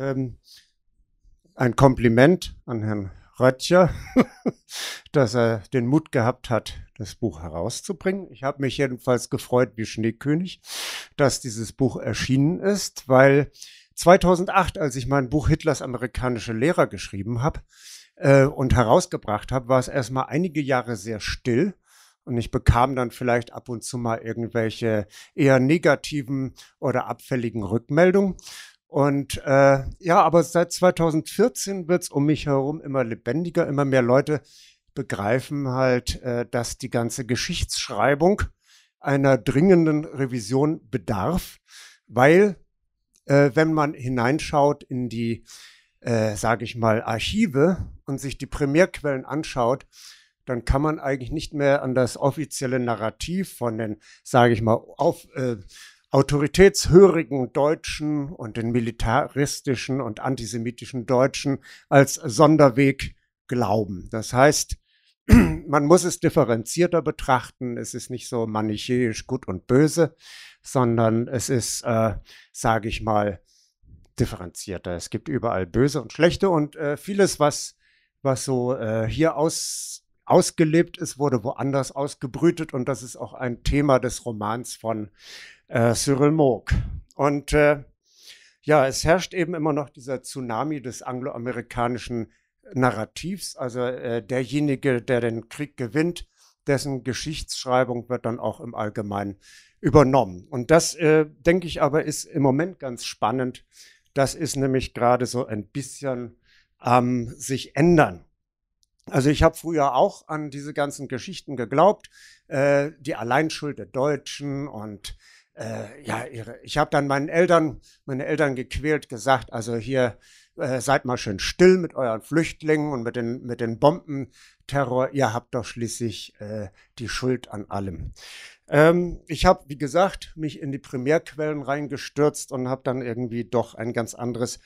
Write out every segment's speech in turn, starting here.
Ähm, ein Kompliment an Herrn Röttcher, dass er den Mut gehabt hat, das Buch herauszubringen. Ich habe mich jedenfalls gefreut wie Schneekönig, dass dieses Buch erschienen ist, weil 2008, als ich mein Buch Hitlers amerikanische Lehrer geschrieben habe äh, und herausgebracht habe, war es erstmal einige Jahre sehr still. Und ich bekam dann vielleicht ab und zu mal irgendwelche eher negativen oder abfälligen Rückmeldungen. Und äh, ja, aber seit 2014 wird es um mich herum immer lebendiger, immer mehr Leute begreifen halt, äh, dass die ganze Geschichtsschreibung einer dringenden Revision bedarf, weil äh, wenn man hineinschaut in die, äh, sage ich mal, Archive und sich die Primärquellen anschaut, dann kann man eigentlich nicht mehr an das offizielle Narrativ von den, sage ich mal, auf, äh, autoritätshörigen Deutschen und den militaristischen und antisemitischen Deutschen als Sonderweg glauben. Das heißt, man muss es differenzierter betrachten. Es ist nicht so manichäisch gut und böse, sondern es ist, äh, sage ich mal, differenzierter. Es gibt überall böse und schlechte und äh, vieles, was, was so äh, hier aus ausgelebt ist, wurde woanders ausgebrütet und das ist auch ein Thema des Romans von äh, Cyril Moog. Und äh, ja, es herrscht eben immer noch dieser Tsunami des angloamerikanischen Narrativs, also äh, derjenige, der den Krieg gewinnt, dessen Geschichtsschreibung wird dann auch im Allgemeinen übernommen. Und das, äh, denke ich aber, ist im Moment ganz spannend. Das ist nämlich gerade so ein bisschen am ähm, sich ändern. Also ich habe früher auch an diese ganzen Geschichten geglaubt, äh, die Alleinschuld der Deutschen und äh, ja, ihre, ich habe dann meinen Eltern, meine Eltern gequält gesagt, also hier äh, seid mal schön still mit euren Flüchtlingen und mit den mit den Bombenterror. Ihr habt doch schließlich äh, die Schuld an allem. Ähm, ich habe, wie gesagt, mich in die Primärquellen reingestürzt und habe dann irgendwie doch ein ganz anderes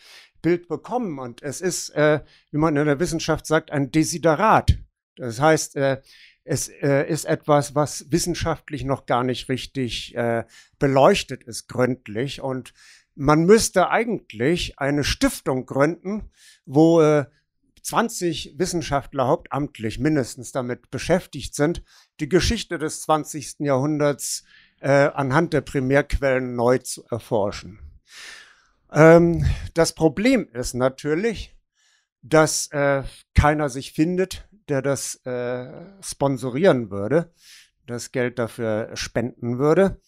Bild bekommen. Und es ist, äh, wie man in der Wissenschaft sagt, ein Desiderat. Das heißt, äh, es äh, ist etwas, was wissenschaftlich noch gar nicht richtig äh, beleuchtet ist, gründlich. Und man müsste eigentlich eine Stiftung gründen, wo äh, 20 Wissenschaftler hauptamtlich mindestens damit beschäftigt sind, die Geschichte des 20. Jahrhunderts äh, anhand der Primärquellen neu zu erforschen. Ähm, das Problem ist natürlich, dass äh, keiner sich findet, der das äh, sponsorieren würde, das Geld dafür spenden würde.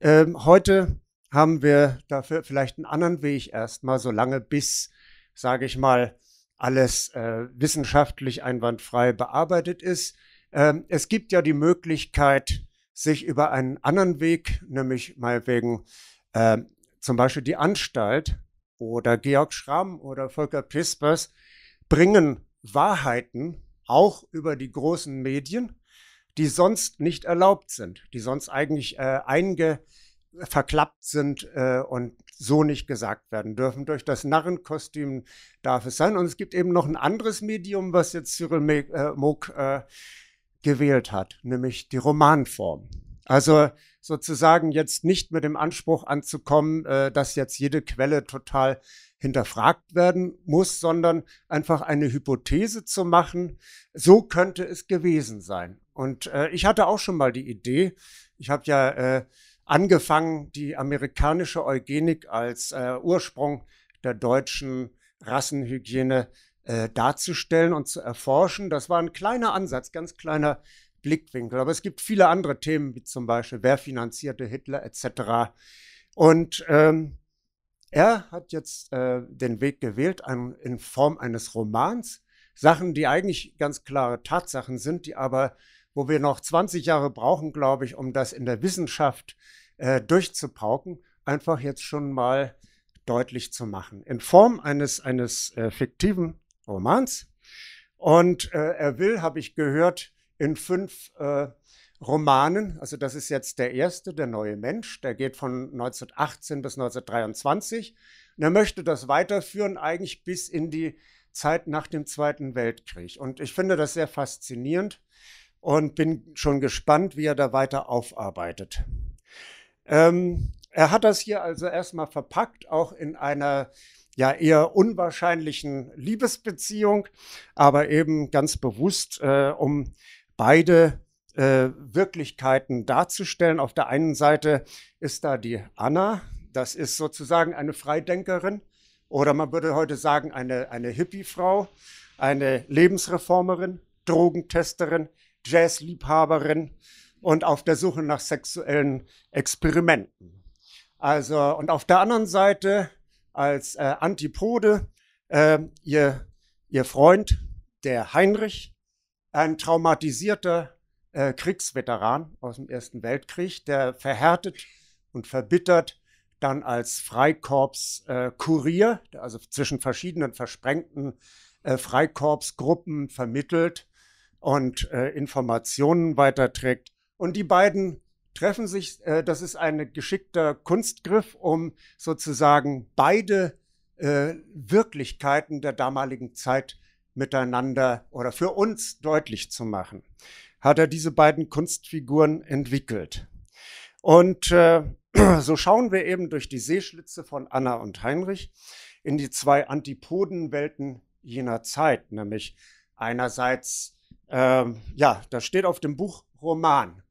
Ähm, heute haben wir dafür vielleicht einen anderen Weg erstmal, solange bis, sage ich mal, alles äh, wissenschaftlich einwandfrei bearbeitet ist. Ähm, es gibt ja die Möglichkeit, sich über einen anderen Weg, nämlich meinetwegen äh, zum Beispiel die Anstalt oder Georg Schramm oder Volker Pispers bringen Wahrheiten auch über die großen Medien, die sonst nicht erlaubt sind, die sonst eigentlich äh, einge verklappt sind äh, und so nicht gesagt werden dürfen. Durch das Narrenkostüm darf es sein. Und es gibt eben noch ein anderes Medium, was jetzt Cyril äh, Moog äh, gewählt hat, nämlich die Romanform. Also sozusagen jetzt nicht mit dem Anspruch anzukommen, äh, dass jetzt jede Quelle total hinterfragt werden muss, sondern einfach eine Hypothese zu machen, so könnte es gewesen sein. Und äh, ich hatte auch schon mal die Idee, ich habe ja äh, angefangen, die amerikanische Eugenik als äh, Ursprung der deutschen Rassenhygiene äh, darzustellen und zu erforschen. Das war ein kleiner Ansatz, ganz kleiner Blickwinkel. Aber es gibt viele andere Themen, wie zum Beispiel, wer finanzierte Hitler etc. Und ähm, er hat jetzt äh, den Weg gewählt an, in Form eines Romans. Sachen, die eigentlich ganz klare Tatsachen sind, die aber, wo wir noch 20 Jahre brauchen, glaube ich, um das in der Wissenschaft äh, durchzupauken, einfach jetzt schon mal deutlich zu machen. In Form eines, eines äh, fiktiven Romans. Und äh, er will, habe ich gehört, in fünf äh, Romanen. Also das ist jetzt der erste, der neue Mensch. Der geht von 1918 bis 1923. Und er möchte das weiterführen eigentlich bis in die Zeit nach dem Zweiten Weltkrieg. Und ich finde das sehr faszinierend und bin schon gespannt, wie er da weiter aufarbeitet. Ähm, er hat das hier also erstmal verpackt, auch in einer ja eher unwahrscheinlichen Liebesbeziehung, aber eben ganz bewusst, äh, um beide äh, Wirklichkeiten darzustellen. Auf der einen Seite ist da die Anna, das ist sozusagen eine Freidenkerin oder man würde heute sagen eine, eine Hippie-Frau, eine Lebensreformerin, Drogentesterin, Jazzliebhaberin und auf der Suche nach sexuellen Experimenten. Also, und auf der anderen Seite als äh, Antipode äh, ihr, ihr Freund, der Heinrich, ein traumatisierter äh, Kriegsveteran aus dem Ersten Weltkrieg, der verhärtet und verbittert dann als Freikorps-Kurier, äh, also zwischen verschiedenen versprengten äh, Freikorpsgruppen vermittelt und äh, Informationen weiterträgt. Und die beiden treffen sich, äh, das ist ein geschickter Kunstgriff, um sozusagen beide äh, Wirklichkeiten der damaligen Zeit zu miteinander oder für uns deutlich zu machen, hat er diese beiden Kunstfiguren entwickelt. Und äh, so schauen wir eben durch die Seeschlitze von Anna und Heinrich in die zwei Antipodenwelten jener Zeit, nämlich einerseits, äh, ja, da steht auf dem Buch Roman.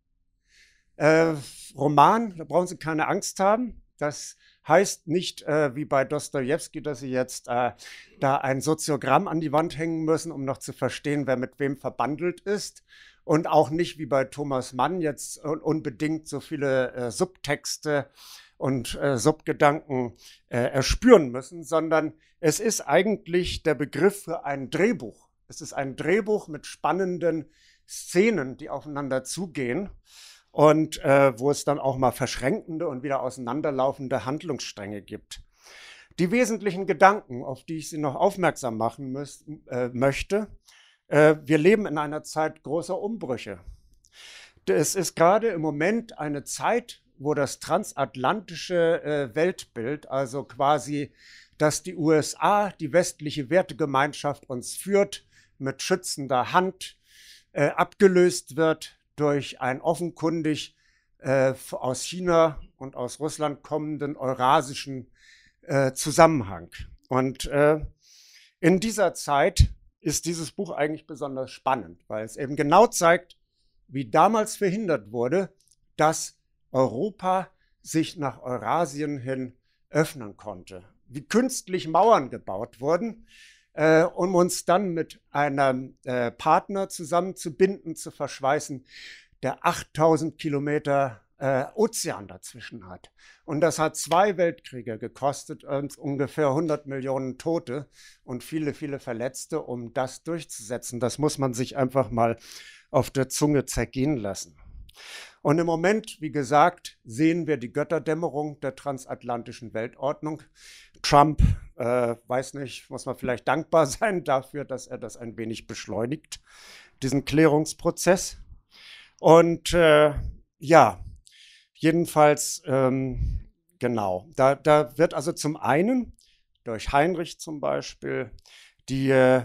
Äh, Roman, da brauchen Sie keine Angst haben, das Heißt nicht äh, wie bei Dostoevsky, dass Sie jetzt äh, da ein Soziogramm an die Wand hängen müssen, um noch zu verstehen, wer mit wem verbandelt ist. Und auch nicht wie bei Thomas Mann jetzt unbedingt so viele äh, Subtexte und äh, Subgedanken äh, erspüren müssen, sondern es ist eigentlich der Begriff für ein Drehbuch. Es ist ein Drehbuch mit spannenden Szenen, die aufeinander zugehen und äh, wo es dann auch mal verschränkende und wieder auseinanderlaufende Handlungsstränge gibt. Die wesentlichen Gedanken, auf die ich Sie noch aufmerksam machen müß, äh, möchte, äh, wir leben in einer Zeit großer Umbrüche. Es ist gerade im Moment eine Zeit, wo das transatlantische äh, Weltbild, also quasi, dass die USA, die westliche Wertegemeinschaft uns führt, mit schützender Hand, äh, abgelöst wird durch einen offenkundig äh, aus China und aus Russland kommenden eurasischen äh, Zusammenhang. Und äh, in dieser Zeit ist dieses Buch eigentlich besonders spannend, weil es eben genau zeigt, wie damals verhindert wurde, dass Europa sich nach Eurasien hin öffnen konnte, wie künstlich Mauern gebaut wurden, äh, um uns dann mit einem äh, Partner zusammenzubinden, zu verschweißen, der 8000 Kilometer äh, Ozean dazwischen hat. Und das hat zwei Weltkriege gekostet und ungefähr 100 Millionen Tote und viele, viele Verletzte, um das durchzusetzen. Das muss man sich einfach mal auf der Zunge zergehen lassen. Und im Moment, wie gesagt, sehen wir die Götterdämmerung der transatlantischen Weltordnung. Trump, äh, weiß nicht, muss man vielleicht dankbar sein dafür, dass er das ein wenig beschleunigt, diesen Klärungsprozess. Und äh, ja, jedenfalls, ähm, genau, da, da wird also zum einen durch Heinrich zum Beispiel die äh,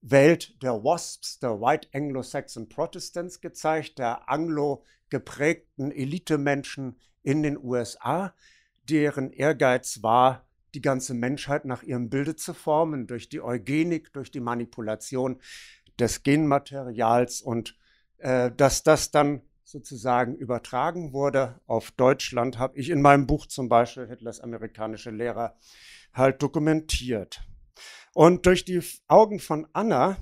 Welt der WASPs, der White Anglo-Saxon Protestants gezeigt, der anglo geprägten Elitemenschen in den USA, deren Ehrgeiz war, die ganze Menschheit nach ihrem Bilde zu formen, durch die Eugenik, durch die Manipulation des Genmaterials und äh, dass das dann sozusagen übertragen wurde auf Deutschland, habe ich in meinem Buch zum Beispiel Hitlers amerikanische Lehrer halt dokumentiert. Und durch die Augen von Anna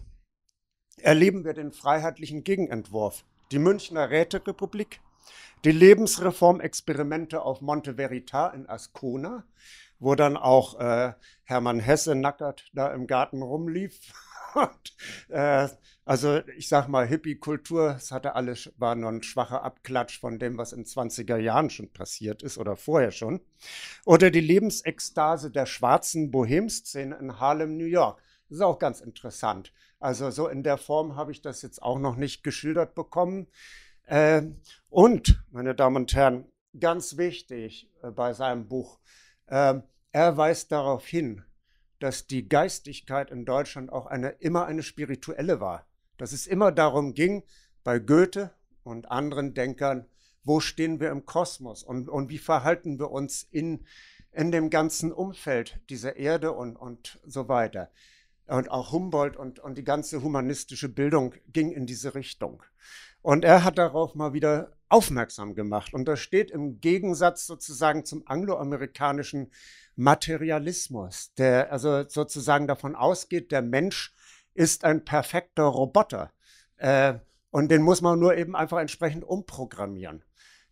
erleben wir den freiheitlichen Gegenentwurf, die Münchner Räterepublik, die Lebensreformexperimente auf Monte Verita in Ascona, wo dann auch äh, Hermann Hesse nackert da im Garten rumlief. Und, äh, also ich sag mal, Hippie-Kultur, es hatte alles, war nur ein schwacher Abklatsch von dem, was in 20er Jahren schon passiert ist oder vorher schon. Oder die Lebensekstase der schwarzen Bohem-Szene in Harlem, New York. Das ist auch ganz interessant. Also so in der Form habe ich das jetzt auch noch nicht geschildert bekommen. Äh, und, meine Damen und Herren, ganz wichtig äh, bei seinem Buch, ähm, er weist darauf hin, dass die Geistigkeit in Deutschland auch eine, immer eine spirituelle war. Dass es immer darum ging, bei Goethe und anderen Denkern, wo stehen wir im Kosmos und, und wie verhalten wir uns in, in dem ganzen Umfeld dieser Erde und, und so weiter. Und auch Humboldt und, und die ganze humanistische Bildung ging in diese Richtung. Und er hat darauf mal wieder aufmerksam gemacht. Und das steht im Gegensatz sozusagen zum angloamerikanischen Materialismus, der also sozusagen davon ausgeht, der Mensch ist ein perfekter Roboter. Äh, und den muss man nur eben einfach entsprechend umprogrammieren.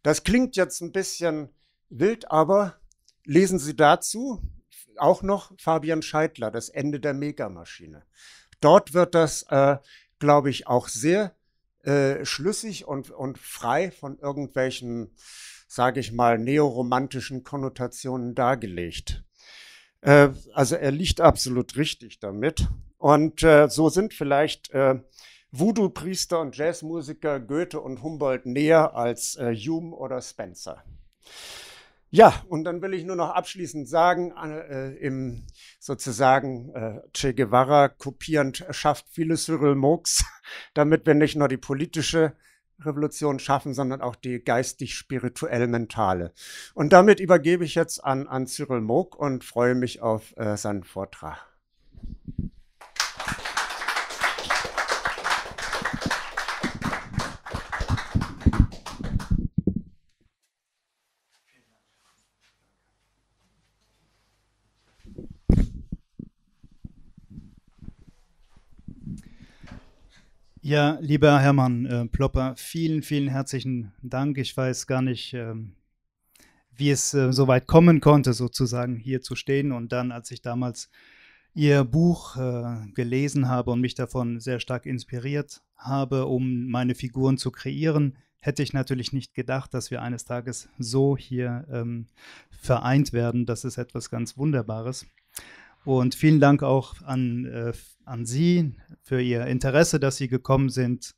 Das klingt jetzt ein bisschen wild, aber lesen Sie dazu auch noch Fabian Scheidler, Das Ende der Megamaschine. Dort wird das, äh, glaube ich, auch sehr äh, schlüssig und, und frei von irgendwelchen, sage ich mal, neoromantischen Konnotationen dargelegt. Äh, also er liegt absolut richtig damit. Und äh, so sind vielleicht äh, Voodoo-Priester und Jazzmusiker Goethe und Humboldt näher als äh, Hume oder Spencer. Ja, und dann will ich nur noch abschließend sagen, äh, im sozusagen äh, Che Guevara kopierend schafft, viele Cyril Moogs, damit wir nicht nur die politische Revolution schaffen, sondern auch die geistig-spirituell-mentale. Und damit übergebe ich jetzt an, an Cyril Moog und freue mich auf äh, seinen Vortrag. Ja, lieber Hermann äh, Plopper, vielen, vielen herzlichen Dank. Ich weiß gar nicht, ähm, wie es äh, so weit kommen konnte, sozusagen hier zu stehen. Und dann, als ich damals Ihr Buch äh, gelesen habe und mich davon sehr stark inspiriert habe, um meine Figuren zu kreieren, hätte ich natürlich nicht gedacht, dass wir eines Tages so hier ähm, vereint werden. Das ist etwas ganz Wunderbares. Und vielen Dank auch an, äh, an Sie für Ihr Interesse, dass Sie gekommen sind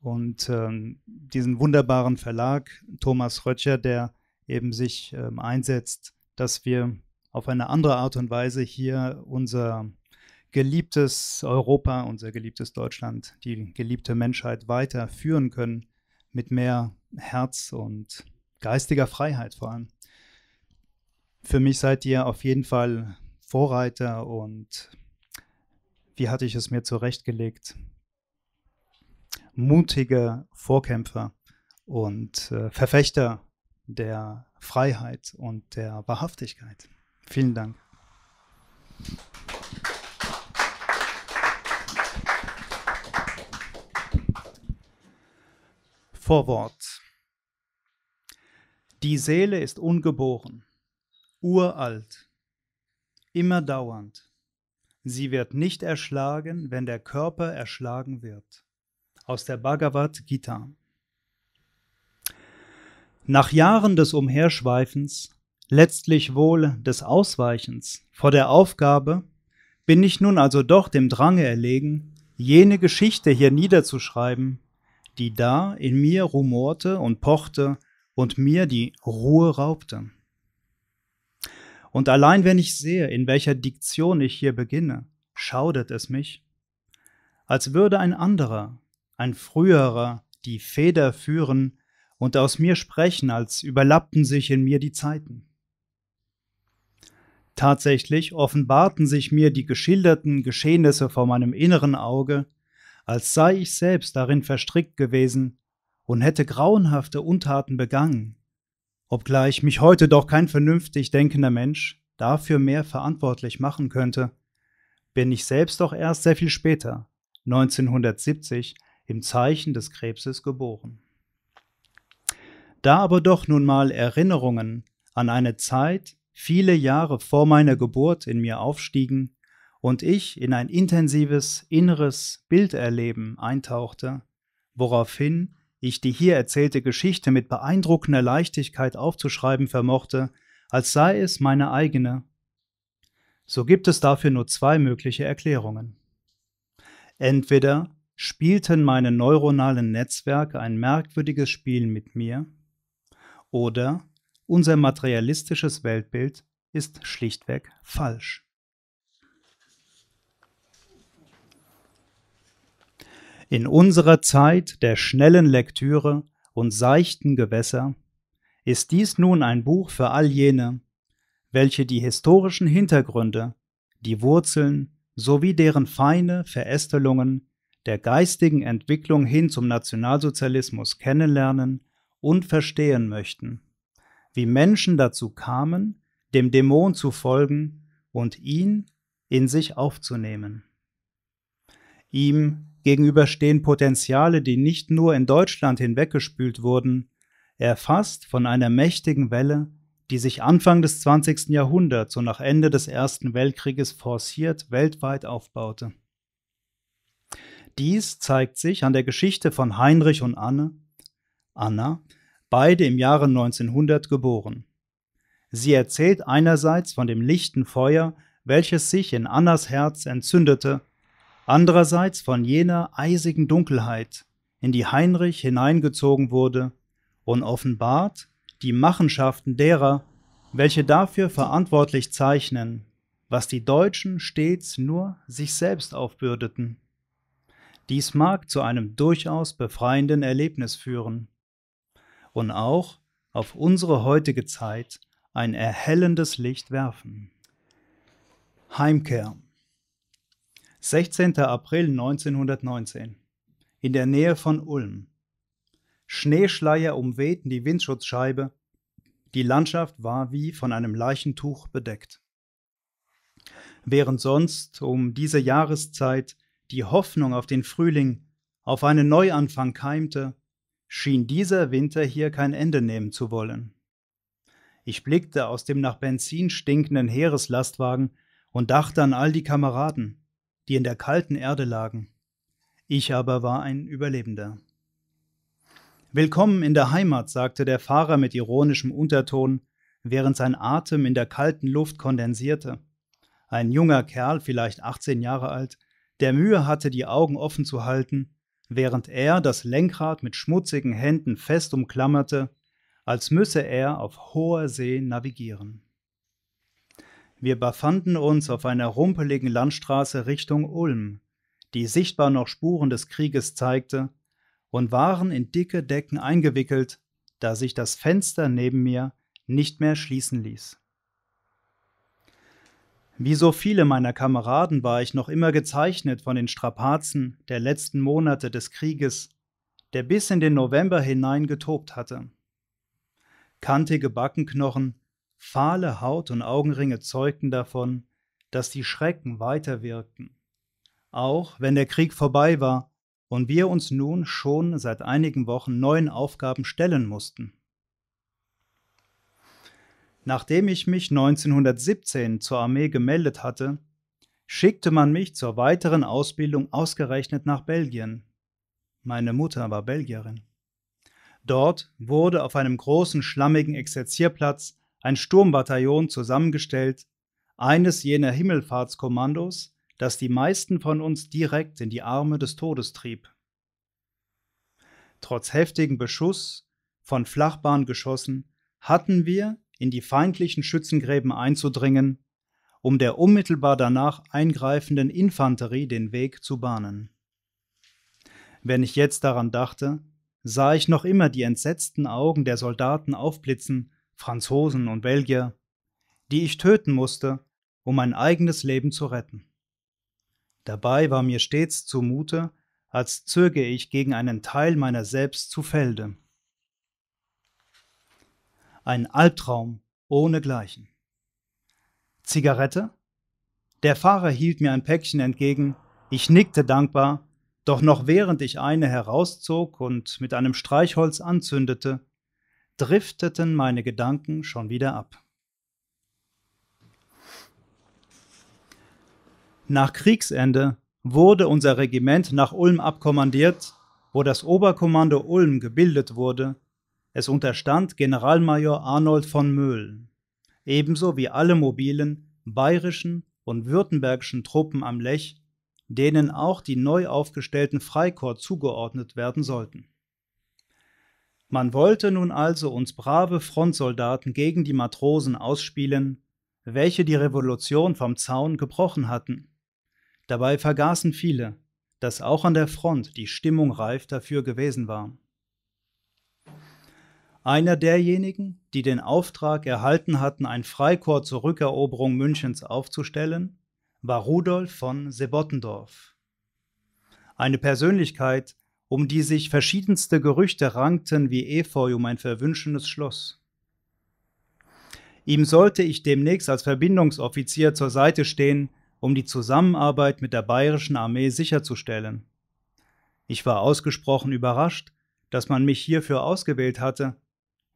und ähm, diesen wunderbaren Verlag, Thomas Rötscher, der eben sich ähm, einsetzt, dass wir auf eine andere Art und Weise hier unser geliebtes Europa, unser geliebtes Deutschland, die geliebte Menschheit weiterführen können mit mehr Herz und geistiger Freiheit vor allem. Für mich seid ihr auf jeden Fall Vorreiter und wie hatte ich es mir zurechtgelegt? Mutige Vorkämpfer und äh, Verfechter der Freiheit und der Wahrhaftigkeit. Vielen Dank. Vorwort. Die Seele ist ungeboren, uralt immerdauernd. Sie wird nicht erschlagen, wenn der Körper erschlagen wird. Aus der Bhagavad Gita. Nach Jahren des Umherschweifens, letztlich wohl des Ausweichens vor der Aufgabe, bin ich nun also doch dem Drange erlegen, jene Geschichte hier niederzuschreiben, die da in mir rumorte und pochte und mir die Ruhe raubte. Und allein wenn ich sehe, in welcher Diktion ich hier beginne, schaudert es mich, als würde ein anderer, ein früherer, die Feder führen und aus mir sprechen, als überlappten sich in mir die Zeiten. Tatsächlich offenbarten sich mir die geschilderten Geschehnisse vor meinem inneren Auge, als sei ich selbst darin verstrickt gewesen und hätte grauenhafte Untaten begangen, obgleich mich heute doch kein vernünftig denkender Mensch dafür mehr verantwortlich machen könnte, bin ich selbst doch erst sehr viel später, 1970, im Zeichen des Krebses geboren. Da aber doch nun mal Erinnerungen an eine Zeit viele Jahre vor meiner Geburt in mir aufstiegen und ich in ein intensives inneres Bilderleben eintauchte, woraufhin ich die hier erzählte Geschichte mit beeindruckender Leichtigkeit aufzuschreiben vermochte, als sei es meine eigene. So gibt es dafür nur zwei mögliche Erklärungen. Entweder spielten meine neuronalen Netzwerke ein merkwürdiges Spiel mit mir, oder unser materialistisches Weltbild ist schlichtweg falsch. In unserer Zeit der schnellen Lektüre und seichten Gewässer ist dies nun ein Buch für all jene, welche die historischen Hintergründe, die Wurzeln sowie deren feine Verästelungen der geistigen Entwicklung hin zum Nationalsozialismus kennenlernen und verstehen möchten, wie Menschen dazu kamen, dem Dämon zu folgen und ihn in sich aufzunehmen. Ihm gegenüber stehen Potenziale, die nicht nur in Deutschland hinweggespült wurden, erfasst von einer mächtigen Welle, die sich Anfang des 20. Jahrhunderts und nach Ende des Ersten Weltkrieges forciert weltweit aufbaute. Dies zeigt sich an der Geschichte von Heinrich und Anne, Anna, beide im Jahre 1900 geboren. Sie erzählt einerseits von dem lichten Feuer, welches sich in Annas Herz entzündete andererseits von jener eisigen Dunkelheit, in die Heinrich hineingezogen wurde und offenbart die Machenschaften derer, welche dafür verantwortlich zeichnen, was die Deutschen stets nur sich selbst aufbürdeten. Dies mag zu einem durchaus befreienden Erlebnis führen und auch auf unsere heutige Zeit ein erhellendes Licht werfen. Heimkehr 16. April 1919. In der Nähe von Ulm. Schneeschleier umwehten die Windschutzscheibe. Die Landschaft war wie von einem Leichentuch bedeckt. Während sonst um diese Jahreszeit die Hoffnung auf den Frühling, auf einen Neuanfang keimte, schien dieser Winter hier kein Ende nehmen zu wollen. Ich blickte aus dem nach Benzin stinkenden Heereslastwagen und dachte an all die Kameraden, die in der kalten Erde lagen. Ich aber war ein Überlebender. Willkommen in der Heimat, sagte der Fahrer mit ironischem Unterton, während sein Atem in der kalten Luft kondensierte. Ein junger Kerl, vielleicht 18 Jahre alt, der Mühe hatte, die Augen offen zu halten, während er das Lenkrad mit schmutzigen Händen fest umklammerte, als müsse er auf hoher See navigieren. Wir befanden uns auf einer rumpeligen Landstraße Richtung Ulm, die sichtbar noch Spuren des Krieges zeigte, und waren in dicke Decken eingewickelt, da sich das Fenster neben mir nicht mehr schließen ließ. Wie so viele meiner Kameraden war ich noch immer gezeichnet von den Strapazen der letzten Monate des Krieges, der bis in den November hinein getobt hatte. Kantige Backenknochen, Fahle Haut und Augenringe zeugten davon, dass die Schrecken weiterwirkten. Auch wenn der Krieg vorbei war und wir uns nun schon seit einigen Wochen neuen Aufgaben stellen mussten. Nachdem ich mich 1917 zur Armee gemeldet hatte, schickte man mich zur weiteren Ausbildung ausgerechnet nach Belgien. Meine Mutter war Belgierin. Dort wurde auf einem großen schlammigen Exerzierplatz ein Sturmbataillon zusammengestellt, eines jener Himmelfahrtskommandos, das die meisten von uns direkt in die Arme des Todes trieb. Trotz heftigen Beschuss von Flachbahngeschossen hatten wir in die feindlichen Schützengräben einzudringen, um der unmittelbar danach eingreifenden Infanterie den Weg zu bahnen. Wenn ich jetzt daran dachte, sah ich noch immer die entsetzten Augen der Soldaten aufblitzen, Franzosen und Belgier, die ich töten musste, um mein eigenes Leben zu retten. Dabei war mir stets zumute, als zöge ich gegen einen Teil meiner selbst zu Felde. Ein Albtraum ohnegleichen. Zigarette? Der Fahrer hielt mir ein Päckchen entgegen, ich nickte dankbar, doch noch während ich eine herauszog und mit einem Streichholz anzündete, drifteten meine Gedanken schon wieder ab. Nach Kriegsende wurde unser Regiment nach Ulm abkommandiert, wo das Oberkommando Ulm gebildet wurde. Es unterstand Generalmajor Arnold von Möhl, ebenso wie alle mobilen bayerischen und württembergischen Truppen am Lech, denen auch die neu aufgestellten Freikorps zugeordnet werden sollten. Man wollte nun also uns brave Frontsoldaten gegen die Matrosen ausspielen, welche die Revolution vom Zaun gebrochen hatten. Dabei vergaßen viele, dass auch an der Front die Stimmung reif dafür gewesen war. Einer derjenigen, die den Auftrag erhalten hatten, ein Freikorps zur Rückeroberung Münchens aufzustellen, war Rudolf von Sebottendorf. Eine Persönlichkeit, um die sich verschiedenste Gerüchte rankten wie Efeu um ein verwünschendes Schloss. Ihm sollte ich demnächst als Verbindungsoffizier zur Seite stehen, um die Zusammenarbeit mit der bayerischen Armee sicherzustellen. Ich war ausgesprochen überrascht, dass man mich hierfür ausgewählt hatte,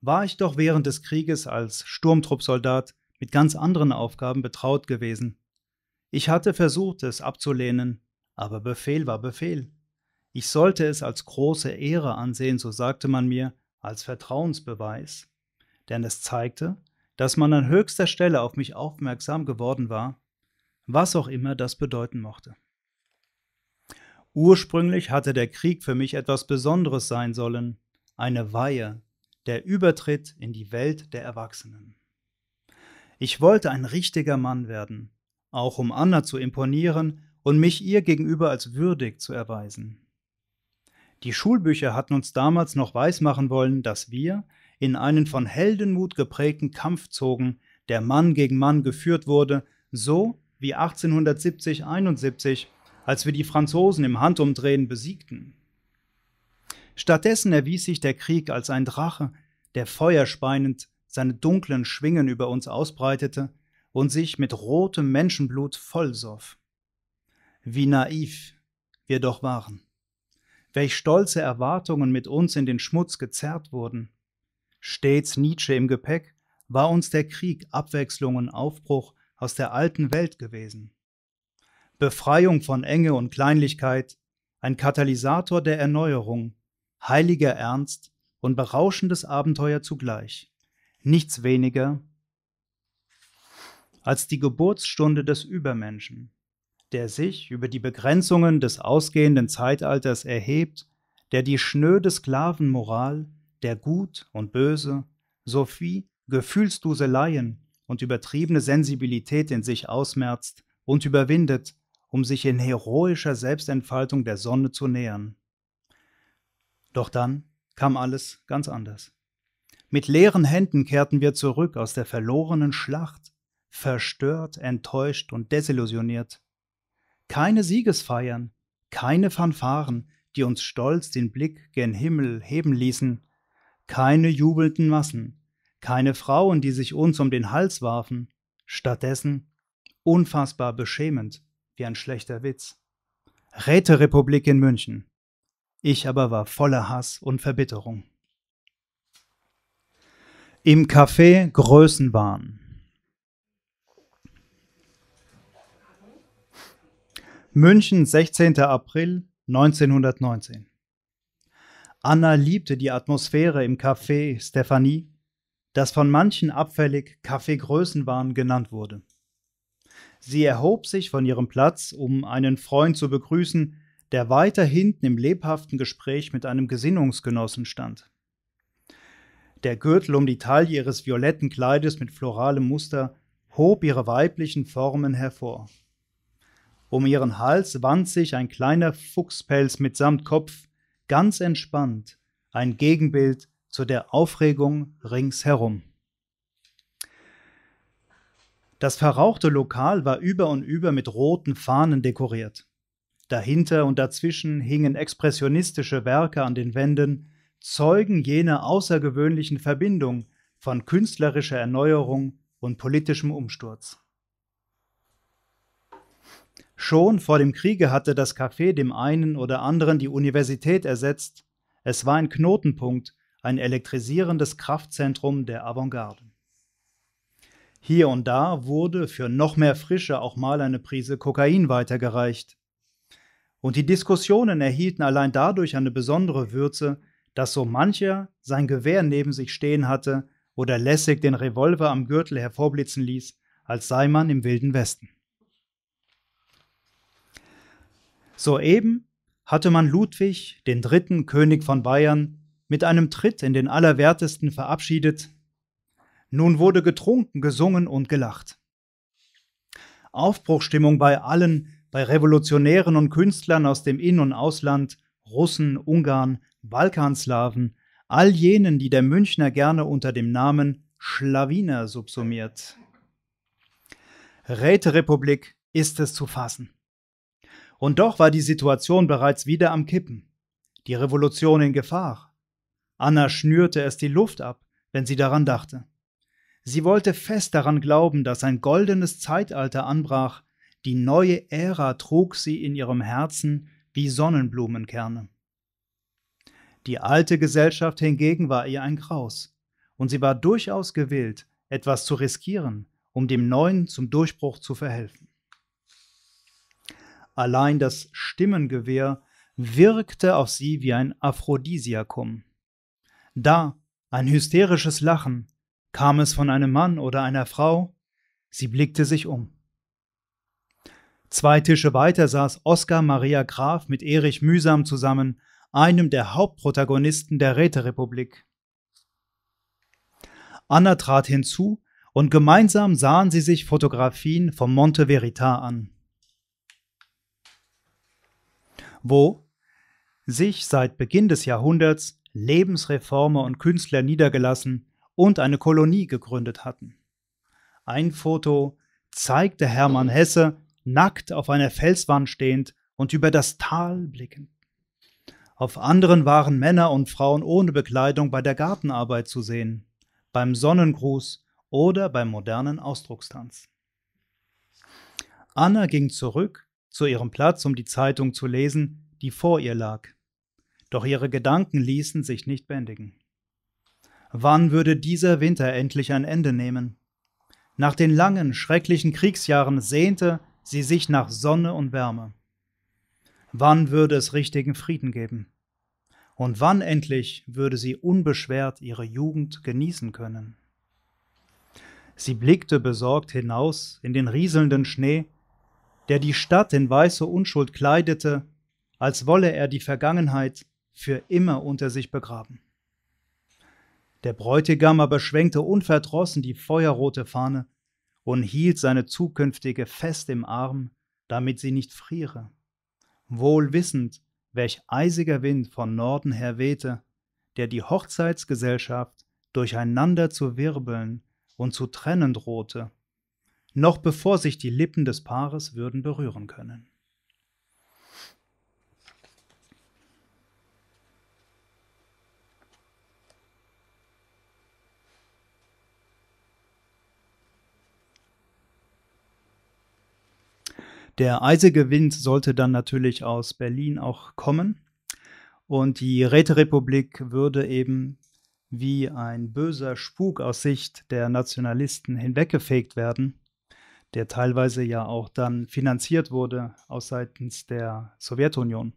war ich doch während des Krieges als Sturmtruppsoldat mit ganz anderen Aufgaben betraut gewesen. Ich hatte versucht, es abzulehnen, aber Befehl war Befehl. Ich sollte es als große Ehre ansehen, so sagte man mir, als Vertrauensbeweis. Denn es zeigte, dass man an höchster Stelle auf mich aufmerksam geworden war, was auch immer das bedeuten mochte. Ursprünglich hatte der Krieg für mich etwas Besonderes sein sollen, eine Weihe, der Übertritt in die Welt der Erwachsenen. Ich wollte ein richtiger Mann werden, auch um Anna zu imponieren und mich ihr gegenüber als würdig zu erweisen. Die Schulbücher hatten uns damals noch weismachen wollen, dass wir in einen von Heldenmut geprägten Kampf zogen, der Mann gegen Mann geführt wurde, so wie 1870-71, als wir die Franzosen im Handumdrehen besiegten. Stattdessen erwies sich der Krieg als ein Drache, der feuerspeinend seine dunklen Schwingen über uns ausbreitete und sich mit rotem Menschenblut vollsoff. Wie naiv wir doch waren welch stolze Erwartungen mit uns in den Schmutz gezerrt wurden. Stets Nietzsche im Gepäck war uns der Krieg Abwechslung und Aufbruch aus der alten Welt gewesen. Befreiung von Enge und Kleinlichkeit, ein Katalysator der Erneuerung, heiliger Ernst und berauschendes Abenteuer zugleich. Nichts weniger als die Geburtsstunde des Übermenschen der sich über die Begrenzungen des ausgehenden Zeitalters erhebt, der die schnöde Sklavenmoral, der Gut und Böse, Sophie, Gefühlsduseleien und übertriebene Sensibilität in sich ausmerzt und überwindet, um sich in heroischer Selbstentfaltung der Sonne zu nähern. Doch dann kam alles ganz anders. Mit leeren Händen kehrten wir zurück aus der verlorenen Schlacht, verstört, enttäuscht und desillusioniert keine Siegesfeiern, keine Fanfaren, die uns stolz den Blick gen Himmel heben ließen, keine jubelnden Massen, keine Frauen, die sich uns um den Hals warfen, stattdessen unfassbar beschämend wie ein schlechter Witz. Räterepublik in München. Ich aber war voller Hass und Verbitterung. Im Café Größenwahn. München, 16. April 1919. Anna liebte die Atmosphäre im Café Stephanie, das von manchen abfällig Kaffeegrößenwahn genannt wurde. Sie erhob sich von ihrem Platz, um einen Freund zu begrüßen, der weiter hinten im lebhaften Gespräch mit einem Gesinnungsgenossen stand. Der Gürtel um die Taille ihres violetten Kleides mit floralem Muster hob ihre weiblichen Formen hervor. Um ihren Hals wand sich ein kleiner Fuchspelz mitsamt Kopf, ganz entspannt, ein Gegenbild zu der Aufregung ringsherum. Das verrauchte Lokal war über und über mit roten Fahnen dekoriert. Dahinter und dazwischen hingen expressionistische Werke an den Wänden, Zeugen jener außergewöhnlichen Verbindung von künstlerischer Erneuerung und politischem Umsturz. Schon vor dem Kriege hatte das Café dem einen oder anderen die Universität ersetzt. Es war ein Knotenpunkt, ein elektrisierendes Kraftzentrum der Avantgarde. Hier und da wurde für noch mehr Frische auch mal eine Prise Kokain weitergereicht. Und die Diskussionen erhielten allein dadurch eine besondere Würze, dass so mancher sein Gewehr neben sich stehen hatte oder lässig den Revolver am Gürtel hervorblitzen ließ, als sei man im Wilden Westen. Soeben hatte man Ludwig, den dritten König von Bayern, mit einem Tritt in den Allerwertesten verabschiedet. Nun wurde getrunken, gesungen und gelacht. Aufbruchstimmung bei allen, bei Revolutionären und Künstlern aus dem In- und Ausland, Russen, Ungarn, Balkanslawen, all jenen, die der Münchner gerne unter dem Namen Schlawiner subsumiert. Räterepublik ist es zu fassen. Und doch war die Situation bereits wieder am Kippen. Die Revolution in Gefahr. Anna schnürte es die Luft ab, wenn sie daran dachte. Sie wollte fest daran glauben, dass ein goldenes Zeitalter anbrach, die neue Ära trug sie in ihrem Herzen wie Sonnenblumenkerne. Die alte Gesellschaft hingegen war ihr ein Graus, und sie war durchaus gewillt, etwas zu riskieren, um dem Neuen zum Durchbruch zu verhelfen. Allein das Stimmengewehr wirkte auf sie wie ein Aphrodisiakum. Da ein hysterisches Lachen, kam es von einem Mann oder einer Frau, sie blickte sich um. Zwei Tische weiter saß Oskar Maria Graf mit Erich Mühsam zusammen, einem der Hauptprotagonisten der Räterepublik. Anna trat hinzu und gemeinsam sahen sie sich Fotografien vom Monte Verita an. wo sich seit Beginn des Jahrhunderts Lebensreformer und Künstler niedergelassen und eine Kolonie gegründet hatten. Ein Foto zeigte Hermann Hesse nackt auf einer Felswand stehend und über das Tal blickend. Auf anderen waren Männer und Frauen ohne Bekleidung bei der Gartenarbeit zu sehen, beim Sonnengruß oder beim modernen Ausdruckstanz. Anna ging zurück zu ihrem Platz, um die Zeitung zu lesen, die vor ihr lag. Doch ihre Gedanken ließen sich nicht bändigen. Wann würde dieser Winter endlich ein Ende nehmen? Nach den langen, schrecklichen Kriegsjahren sehnte sie sich nach Sonne und Wärme. Wann würde es richtigen Frieden geben? Und wann endlich würde sie unbeschwert ihre Jugend genießen können? Sie blickte besorgt hinaus in den rieselnden Schnee der die Stadt in weiße Unschuld kleidete, als wolle er die Vergangenheit für immer unter sich begraben. Der Bräutigam aber schwenkte unverdrossen die feuerrote Fahne und hielt seine zukünftige fest im Arm, damit sie nicht friere, wohl wissend, welch eisiger Wind von Norden her wehte, der die Hochzeitsgesellschaft durcheinander zu wirbeln und zu trennen drohte, noch bevor sich die Lippen des Paares würden berühren können. Der eisige Wind sollte dann natürlich aus Berlin auch kommen und die Räterepublik würde eben wie ein böser Spuk aus Sicht der Nationalisten hinweggefegt werden der teilweise ja auch dann finanziert wurde aus seitens der Sowjetunion.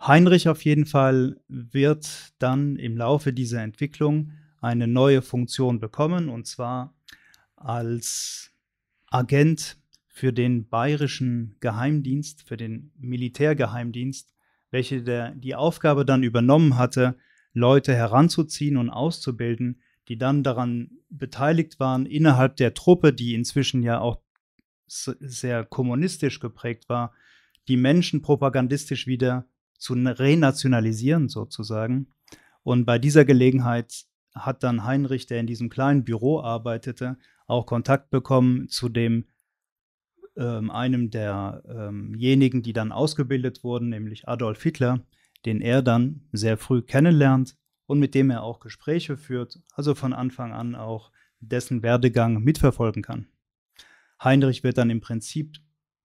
Heinrich auf jeden Fall wird dann im Laufe dieser Entwicklung eine neue Funktion bekommen, und zwar als Agent für den bayerischen Geheimdienst, für den Militärgeheimdienst, welche der, die Aufgabe dann übernommen hatte, Leute heranzuziehen und auszubilden, die dann daran beteiligt waren, innerhalb der Truppe, die inzwischen ja auch sehr kommunistisch geprägt war, die Menschen propagandistisch wieder zu renationalisieren sozusagen. Und bei dieser Gelegenheit hat dann Heinrich, der in diesem kleinen Büro arbeitete, auch Kontakt bekommen zu dem ähm, einem derjenigen, ähm die dann ausgebildet wurden, nämlich Adolf Hitler, den er dann sehr früh kennenlernt und mit dem er auch Gespräche führt, also von Anfang an auch dessen Werdegang mitverfolgen kann. Heinrich wird dann im Prinzip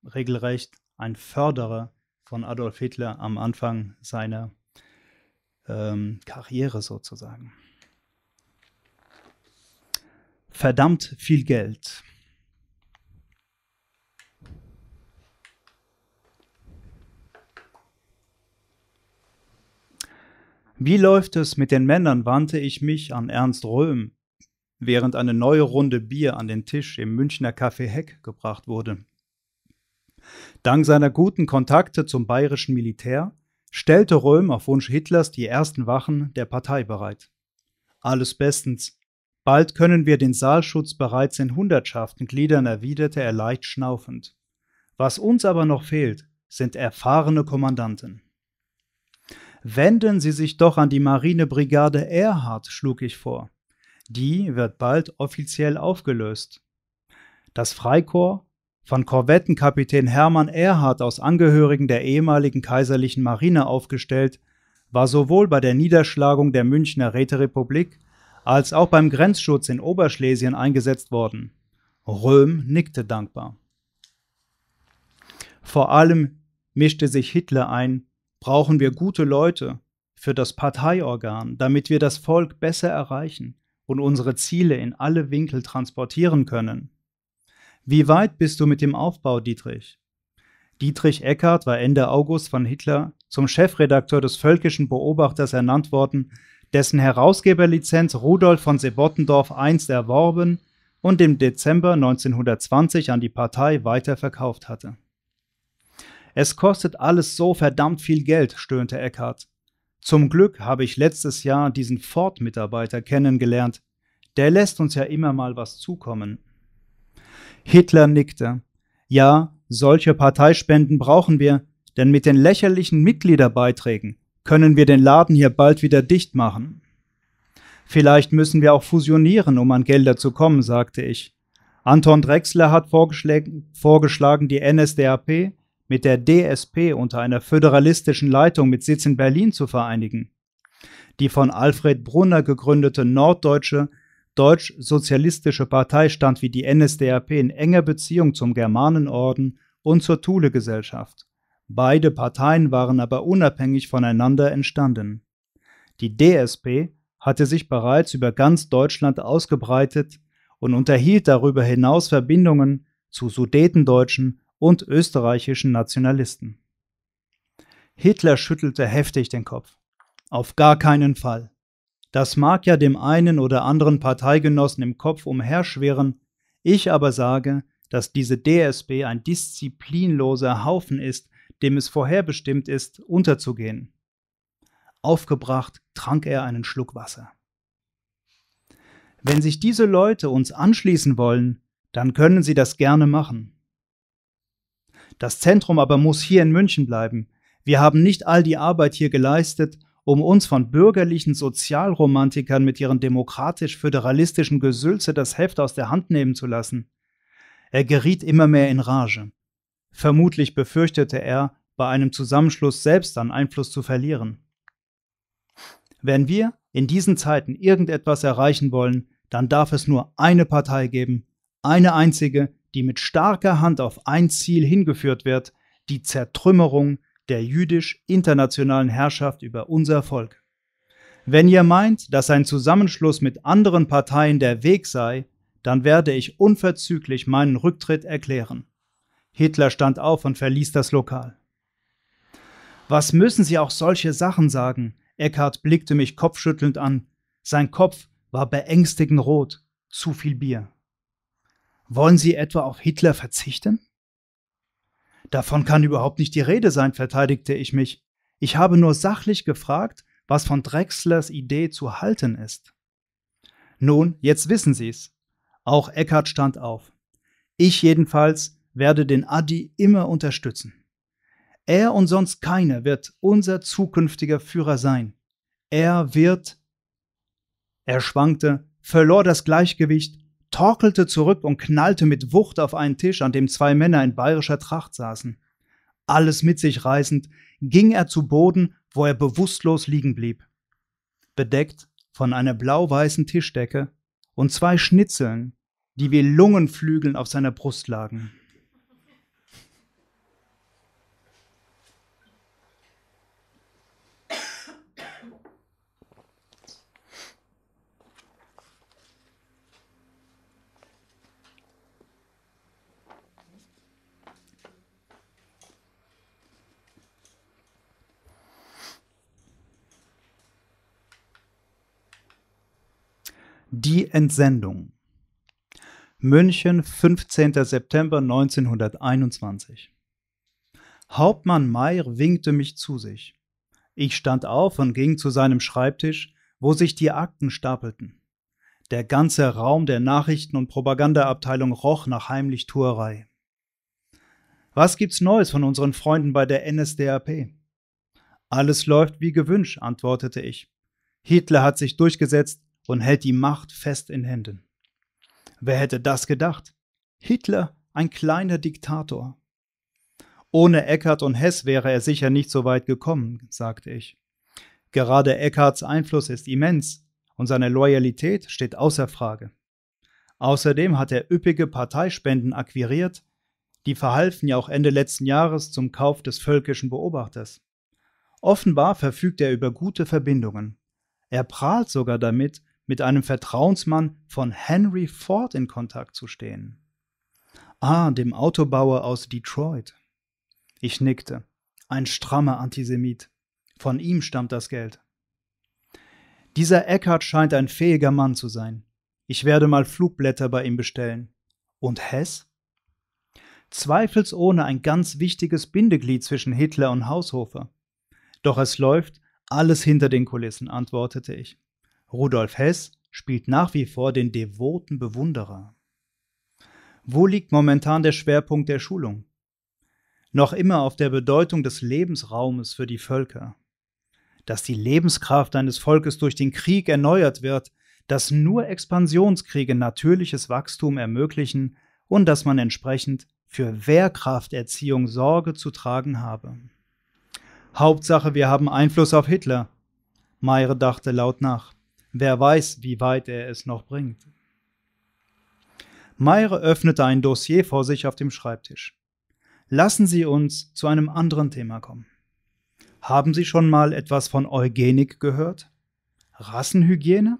regelrecht ein Förderer von Adolf Hitler am Anfang seiner ähm, Karriere sozusagen. Verdammt viel Geld. Wie läuft es mit den Männern? wandte ich mich an Ernst Röhm, während eine neue Runde Bier an den Tisch im Münchner Café Heck gebracht wurde. Dank seiner guten Kontakte zum bayerischen Militär stellte Röhm auf Wunsch Hitlers die ersten Wachen der Partei bereit. Alles bestens. Bald können wir den Saalschutz bereits in Hundertschaften gliedern, erwiderte er leicht schnaufend. Was uns aber noch fehlt, sind erfahrene Kommandanten. Wenden Sie sich doch an die Marinebrigade Erhard, schlug ich vor. Die wird bald offiziell aufgelöst. Das Freikorps, von Korvettenkapitän Hermann Erhard aus Angehörigen der ehemaligen kaiserlichen Marine aufgestellt, war sowohl bei der Niederschlagung der Münchner Räterepublik als auch beim Grenzschutz in Oberschlesien eingesetzt worden. Röhm nickte dankbar. Vor allem mischte sich Hitler ein, brauchen wir gute Leute für das Parteiorgan, damit wir das Volk besser erreichen und unsere Ziele in alle Winkel transportieren können. Wie weit bist du mit dem Aufbau, Dietrich? Dietrich Eckart war Ende August von Hitler zum Chefredakteur des Völkischen Beobachters ernannt worden, dessen Herausgeberlizenz Rudolf von Sebottendorf einst erworben und im Dezember 1920 an die Partei weiterverkauft hatte. Es kostet alles so verdammt viel Geld, stöhnte Eckhart. Zum Glück habe ich letztes Jahr diesen Ford-Mitarbeiter kennengelernt. Der lässt uns ja immer mal was zukommen. Hitler nickte. Ja, solche Parteispenden brauchen wir, denn mit den lächerlichen Mitgliederbeiträgen können wir den Laden hier bald wieder dicht machen. Vielleicht müssen wir auch fusionieren, um an Gelder zu kommen, sagte ich. Anton Drexler hat vorgeschlagen, vorgeschlagen die NSDAP mit der DSP unter einer föderalistischen Leitung mit Sitz in Berlin zu vereinigen. Die von Alfred Brunner gegründete norddeutsche deutsch-sozialistische Partei stand wie die NSDAP in enger Beziehung zum Germanenorden und zur Thule-Gesellschaft. Beide Parteien waren aber unabhängig voneinander entstanden. Die DSP hatte sich bereits über ganz Deutschland ausgebreitet und unterhielt darüber hinaus Verbindungen zu Sudetendeutschen, und österreichischen Nationalisten. Hitler schüttelte heftig den Kopf. Auf gar keinen Fall. Das mag ja dem einen oder anderen Parteigenossen im Kopf umherschwirren, ich aber sage, dass diese DSB ein disziplinloser Haufen ist, dem es vorherbestimmt ist, unterzugehen. Aufgebracht trank er einen Schluck Wasser. Wenn sich diese Leute uns anschließen wollen, dann können sie das gerne machen. Das Zentrum aber muss hier in München bleiben. Wir haben nicht all die Arbeit hier geleistet, um uns von bürgerlichen Sozialromantikern mit ihren demokratisch-föderalistischen Gesülze das Heft aus der Hand nehmen zu lassen. Er geriet immer mehr in Rage. Vermutlich befürchtete er, bei einem Zusammenschluss selbst an Einfluss zu verlieren. Wenn wir in diesen Zeiten irgendetwas erreichen wollen, dann darf es nur eine Partei geben, eine einzige, die mit starker Hand auf ein Ziel hingeführt wird, die Zertrümmerung der jüdisch-internationalen Herrschaft über unser Volk. Wenn ihr meint, dass ein Zusammenschluss mit anderen Parteien der Weg sei, dann werde ich unverzüglich meinen Rücktritt erklären. Hitler stand auf und verließ das Lokal. Was müssen Sie auch solche Sachen sagen? Eckhart blickte mich kopfschüttelnd an. Sein Kopf war beängstigend rot. Zu viel Bier. Wollen Sie etwa auf Hitler verzichten? Davon kann überhaupt nicht die Rede sein, verteidigte ich mich. Ich habe nur sachlich gefragt, was von Drexlers Idee zu halten ist. Nun, jetzt wissen Sie's. Auch Eckhart stand auf. Ich jedenfalls werde den Adi immer unterstützen. Er und sonst keiner wird unser zukünftiger Führer sein. Er wird. Er schwankte, verlor das Gleichgewicht torkelte zurück und knallte mit Wucht auf einen Tisch, an dem zwei Männer in bayerischer Tracht saßen. Alles mit sich reißend, ging er zu Boden, wo er bewusstlos liegen blieb. Bedeckt von einer blau-weißen Tischdecke und zwei Schnitzeln, die wie Lungenflügeln auf seiner Brust lagen. Die Entsendung. München, 15. September 1921. Hauptmann Meyer winkte mich zu sich. Ich stand auf und ging zu seinem Schreibtisch, wo sich die Akten stapelten. Der ganze Raum der Nachrichten- und Propagandaabteilung roch nach heimlich Tuerei. Was gibt's Neues von unseren Freunden bei der NSDAP? Alles läuft wie gewünscht, antwortete ich. Hitler hat sich durchgesetzt und hält die Macht fest in Händen. Wer hätte das gedacht? Hitler, ein kleiner Diktator. Ohne Eckhart und Hess wäre er sicher nicht so weit gekommen, sagte ich. Gerade Eckharts Einfluss ist immens und seine Loyalität steht außer Frage. Außerdem hat er üppige Parteispenden akquiriert, die verhalfen ja auch Ende letzten Jahres zum Kauf des völkischen Beobachters. Offenbar verfügt er über gute Verbindungen. Er prahlt sogar damit, mit einem Vertrauensmann von Henry Ford in Kontakt zu stehen. Ah, dem Autobauer aus Detroit. Ich nickte. Ein strammer Antisemit. Von ihm stammt das Geld. Dieser Eckhart scheint ein fähiger Mann zu sein. Ich werde mal Flugblätter bei ihm bestellen. Und Hess? Zweifelsohne ein ganz wichtiges Bindeglied zwischen Hitler und Haushofer. Doch es läuft alles hinter den Kulissen, antwortete ich. Rudolf Hess spielt nach wie vor den devoten Bewunderer. Wo liegt momentan der Schwerpunkt der Schulung? Noch immer auf der Bedeutung des Lebensraumes für die Völker. Dass die Lebenskraft eines Volkes durch den Krieg erneuert wird, dass nur Expansionskriege natürliches Wachstum ermöglichen und dass man entsprechend für Wehrkrafterziehung Sorge zu tragen habe. Hauptsache, wir haben Einfluss auf Hitler. Meire dachte laut nach. Wer weiß, wie weit er es noch bringt. Meire öffnete ein Dossier vor sich auf dem Schreibtisch. Lassen Sie uns zu einem anderen Thema kommen. Haben Sie schon mal etwas von Eugenik gehört? Rassenhygiene?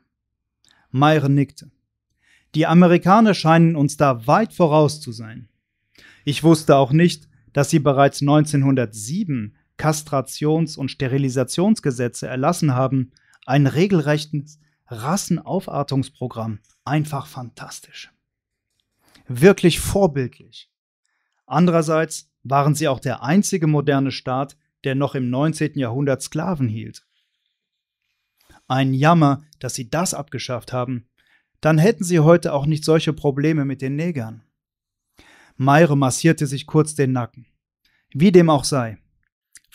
Meire nickte. Die Amerikaner scheinen uns da weit voraus zu sein. Ich wusste auch nicht, dass sie bereits 1907 Kastrations- und Sterilisationsgesetze erlassen haben, ein regelrechtes Rassenaufartungsprogramm. Einfach fantastisch. Wirklich vorbildlich. Andererseits waren sie auch der einzige moderne Staat, der noch im 19. Jahrhundert Sklaven hielt. Ein Jammer, dass sie das abgeschafft haben. Dann hätten sie heute auch nicht solche Probleme mit den Negern. Meire massierte sich kurz den Nacken. Wie dem auch sei,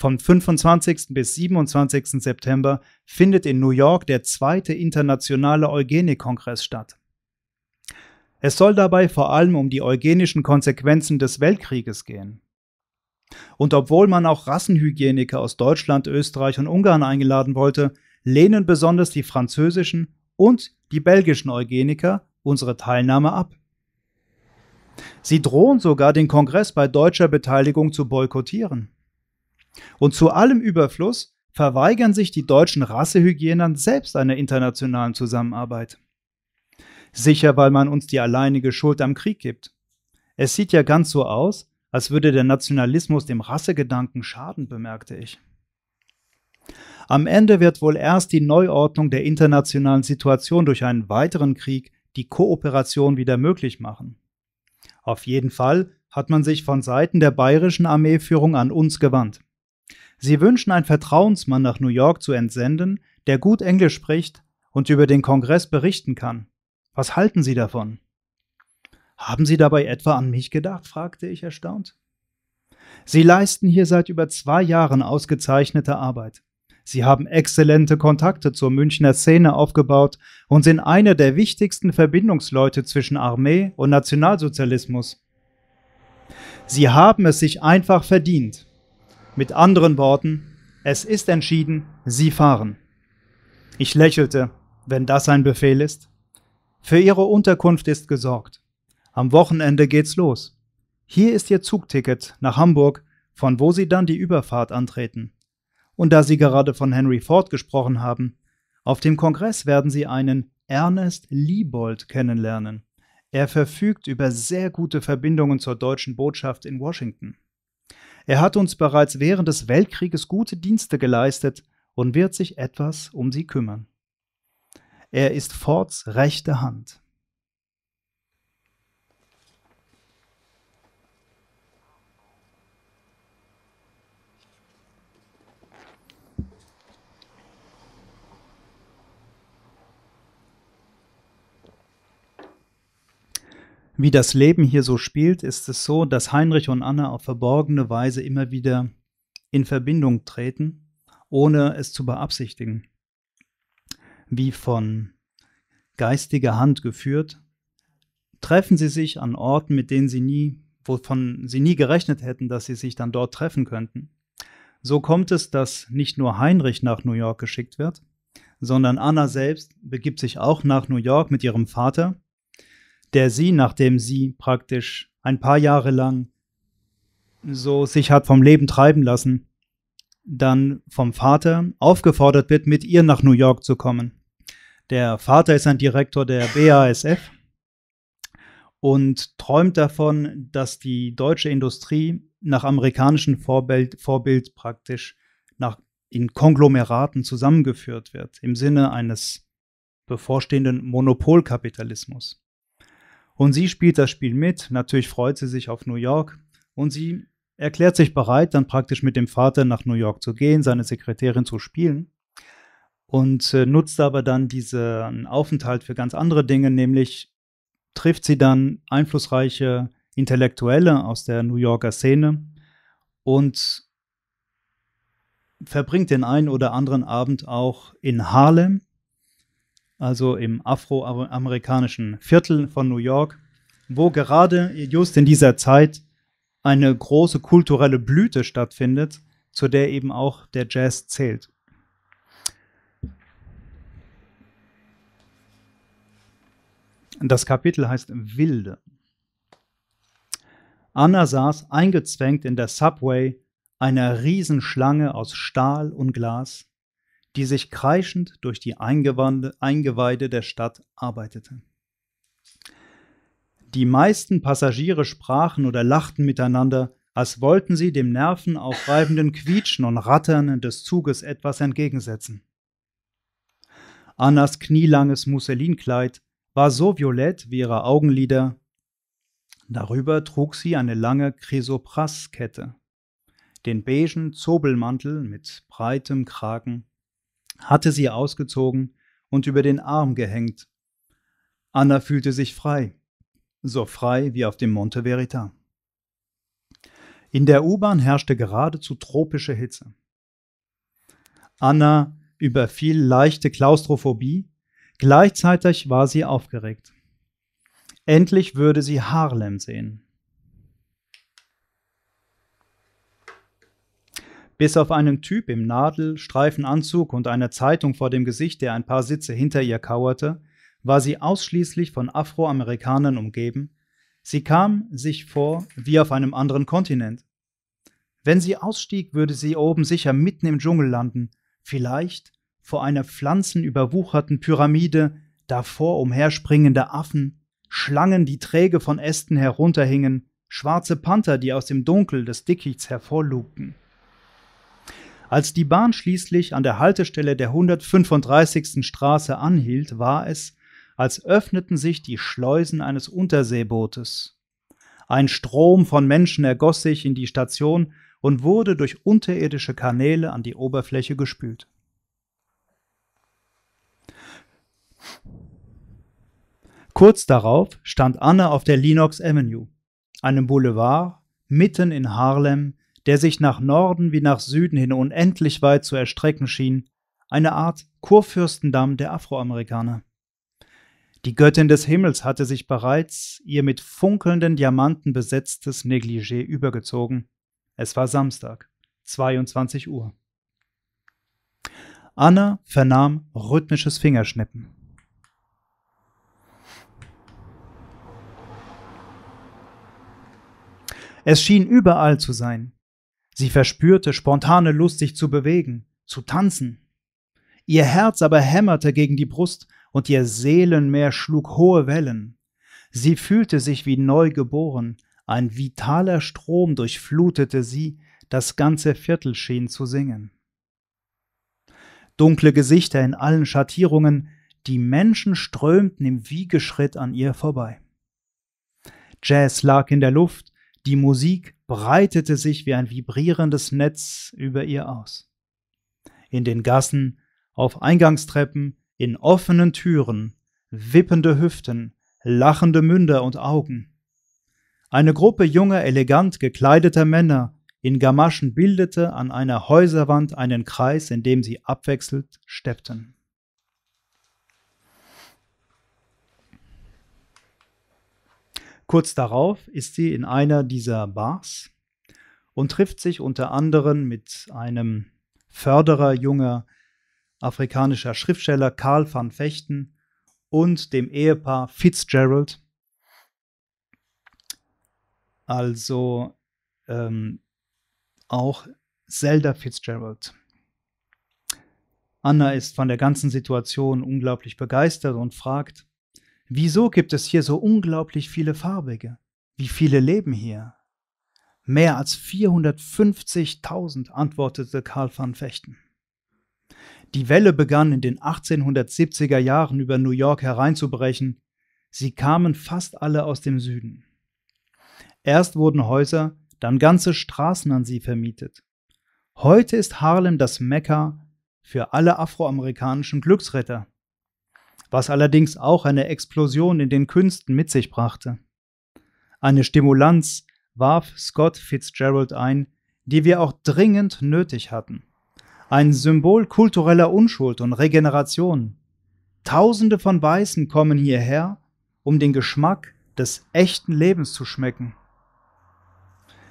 vom 25. bis 27. September findet in New York der zweite internationale Eugenikkongress statt. Es soll dabei vor allem um die eugenischen Konsequenzen des Weltkrieges gehen. Und obwohl man auch Rassenhygieniker aus Deutschland, Österreich und Ungarn eingeladen wollte, lehnen besonders die französischen und die belgischen Eugeniker unsere Teilnahme ab. Sie drohen sogar, den Kongress bei deutscher Beteiligung zu boykottieren. Und zu allem Überfluss verweigern sich die deutschen Rassehygienern selbst einer internationalen Zusammenarbeit. Sicher, weil man uns die alleinige Schuld am Krieg gibt. Es sieht ja ganz so aus, als würde der Nationalismus dem Rassegedanken schaden, bemerkte ich. Am Ende wird wohl erst die Neuordnung der internationalen Situation durch einen weiteren Krieg die Kooperation wieder möglich machen. Auf jeden Fall hat man sich von Seiten der bayerischen Armeeführung an uns gewandt. Sie wünschen einen Vertrauensmann nach New York zu entsenden, der gut Englisch spricht und über den Kongress berichten kann. Was halten Sie davon? Haben Sie dabei etwa an mich gedacht? fragte ich erstaunt. Sie leisten hier seit über zwei Jahren ausgezeichnete Arbeit. Sie haben exzellente Kontakte zur Münchner Szene aufgebaut und sind einer der wichtigsten Verbindungsleute zwischen Armee und Nationalsozialismus. Sie haben es sich einfach verdient, mit anderen Worten, es ist entschieden, Sie fahren. Ich lächelte, wenn das ein Befehl ist. Für Ihre Unterkunft ist gesorgt. Am Wochenende geht's los. Hier ist Ihr Zugticket nach Hamburg, von wo Sie dann die Überfahrt antreten. Und da Sie gerade von Henry Ford gesprochen haben, auf dem Kongress werden Sie einen Ernest Liebold kennenlernen. Er verfügt über sehr gute Verbindungen zur deutschen Botschaft in Washington. Er hat uns bereits während des Weltkrieges gute Dienste geleistet und wird sich etwas um sie kümmern. Er ist Fords rechte Hand. Wie das Leben hier so spielt, ist es so, dass Heinrich und Anna auf verborgene Weise immer wieder in Verbindung treten, ohne es zu beabsichtigen. Wie von geistiger Hand geführt, treffen sie sich an Orten, mit denen sie nie, wovon sie nie gerechnet hätten, dass sie sich dann dort treffen könnten. So kommt es, dass nicht nur Heinrich nach New York geschickt wird, sondern Anna selbst begibt sich auch nach New York mit ihrem Vater, der sie, nachdem sie praktisch ein paar Jahre lang so sich hat vom Leben treiben lassen, dann vom Vater aufgefordert wird, mit ihr nach New York zu kommen. Der Vater ist ein Direktor der BASF und träumt davon, dass die deutsche Industrie nach amerikanischem Vorbild, Vorbild praktisch nach, in Konglomeraten zusammengeführt wird, im Sinne eines bevorstehenden Monopolkapitalismus. Und sie spielt das Spiel mit. Natürlich freut sie sich auf New York. Und sie erklärt sich bereit, dann praktisch mit dem Vater nach New York zu gehen, seine Sekretärin zu spielen. Und äh, nutzt aber dann diesen Aufenthalt für ganz andere Dinge, nämlich trifft sie dann einflussreiche Intellektuelle aus der New Yorker Szene und verbringt den einen oder anderen Abend auch in Harlem also im afroamerikanischen Viertel von New York, wo gerade just in dieser Zeit eine große kulturelle Blüte stattfindet, zu der eben auch der Jazz zählt. Das Kapitel heißt Wilde. Anna saß eingezwängt in der Subway, einer Riesenschlange aus Stahl und Glas, die sich kreischend durch die Eingeweide der Stadt arbeitete. Die meisten Passagiere sprachen oder lachten miteinander, als wollten sie dem nervenaufreibenden Quietschen und Rattern des Zuges etwas entgegensetzen. Annas knielanges Musselinkleid war so violett wie ihre Augenlider. Darüber trug sie eine lange Chrysopraskette, den beigen Zobelmantel mit breitem Kragen hatte sie ausgezogen und über den Arm gehängt. Anna fühlte sich frei, so frei wie auf dem Monte Verita. In der U-Bahn herrschte geradezu tropische Hitze. Anna überfiel leichte Klaustrophobie, gleichzeitig war sie aufgeregt. Endlich würde sie Harlem sehen. Bis auf einen Typ im Nadelstreifenanzug und einer Zeitung vor dem Gesicht, der ein paar Sitze hinter ihr kauerte, war sie ausschließlich von Afroamerikanern umgeben. Sie kam sich vor wie auf einem anderen Kontinent. Wenn sie ausstieg, würde sie oben sicher mitten im Dschungel landen, vielleicht vor einer pflanzenüberwucherten Pyramide, davor umherspringende Affen, Schlangen, die träge von Ästen herunterhingen, schwarze Panther, die aus dem Dunkel des Dickichts hervorlugten. Als die Bahn schließlich an der Haltestelle der 135. Straße anhielt, war es, als öffneten sich die Schleusen eines Unterseebootes. Ein Strom von Menschen ergoss sich in die Station und wurde durch unterirdische Kanäle an die Oberfläche gespült. Kurz darauf stand Anne auf der Lenox Avenue, einem Boulevard mitten in Harlem, der sich nach Norden wie nach Süden hin unendlich weit zu erstrecken schien, eine Art Kurfürstendamm der Afroamerikaner. Die Göttin des Himmels hatte sich bereits ihr mit funkelnden Diamanten besetztes Negligé übergezogen. Es war Samstag, 22 Uhr. Anna vernahm rhythmisches Fingerschnippen. Es schien überall zu sein. Sie verspürte spontane Lust, sich zu bewegen, zu tanzen. Ihr Herz aber hämmerte gegen die Brust und ihr Seelenmeer schlug hohe Wellen. Sie fühlte sich wie neu geboren, ein vitaler Strom durchflutete sie, das ganze Viertel schien zu singen. Dunkle Gesichter in allen Schattierungen, die Menschen strömten im Wiegeschritt an ihr vorbei. Jazz lag in der Luft, die Musik breitete sich wie ein vibrierendes Netz über ihr aus. In den Gassen, auf Eingangstreppen, in offenen Türen, wippende Hüften, lachende Münder und Augen. Eine Gruppe junger, elegant gekleideter Männer in Gamaschen bildete an einer Häuserwand einen Kreis, in dem sie abwechselnd steppten. Kurz darauf ist sie in einer dieser Bars und trifft sich unter anderem mit einem Förderer junger afrikanischer Schriftsteller Karl van Fechten und dem Ehepaar Fitzgerald. Also ähm, auch Zelda Fitzgerald. Anna ist von der ganzen Situation unglaublich begeistert und fragt, Wieso gibt es hier so unglaublich viele Farbige? Wie viele leben hier? Mehr als 450.000, antwortete Karl van Vechten. Die Welle begann in den 1870er Jahren über New York hereinzubrechen. Sie kamen fast alle aus dem Süden. Erst wurden Häuser, dann ganze Straßen an sie vermietet. Heute ist Harlem das Mekka für alle afroamerikanischen Glücksritter was allerdings auch eine Explosion in den Künsten mit sich brachte. Eine Stimulanz warf Scott Fitzgerald ein, die wir auch dringend nötig hatten. Ein Symbol kultureller Unschuld und Regeneration. Tausende von Weißen kommen hierher, um den Geschmack des echten Lebens zu schmecken.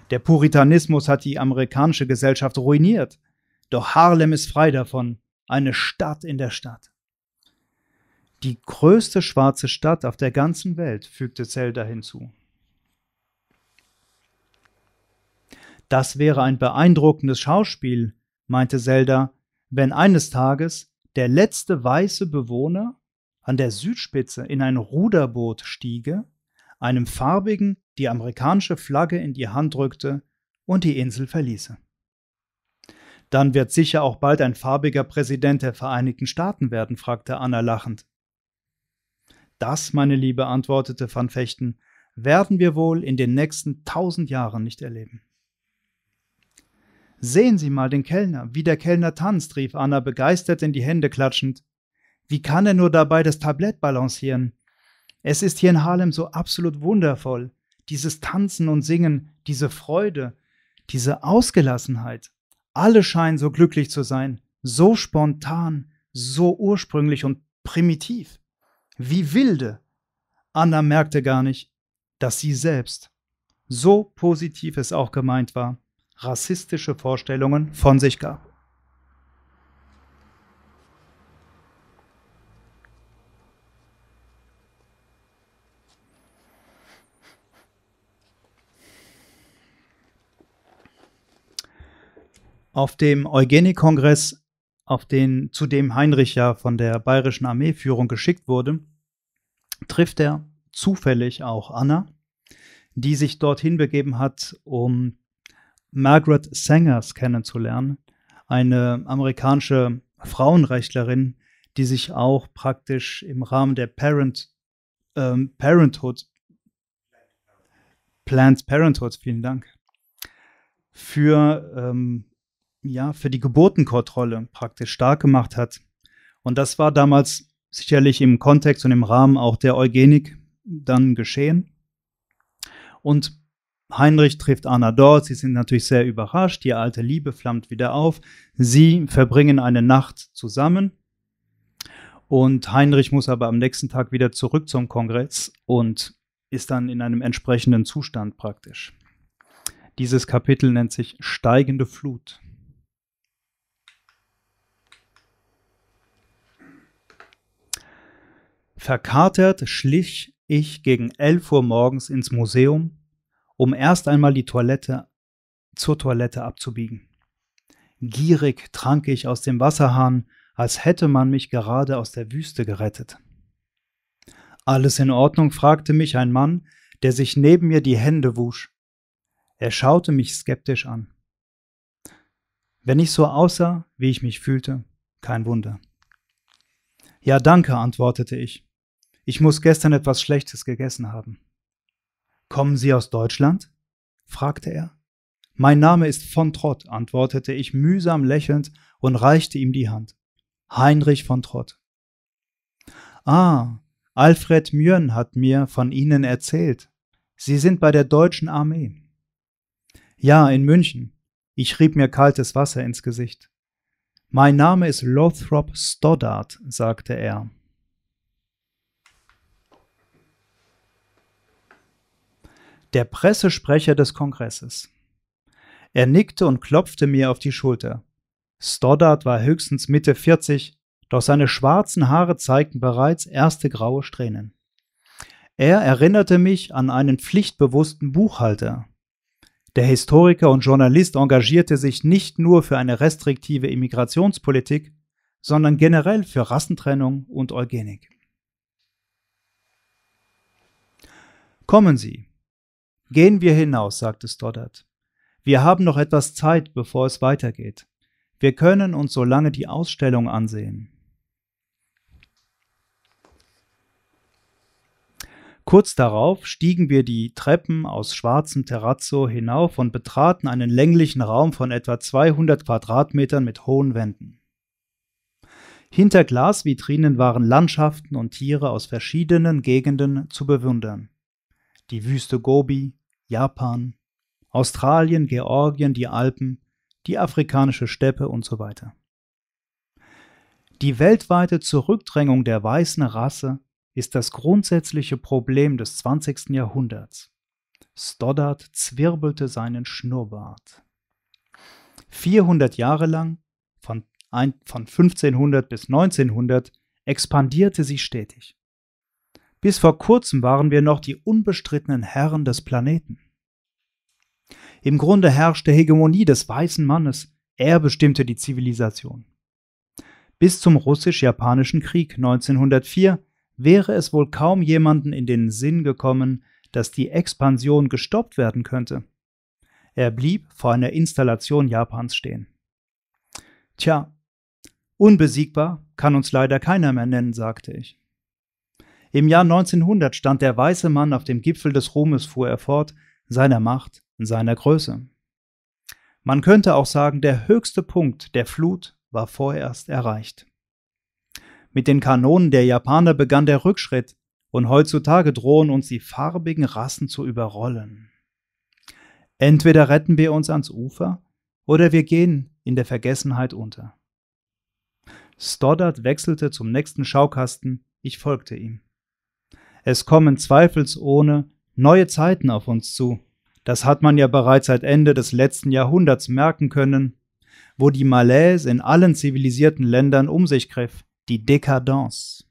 Der Puritanismus hat die amerikanische Gesellschaft ruiniert, doch Harlem ist frei davon, eine Stadt in der Stadt. Die größte schwarze Stadt auf der ganzen Welt, fügte Zelda hinzu. Das wäre ein beeindruckendes Schauspiel, meinte Zelda, wenn eines Tages der letzte weiße Bewohner an der Südspitze in ein Ruderboot stiege, einem farbigen die amerikanische Flagge in die Hand drückte und die Insel verließe. Dann wird sicher auch bald ein farbiger Präsident der Vereinigten Staaten werden, fragte Anna lachend. Das, meine Liebe, antwortete Van Fechten, werden wir wohl in den nächsten tausend Jahren nicht erleben. Sehen Sie mal den Kellner, wie der Kellner tanzt, rief Anna begeistert in die Hände klatschend. Wie kann er nur dabei das Tablett balancieren? Es ist hier in Harlem so absolut wundervoll. Dieses Tanzen und Singen, diese Freude, diese Ausgelassenheit. Alle scheinen so glücklich zu sein, so spontan, so ursprünglich und primitiv. Wie wilde. Anna merkte gar nicht, dass sie selbst, so positiv es auch gemeint war, rassistische Vorstellungen von sich gab. Auf dem Eugenikongress, auf den, zu dem Heinrich ja von der bayerischen Armeeführung geschickt wurde, trifft er zufällig auch Anna, die sich dorthin begeben hat, um Margaret Sangers kennenzulernen, eine amerikanische Frauenrechtlerin, die sich auch praktisch im Rahmen der Parent, ähm, Parenthood, Planned Parenthood, vielen Dank, für, ähm, ja, für die Geburtenkontrolle praktisch stark gemacht hat. Und das war damals sicherlich im Kontext und im Rahmen auch der Eugenik dann geschehen. Und Heinrich trifft Anna dort, sie sind natürlich sehr überrascht, die alte Liebe flammt wieder auf, sie verbringen eine Nacht zusammen und Heinrich muss aber am nächsten Tag wieder zurück zum Kongress und ist dann in einem entsprechenden Zustand praktisch. Dieses Kapitel nennt sich Steigende Flut. Verkatert schlich ich gegen 11 Uhr morgens ins Museum, um erst einmal die Toilette zur Toilette abzubiegen. Gierig trank ich aus dem Wasserhahn, als hätte man mich gerade aus der Wüste gerettet. Alles in Ordnung? fragte mich ein Mann, der sich neben mir die Hände wusch. Er schaute mich skeptisch an. Wenn ich so aussah, wie ich mich fühlte, kein Wunder. Ja, danke, antwortete ich. Ich muss gestern etwas Schlechtes gegessen haben. Kommen Sie aus Deutschland? fragte er. Mein Name ist von Trott, antwortete ich mühsam lächelnd und reichte ihm die Hand. Heinrich von Trott. Ah, Alfred Mürn hat mir von Ihnen erzählt. Sie sind bei der deutschen Armee. Ja, in München. Ich rieb mir kaltes Wasser ins Gesicht. Mein Name ist Lothrop Stoddart, sagte er. der Pressesprecher des Kongresses. Er nickte und klopfte mir auf die Schulter. Stoddard war höchstens Mitte 40, doch seine schwarzen Haare zeigten bereits erste graue Strähnen. Er erinnerte mich an einen pflichtbewussten Buchhalter. Der Historiker und Journalist engagierte sich nicht nur für eine restriktive Immigrationspolitik, sondern generell für Rassentrennung und Eugenik. Kommen Sie, Gehen wir hinaus, sagte Stoddard. Wir haben noch etwas Zeit, bevor es weitergeht. Wir können uns so lange die Ausstellung ansehen. Kurz darauf stiegen wir die Treppen aus schwarzem Terrazzo hinauf und betraten einen länglichen Raum von etwa 200 Quadratmetern mit hohen Wänden. Hinter Glasvitrinen waren Landschaften und Tiere aus verschiedenen Gegenden zu bewundern. Die Wüste Gobi, Japan, Australien, Georgien, die Alpen, die afrikanische Steppe und so weiter. Die weltweite Zurückdrängung der weißen Rasse ist das grundsätzliche Problem des 20. Jahrhunderts. Stoddard zwirbelte seinen Schnurrbart. 400 Jahre lang, von, ein, von 1500 bis 1900, expandierte sie stetig. Bis vor kurzem waren wir noch die unbestrittenen Herren des Planeten. Im Grunde herrschte Hegemonie des weißen Mannes. Er bestimmte die Zivilisation. Bis zum russisch-japanischen Krieg 1904 wäre es wohl kaum jemanden in den Sinn gekommen, dass die Expansion gestoppt werden könnte. Er blieb vor einer Installation Japans stehen. Tja, unbesiegbar kann uns leider keiner mehr nennen, sagte ich. Im Jahr 1900 stand der weiße Mann auf dem Gipfel des Ruhmes, fuhr er fort, seiner Macht, in seiner Größe. Man könnte auch sagen, der höchste Punkt der Flut war vorerst erreicht. Mit den Kanonen der Japaner begann der Rückschritt, und heutzutage drohen uns die farbigen Rassen zu überrollen. Entweder retten wir uns ans Ufer, oder wir gehen in der Vergessenheit unter. Stoddard wechselte zum nächsten Schaukasten, ich folgte ihm. Es kommen zweifelsohne neue Zeiten auf uns zu, das hat man ja bereits seit Ende des letzten Jahrhunderts merken können, wo die Malaise in allen zivilisierten Ländern um sich griff, die Dekadence.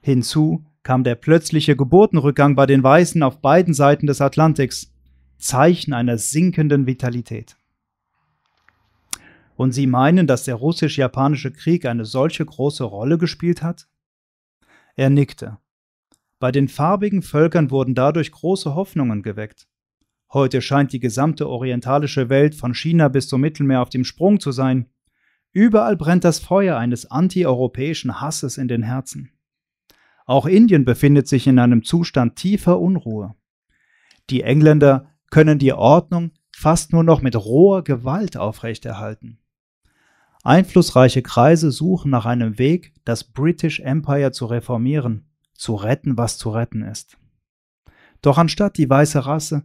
Hinzu kam der plötzliche Geburtenrückgang bei den Weißen auf beiden Seiten des Atlantiks, Zeichen einer sinkenden Vitalität. Und Sie meinen, dass der russisch-japanische Krieg eine solche große Rolle gespielt hat? Er nickte. Bei den farbigen Völkern wurden dadurch große Hoffnungen geweckt. Heute scheint die gesamte orientalische Welt von China bis zum Mittelmeer auf dem Sprung zu sein. Überall brennt das Feuer eines antieuropäischen Hasses in den Herzen. Auch Indien befindet sich in einem Zustand tiefer Unruhe. Die Engländer können die Ordnung fast nur noch mit roher Gewalt aufrechterhalten. Einflussreiche Kreise suchen nach einem Weg, das British Empire zu reformieren, zu retten, was zu retten ist. Doch anstatt die weiße Rasse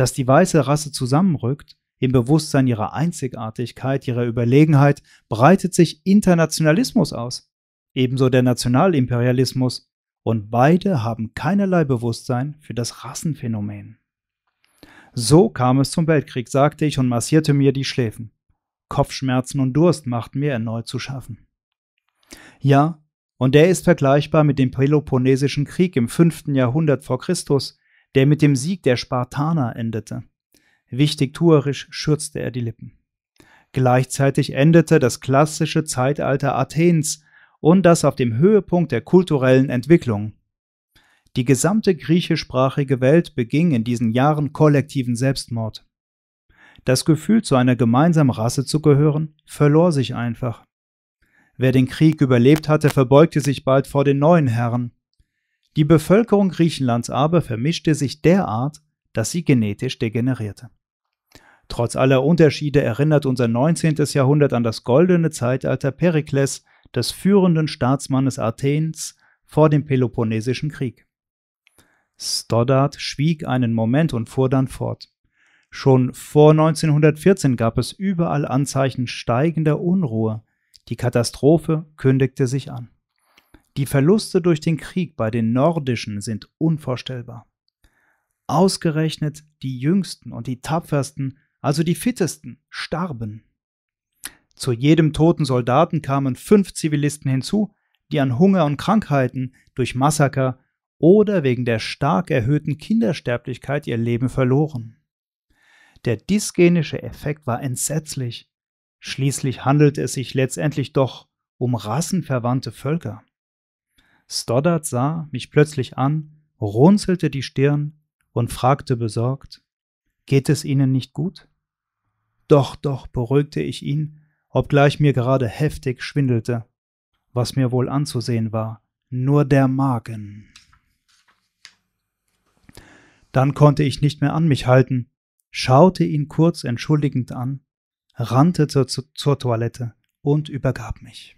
dass die weiße Rasse zusammenrückt, im Bewusstsein ihrer Einzigartigkeit, ihrer Überlegenheit, breitet sich Internationalismus aus, ebenso der Nationalimperialismus, und beide haben keinerlei Bewusstsein für das Rassenphänomen. So kam es zum Weltkrieg, sagte ich und massierte mir die Schläfen. Kopfschmerzen und Durst machten mir erneut zu schaffen. Ja, und der ist vergleichbar mit dem Peloponnesischen Krieg im 5. Jahrhundert vor Christus, der mit dem Sieg der Spartaner endete. Wichtig tuerisch schürzte er die Lippen. Gleichzeitig endete das klassische Zeitalter Athens und das auf dem Höhepunkt der kulturellen Entwicklung. Die gesamte griechischsprachige Welt beging in diesen Jahren kollektiven Selbstmord. Das Gefühl, zu einer gemeinsamen Rasse zu gehören, verlor sich einfach. Wer den Krieg überlebt hatte, verbeugte sich bald vor den neuen Herren. Die Bevölkerung Griechenlands aber vermischte sich derart, dass sie genetisch degenerierte. Trotz aller Unterschiede erinnert unser 19. Jahrhundert an das goldene Zeitalter Perikles, des führenden Staatsmannes Athens, vor dem Peloponnesischen Krieg. Stoddard schwieg einen Moment und fuhr dann fort. Schon vor 1914 gab es überall Anzeichen steigender Unruhe. Die Katastrophe kündigte sich an. Die Verluste durch den Krieg bei den Nordischen sind unvorstellbar. Ausgerechnet die Jüngsten und die Tapfersten, also die Fittesten, starben. Zu jedem toten Soldaten kamen fünf Zivilisten hinzu, die an Hunger und Krankheiten, durch Massaker oder wegen der stark erhöhten Kindersterblichkeit ihr Leben verloren. Der dysgenische Effekt war entsetzlich. Schließlich handelte es sich letztendlich doch um rassenverwandte Völker. Stoddard sah mich plötzlich an, runzelte die Stirn und fragte besorgt, Geht es Ihnen nicht gut? Doch, doch, beruhigte ich ihn, obgleich mir gerade heftig schwindelte, was mir wohl anzusehen war, nur der Magen. Dann konnte ich nicht mehr an mich halten, schaute ihn kurz entschuldigend an, rannte zur, zur Toilette und übergab mich.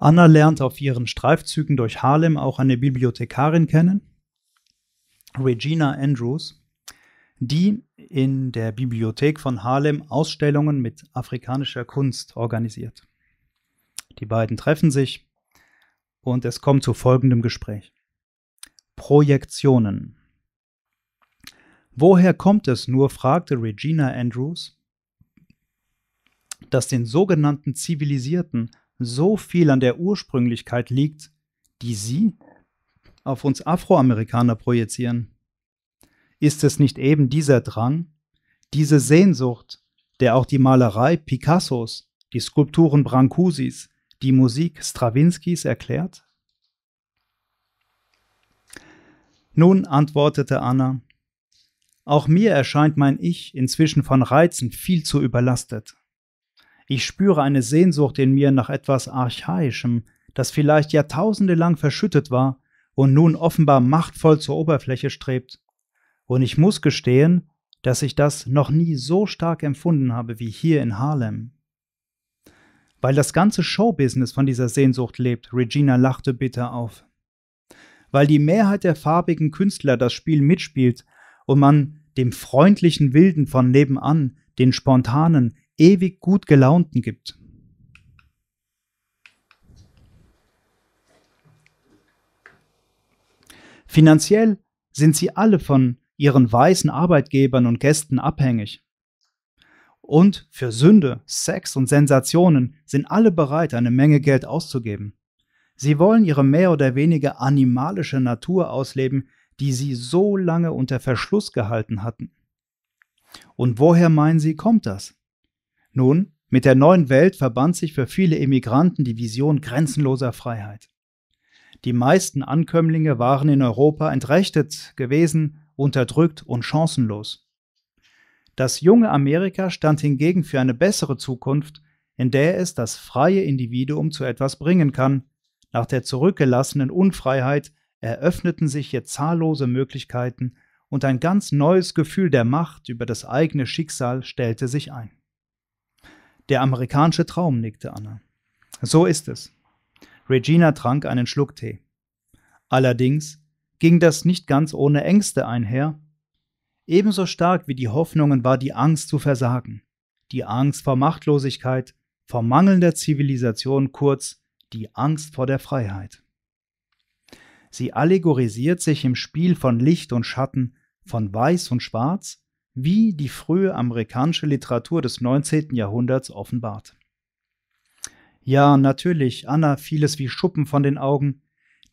Anna lernt auf ihren Streifzügen durch Harlem auch eine Bibliothekarin kennen, Regina Andrews, die in der Bibliothek von Harlem Ausstellungen mit afrikanischer Kunst organisiert. Die beiden treffen sich und es kommt zu folgendem Gespräch. Projektionen. Woher kommt es nur, fragte Regina Andrews, dass den sogenannten zivilisierten so viel an der Ursprünglichkeit liegt, die Sie auf uns Afroamerikaner projizieren? Ist es nicht eben dieser Drang, diese Sehnsucht, der auch die Malerei Picassos, die Skulpturen Brancusis, die Musik Strawinskys erklärt? Nun antwortete Anna, auch mir erscheint mein Ich inzwischen von Reizen viel zu überlastet. Ich spüre eine Sehnsucht in mir nach etwas Archaischem, das vielleicht Jahrtausende lang verschüttet war und nun offenbar machtvoll zur Oberfläche strebt. Und ich muss gestehen, dass ich das noch nie so stark empfunden habe wie hier in Harlem. Weil das ganze Showbusiness von dieser Sehnsucht lebt, Regina lachte bitter auf. Weil die Mehrheit der farbigen Künstler das Spiel mitspielt und man dem freundlichen Wilden von nebenan, den spontanen, ewig gut gelaunten gibt. Finanziell sind sie alle von ihren weißen Arbeitgebern und Gästen abhängig. Und für Sünde, Sex und Sensationen sind alle bereit, eine Menge Geld auszugeben. Sie wollen ihre mehr oder weniger animalische Natur ausleben, die sie so lange unter Verschluss gehalten hatten. Und woher meinen Sie, kommt das? Nun, mit der neuen Welt verband sich für viele Emigranten die Vision grenzenloser Freiheit. Die meisten Ankömmlinge waren in Europa entrechtet gewesen, unterdrückt und chancenlos. Das junge Amerika stand hingegen für eine bessere Zukunft, in der es das freie Individuum zu etwas bringen kann. Nach der zurückgelassenen Unfreiheit eröffneten sich hier zahllose Möglichkeiten und ein ganz neues Gefühl der Macht über das eigene Schicksal stellte sich ein. Der amerikanische Traum, nickte Anna. So ist es. Regina trank einen Schluck Tee. Allerdings ging das nicht ganz ohne Ängste einher. Ebenso stark wie die Hoffnungen war die Angst zu versagen, die Angst vor Machtlosigkeit, vor mangelnder Zivilisation, kurz die Angst vor der Freiheit. Sie allegorisiert sich im Spiel von Licht und Schatten, von Weiß und Schwarz, wie die frühe amerikanische Literatur des 19. Jahrhunderts offenbart. Ja, natürlich, Anna fiel es wie Schuppen von den Augen.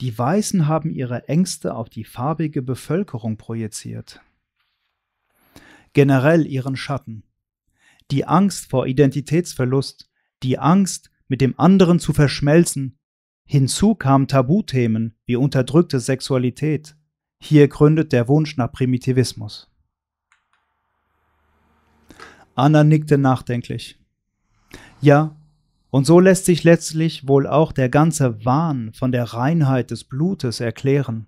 Die Weißen haben ihre Ängste auf die farbige Bevölkerung projiziert. Generell ihren Schatten. Die Angst vor Identitätsverlust, die Angst, mit dem anderen zu verschmelzen. Hinzu kamen Tabuthemen wie unterdrückte Sexualität. Hier gründet der Wunsch nach Primitivismus. Anna nickte nachdenklich. Ja, und so lässt sich letztlich wohl auch der ganze Wahn von der Reinheit des Blutes erklären.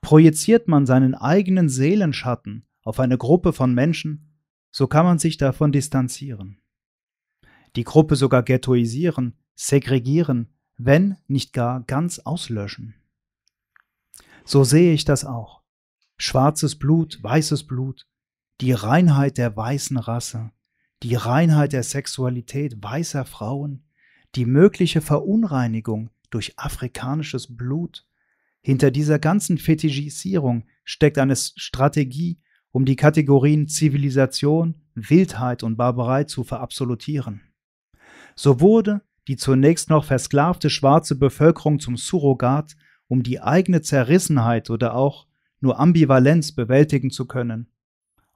Projiziert man seinen eigenen Seelenschatten auf eine Gruppe von Menschen, so kann man sich davon distanzieren. Die Gruppe sogar ghettoisieren, segregieren, wenn nicht gar ganz auslöschen. So sehe ich das auch. Schwarzes Blut, weißes Blut, die Reinheit der weißen Rasse, die Reinheit der Sexualität weißer Frauen, die mögliche Verunreinigung durch afrikanisches Blut. Hinter dieser ganzen Fetischisierung steckt eine Strategie, um die Kategorien Zivilisation, Wildheit und Barbarei zu verabsolutieren. So wurde die zunächst noch versklavte schwarze Bevölkerung zum Surrogat, um die eigene Zerrissenheit oder auch nur Ambivalenz bewältigen zu können.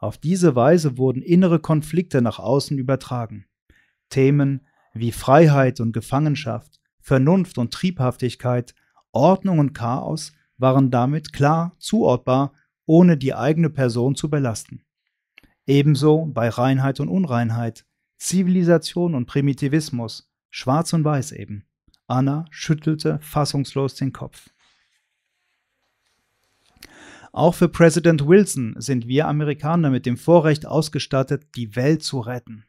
Auf diese Weise wurden innere Konflikte nach außen übertragen. Themen wie Freiheit und Gefangenschaft, Vernunft und Triebhaftigkeit, Ordnung und Chaos waren damit klar zuordbar, ohne die eigene Person zu belasten. Ebenso bei Reinheit und Unreinheit, Zivilisation und Primitivismus, Schwarz und Weiß eben. Anna schüttelte fassungslos den Kopf. Auch für Präsident Wilson sind wir Amerikaner mit dem Vorrecht ausgestattet, die Welt zu retten.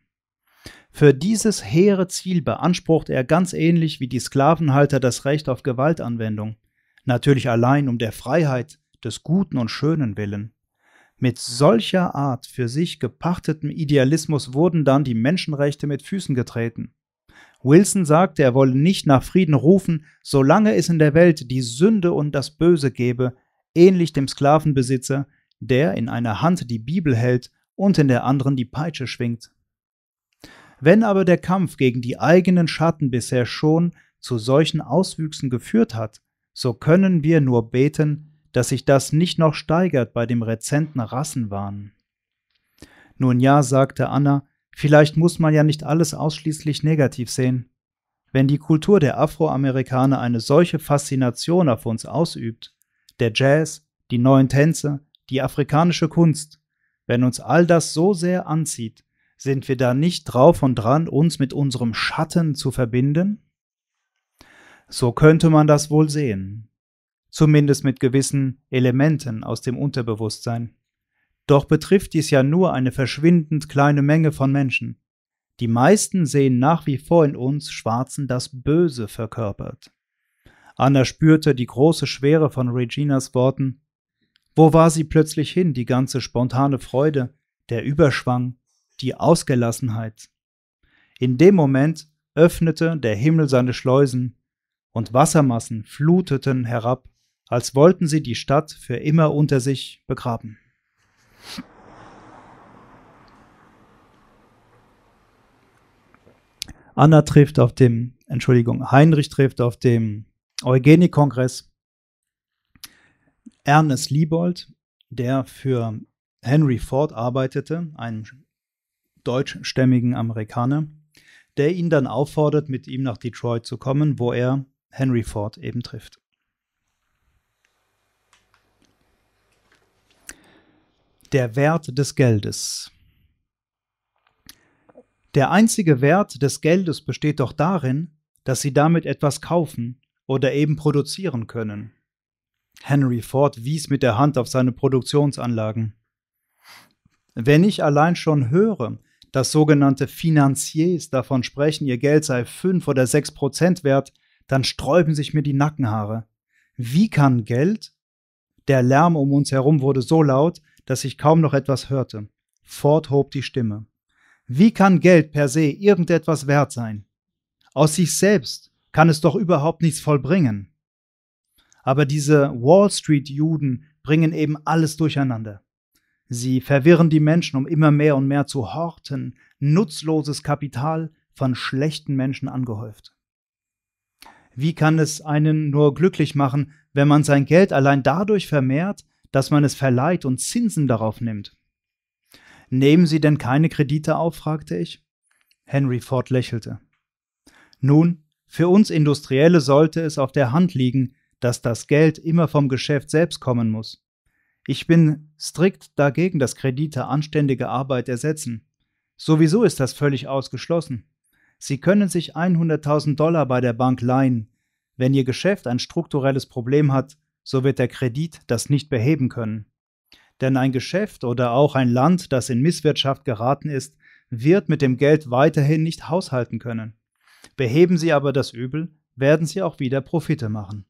Für dieses hehre Ziel beansprucht er ganz ähnlich wie die Sklavenhalter das Recht auf Gewaltanwendung, natürlich allein um der Freiheit, des Guten und Schönen willen. Mit solcher Art für sich gepachtetem Idealismus wurden dann die Menschenrechte mit Füßen getreten. Wilson sagte, er wolle nicht nach Frieden rufen, solange es in der Welt die Sünde und das Böse gebe, ähnlich dem Sklavenbesitzer, der in einer Hand die Bibel hält und in der anderen die Peitsche schwingt. Wenn aber der Kampf gegen die eigenen Schatten bisher schon zu solchen Auswüchsen geführt hat, so können wir nur beten, dass sich das nicht noch steigert bei dem rezenten Rassenwahn. Nun ja, sagte Anna, vielleicht muss man ja nicht alles ausschließlich negativ sehen. Wenn die Kultur der Afroamerikaner eine solche Faszination auf uns ausübt, der Jazz, die neuen Tänze, die afrikanische Kunst. Wenn uns all das so sehr anzieht, sind wir da nicht drauf und dran, uns mit unserem Schatten zu verbinden? So könnte man das wohl sehen, zumindest mit gewissen Elementen aus dem Unterbewusstsein. Doch betrifft dies ja nur eine verschwindend kleine Menge von Menschen. Die meisten sehen nach wie vor in uns Schwarzen das Böse verkörpert. Anna spürte die große Schwere von Reginas Worten. Wo war sie plötzlich hin, die ganze spontane Freude, der Überschwang, die Ausgelassenheit? In dem Moment öffnete der Himmel seine Schleusen, und Wassermassen fluteten herab, als wollten sie die Stadt für immer unter sich begraben. Anna trifft auf dem, Entschuldigung, Heinrich trifft auf dem Eugenikongress. Ernest Liebold, der für Henry Ford arbeitete, einen deutschstämmigen Amerikaner, der ihn dann auffordert, mit ihm nach Detroit zu kommen, wo er Henry Ford eben trifft. Der Wert des Geldes. Der einzige Wert des Geldes besteht doch darin, dass Sie damit etwas kaufen, oder eben produzieren können. Henry Ford wies mit der Hand auf seine Produktionsanlagen. Wenn ich allein schon höre, dass sogenannte Finanziers davon sprechen, ihr Geld sei fünf oder sechs Prozent wert, dann sträuben sich mir die Nackenhaare. Wie kann Geld? Der Lärm um uns herum wurde so laut, dass ich kaum noch etwas hörte. Ford hob die Stimme. Wie kann Geld per se irgendetwas wert sein? Aus sich selbst kann es doch überhaupt nichts vollbringen. Aber diese Wall Street Juden bringen eben alles durcheinander. Sie verwirren die Menschen, um immer mehr und mehr zu horten, nutzloses Kapital von schlechten Menschen angehäuft. Wie kann es einen nur glücklich machen, wenn man sein Geld allein dadurch vermehrt, dass man es verleiht und Zinsen darauf nimmt? Nehmen Sie denn keine Kredite auf? fragte ich. Henry Ford lächelte. Nun, für uns Industrielle sollte es auf der Hand liegen, dass das Geld immer vom Geschäft selbst kommen muss. Ich bin strikt dagegen, dass Kredite anständige Arbeit ersetzen. Sowieso ist das völlig ausgeschlossen. Sie können sich 100.000 Dollar bei der Bank leihen. Wenn Ihr Geschäft ein strukturelles Problem hat, so wird der Kredit das nicht beheben können. Denn ein Geschäft oder auch ein Land, das in Misswirtschaft geraten ist, wird mit dem Geld weiterhin nicht haushalten können. Beheben sie aber das Übel, werden sie auch wieder Profite machen.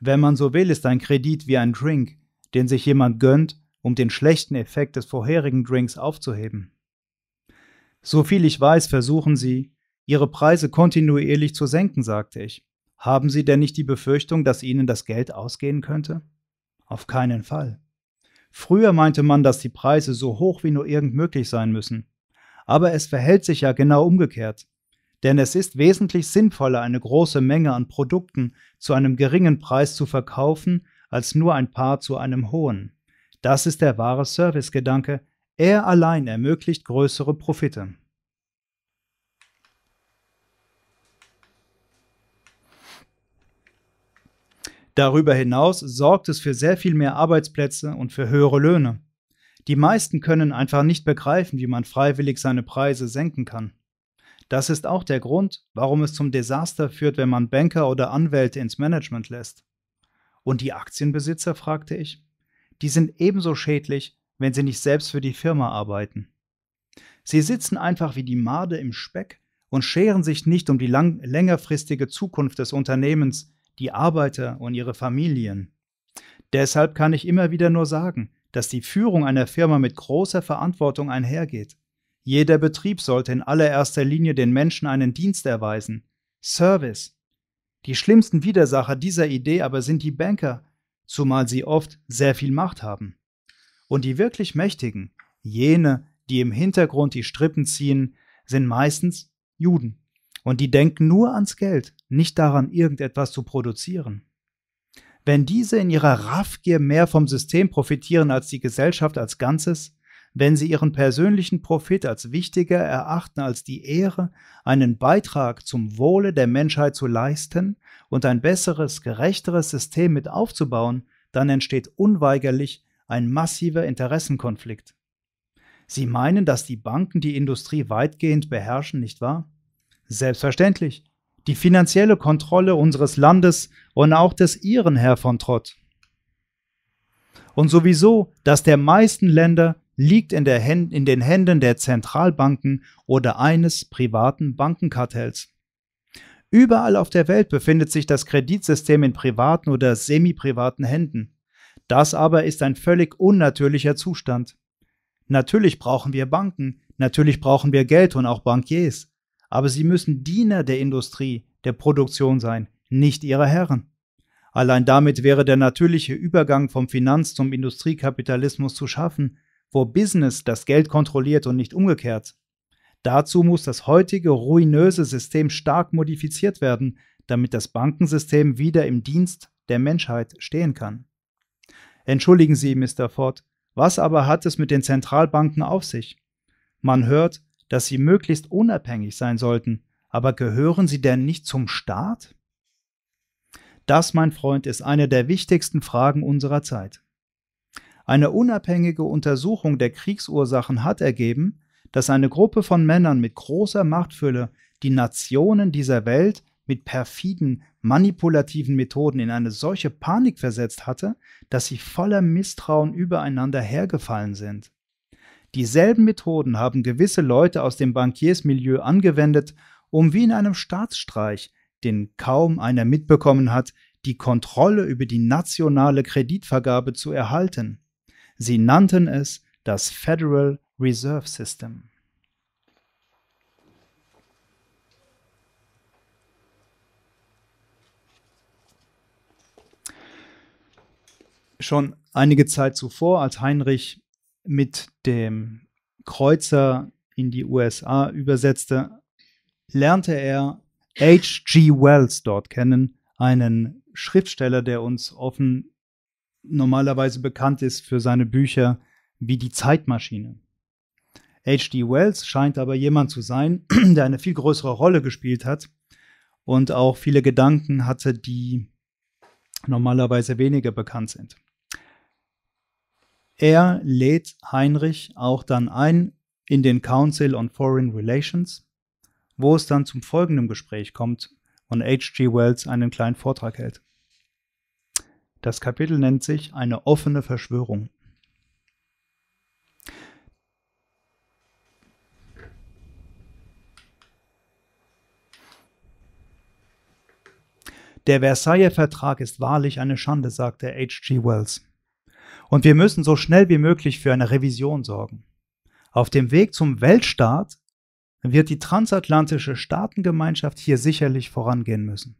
Wenn man so will, ist ein Kredit wie ein Drink, den sich jemand gönnt, um den schlechten Effekt des vorherigen Drinks aufzuheben. Soviel ich weiß, versuchen sie, ihre Preise kontinuierlich zu senken, sagte ich. Haben Sie denn nicht die Befürchtung, dass Ihnen das Geld ausgehen könnte? Auf keinen Fall. Früher meinte man, dass die Preise so hoch wie nur irgend möglich sein müssen. Aber es verhält sich ja genau umgekehrt. Denn es ist wesentlich sinnvoller, eine große Menge an Produkten zu einem geringen Preis zu verkaufen, als nur ein paar zu einem hohen. Das ist der wahre Servicegedanke. Er allein ermöglicht größere Profite. Darüber hinaus sorgt es für sehr viel mehr Arbeitsplätze und für höhere Löhne. Die meisten können einfach nicht begreifen, wie man freiwillig seine Preise senken kann. Das ist auch der Grund, warum es zum Desaster führt, wenn man Banker oder Anwälte ins Management lässt. Und die Aktienbesitzer, fragte ich, die sind ebenso schädlich, wenn sie nicht selbst für die Firma arbeiten. Sie sitzen einfach wie die Made im Speck und scheren sich nicht um die lang längerfristige Zukunft des Unternehmens, die Arbeiter und ihre Familien. Deshalb kann ich immer wieder nur sagen, dass die Führung einer Firma mit großer Verantwortung einhergeht. Jeder Betrieb sollte in allererster Linie den Menschen einen Dienst erweisen. Service. Die schlimmsten Widersacher dieser Idee aber sind die Banker, zumal sie oft sehr viel Macht haben. Und die wirklich Mächtigen, jene, die im Hintergrund die Strippen ziehen, sind meistens Juden. Und die denken nur ans Geld, nicht daran, irgendetwas zu produzieren. Wenn diese in ihrer Raffgier mehr vom System profitieren als die Gesellschaft als Ganzes, wenn sie ihren persönlichen Profit als wichtiger erachten als die Ehre, einen Beitrag zum Wohle der Menschheit zu leisten und ein besseres, gerechteres System mit aufzubauen, dann entsteht unweigerlich ein massiver Interessenkonflikt. Sie meinen, dass die Banken die Industrie weitgehend beherrschen, nicht wahr? Selbstverständlich. Die finanzielle Kontrolle unseres Landes und auch des Ihren, Herr von Trott. Und sowieso, dass der meisten Länder liegt in, in den Händen der Zentralbanken oder eines privaten Bankenkartells. Überall auf der Welt befindet sich das Kreditsystem in privaten oder semi-privaten Händen. Das aber ist ein völlig unnatürlicher Zustand. Natürlich brauchen wir Banken, natürlich brauchen wir Geld und auch Bankiers, aber sie müssen Diener der Industrie, der Produktion sein, nicht ihre Herren. Allein damit wäre der natürliche Übergang vom Finanz- zum Industriekapitalismus zu schaffen, wo Business das Geld kontrolliert und nicht umgekehrt. Dazu muss das heutige ruinöse System stark modifiziert werden, damit das Bankensystem wieder im Dienst der Menschheit stehen kann. Entschuldigen Sie, Mr. Ford, was aber hat es mit den Zentralbanken auf sich? Man hört, dass sie möglichst unabhängig sein sollten, aber gehören sie denn nicht zum Staat? Das, mein Freund, ist eine der wichtigsten Fragen unserer Zeit. Eine unabhängige Untersuchung der Kriegsursachen hat ergeben, dass eine Gruppe von Männern mit großer Machtfülle die Nationen dieser Welt mit perfiden, manipulativen Methoden in eine solche Panik versetzt hatte, dass sie voller Misstrauen übereinander hergefallen sind. Dieselben Methoden haben gewisse Leute aus dem Bankiersmilieu angewendet, um wie in einem Staatsstreich, den kaum einer mitbekommen hat, die Kontrolle über die nationale Kreditvergabe zu erhalten. Sie nannten es das Federal Reserve System. Schon einige Zeit zuvor, als Heinrich mit dem Kreuzer in die USA übersetzte, lernte er H.G. Wells dort kennen, einen Schriftsteller, der uns offen normalerweise bekannt ist für seine Bücher wie die Zeitmaschine. H.G. Wells scheint aber jemand zu sein, der eine viel größere Rolle gespielt hat und auch viele Gedanken hatte, die normalerweise weniger bekannt sind. Er lädt Heinrich auch dann ein in den Council on Foreign Relations, wo es dann zum folgenden Gespräch kommt und H.G. Wells einen kleinen Vortrag hält. Das Kapitel nennt sich Eine offene Verschwörung. Der Versailler Vertrag ist wahrlich eine Schande, sagte H.G. Wells. Und wir müssen so schnell wie möglich für eine Revision sorgen. Auf dem Weg zum Weltstaat wird die transatlantische Staatengemeinschaft hier sicherlich vorangehen müssen.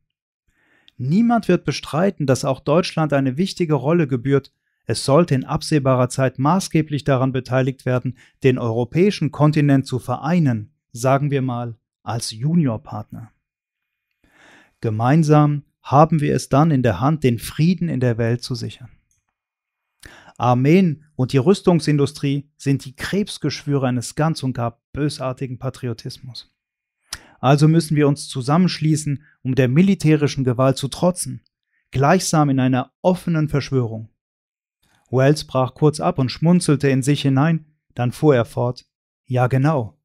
Niemand wird bestreiten, dass auch Deutschland eine wichtige Rolle gebührt. Es sollte in absehbarer Zeit maßgeblich daran beteiligt werden, den europäischen Kontinent zu vereinen, sagen wir mal, als Juniorpartner. Gemeinsam haben wir es dann in der Hand, den Frieden in der Welt zu sichern. Armeen und die Rüstungsindustrie sind die Krebsgeschwüre eines ganz und gar bösartigen Patriotismus also müssen wir uns zusammenschließen, um der militärischen Gewalt zu trotzen, gleichsam in einer offenen Verschwörung. Wells brach kurz ab und schmunzelte in sich hinein, dann fuhr er fort Ja genau.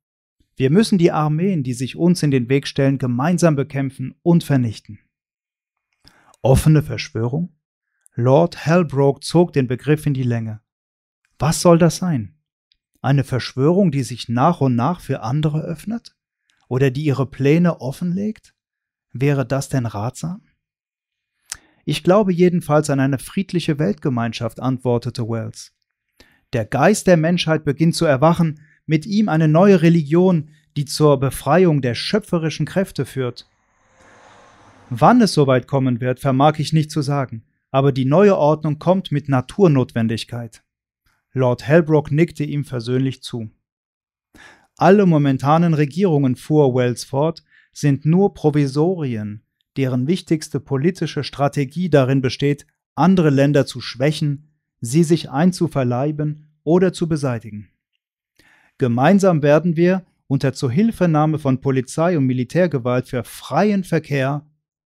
Wir müssen die Armeen, die sich uns in den Weg stellen, gemeinsam bekämpfen und vernichten. Offene Verschwörung? Lord Halbrook zog den Begriff in die Länge. Was soll das sein? Eine Verschwörung, die sich nach und nach für andere öffnet? oder die ihre Pläne offenlegt? Wäre das denn ratsam? Ich glaube jedenfalls an eine friedliche Weltgemeinschaft, antwortete Wells. Der Geist der Menschheit beginnt zu erwachen, mit ihm eine neue Religion, die zur Befreiung der schöpferischen Kräfte führt. Wann es soweit kommen wird, vermag ich nicht zu sagen, aber die neue Ordnung kommt mit Naturnotwendigkeit. Lord Helbrock nickte ihm versöhnlich zu. Alle momentanen Regierungen, fuhr Wells fort, sind nur Provisorien, deren wichtigste politische Strategie darin besteht, andere Länder zu schwächen, sie sich einzuverleiben oder zu beseitigen. Gemeinsam werden wir unter Zuhilfenahme von Polizei und Militärgewalt für freien Verkehr,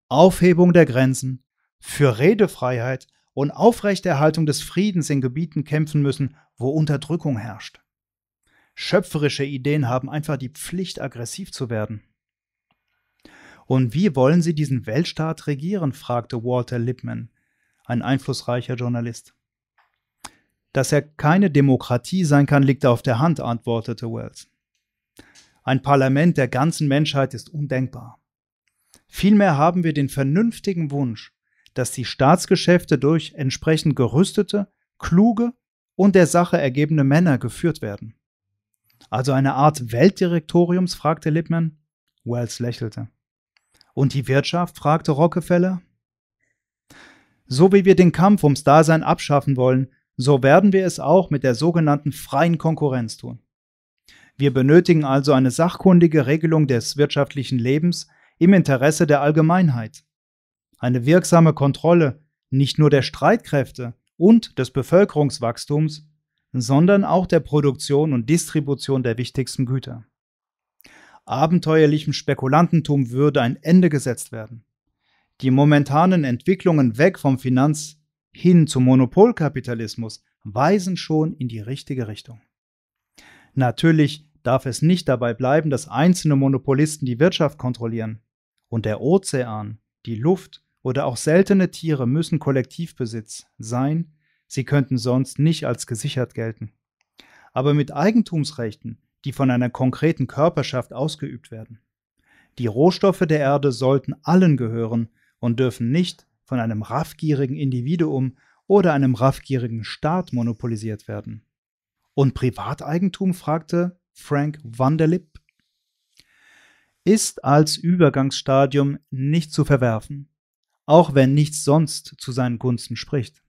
Aufhebung der Grenzen, für Redefreiheit und Aufrechterhaltung des Friedens in Gebieten kämpfen müssen, wo Unterdrückung herrscht schöpferische Ideen haben einfach die Pflicht, aggressiv zu werden. Und wie wollen Sie diesen Weltstaat regieren? fragte Walter Lippmann, ein einflussreicher Journalist. Dass er keine Demokratie sein kann, liegt auf der Hand, antwortete Wells. Ein Parlament der ganzen Menschheit ist undenkbar. Vielmehr haben wir den vernünftigen Wunsch, dass die Staatsgeschäfte durch entsprechend gerüstete, kluge und der Sache ergebene Männer geführt werden. Also eine Art Weltdirektoriums? fragte Lippmann. Wells lächelte. Und die Wirtschaft? fragte Rockefeller. So wie wir den Kampf ums Dasein abschaffen wollen, so werden wir es auch mit der sogenannten freien Konkurrenz tun. Wir benötigen also eine sachkundige Regelung des wirtschaftlichen Lebens im Interesse der Allgemeinheit. Eine wirksame Kontrolle nicht nur der Streitkräfte und des Bevölkerungswachstums, sondern auch der Produktion und Distribution der wichtigsten Güter. Abenteuerlichem Spekulantentum würde ein Ende gesetzt werden. Die momentanen Entwicklungen weg vom Finanz- hin zum Monopolkapitalismus weisen schon in die richtige Richtung. Natürlich darf es nicht dabei bleiben, dass einzelne Monopolisten die Wirtschaft kontrollieren. Und der Ozean, die Luft oder auch seltene Tiere müssen Kollektivbesitz sein, Sie könnten sonst nicht als gesichert gelten. Aber mit Eigentumsrechten, die von einer konkreten Körperschaft ausgeübt werden. Die Rohstoffe der Erde sollten allen gehören und dürfen nicht von einem raffgierigen Individuum oder einem raffgierigen Staat monopolisiert werden. Und Privateigentum? fragte Frank Vanderlip. Ist als Übergangsstadium nicht zu verwerfen, auch wenn nichts sonst zu seinen Gunsten spricht.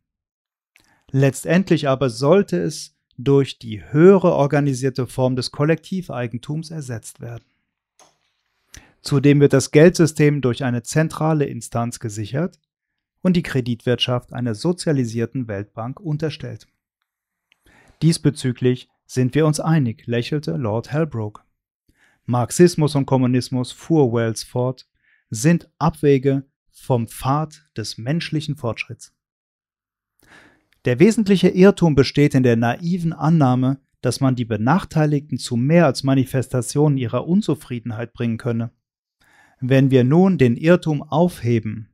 Letztendlich aber sollte es durch die höhere organisierte Form des Kollektiveigentums ersetzt werden. Zudem wird das Geldsystem durch eine zentrale Instanz gesichert und die Kreditwirtschaft einer sozialisierten Weltbank unterstellt. Diesbezüglich sind wir uns einig, lächelte Lord Halbrook. Marxismus und Kommunismus, fuhr Wells fort, sind Abwege vom Pfad des menschlichen Fortschritts. Der wesentliche Irrtum besteht in der naiven Annahme, dass man die Benachteiligten zu mehr als Manifestationen ihrer Unzufriedenheit bringen könne. Wenn wir nun den Irrtum aufheben,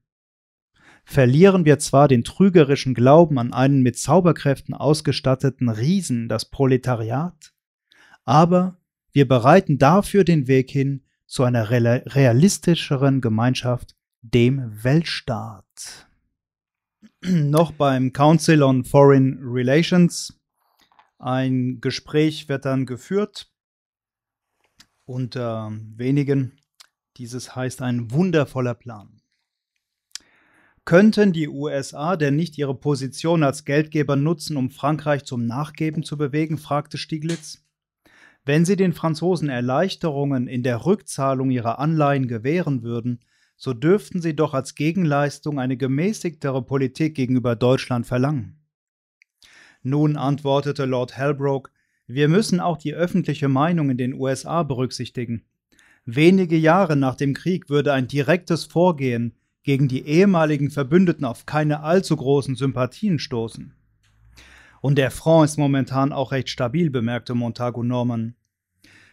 verlieren wir zwar den trügerischen Glauben an einen mit Zauberkräften ausgestatteten Riesen, das Proletariat, aber wir bereiten dafür den Weg hin zu einer realistischeren Gemeinschaft, dem Weltstaat. noch beim Council on Foreign Relations. Ein Gespräch wird dann geführt unter wenigen. Dieses heißt ein wundervoller Plan. Könnten die USA denn nicht ihre Position als Geldgeber nutzen, um Frankreich zum Nachgeben zu bewegen? fragte Stieglitz. Wenn sie den Franzosen Erleichterungen in der Rückzahlung ihrer Anleihen gewähren würden, so dürften sie doch als Gegenleistung eine gemäßigtere Politik gegenüber Deutschland verlangen. Nun antwortete Lord Halbrook, wir müssen auch die öffentliche Meinung in den USA berücksichtigen. Wenige Jahre nach dem Krieg würde ein direktes Vorgehen gegen die ehemaligen Verbündeten auf keine allzu großen Sympathien stoßen. Und der Front ist momentan auch recht stabil, bemerkte Montagu Norman.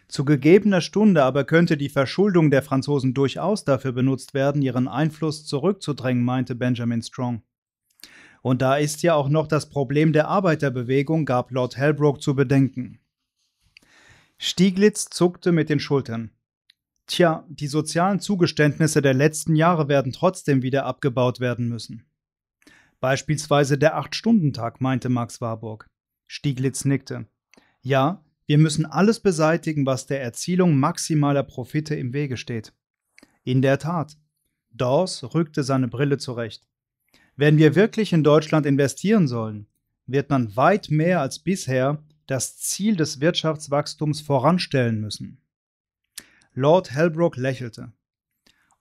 Zu gegebener Stunde aber könnte die Verschuldung der Franzosen durchaus dafür benutzt werden, ihren Einfluss zurückzudrängen, meinte Benjamin Strong. Und da ist ja auch noch das Problem der Arbeiterbewegung, gab Lord Halbrook zu bedenken. Stieglitz zuckte mit den Schultern. Tja, die sozialen Zugeständnisse der letzten Jahre werden trotzdem wieder abgebaut werden müssen. Beispielsweise der Acht-Stunden-Tag, meinte Max Warburg. Stieglitz nickte. Ja, wir müssen alles beseitigen, was der Erzielung maximaler Profite im Wege steht. In der Tat. Dawes rückte seine Brille zurecht. Wenn wir wirklich in Deutschland investieren sollen, wird man weit mehr als bisher das Ziel des Wirtschaftswachstums voranstellen müssen. Lord Helbrook lächelte.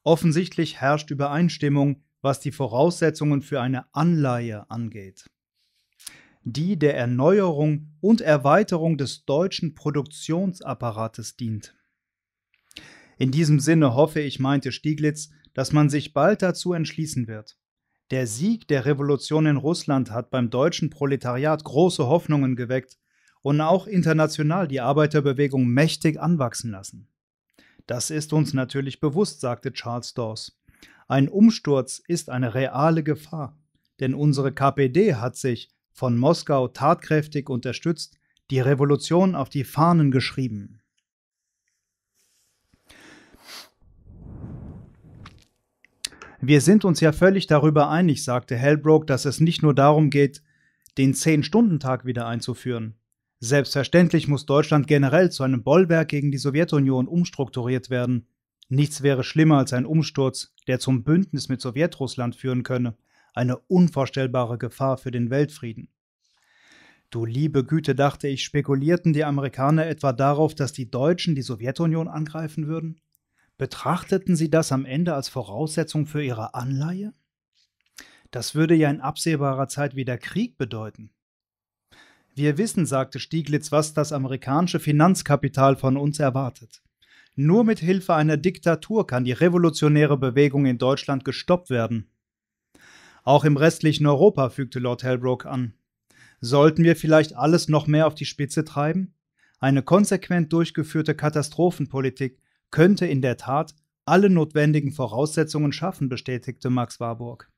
Offensichtlich herrscht Übereinstimmung, was die Voraussetzungen für eine Anleihe angeht die der Erneuerung und Erweiterung des deutschen Produktionsapparates dient. In diesem Sinne hoffe ich, meinte Stieglitz, dass man sich bald dazu entschließen wird. Der Sieg der Revolution in Russland hat beim deutschen Proletariat große Hoffnungen geweckt und auch international die Arbeiterbewegung mächtig anwachsen lassen. Das ist uns natürlich bewusst, sagte Charles Dawes. Ein Umsturz ist eine reale Gefahr, denn unsere KPD hat sich, von Moskau tatkräftig unterstützt, die Revolution auf die Fahnen geschrieben. Wir sind uns ja völlig darüber einig, sagte Hellbrook, dass es nicht nur darum geht, den Zehn-Stunden-Tag wieder einzuführen. Selbstverständlich muss Deutschland generell zu einem Bollwerk gegen die Sowjetunion umstrukturiert werden. Nichts wäre schlimmer als ein Umsturz, der zum Bündnis mit Sowjetrussland führen könne eine unvorstellbare Gefahr für den Weltfrieden. Du liebe Güte, dachte ich, spekulierten die Amerikaner etwa darauf, dass die Deutschen die Sowjetunion angreifen würden? Betrachteten sie das am Ende als Voraussetzung für ihre Anleihe? Das würde ja in absehbarer Zeit wieder Krieg bedeuten. Wir wissen, sagte Stieglitz, was das amerikanische Finanzkapital von uns erwartet. Nur mit Hilfe einer Diktatur kann die revolutionäre Bewegung in Deutschland gestoppt werden. Auch im restlichen Europa, fügte Lord Helbrook an. Sollten wir vielleicht alles noch mehr auf die Spitze treiben? Eine konsequent durchgeführte Katastrophenpolitik könnte in der Tat alle notwendigen Voraussetzungen schaffen, bestätigte Max Warburg.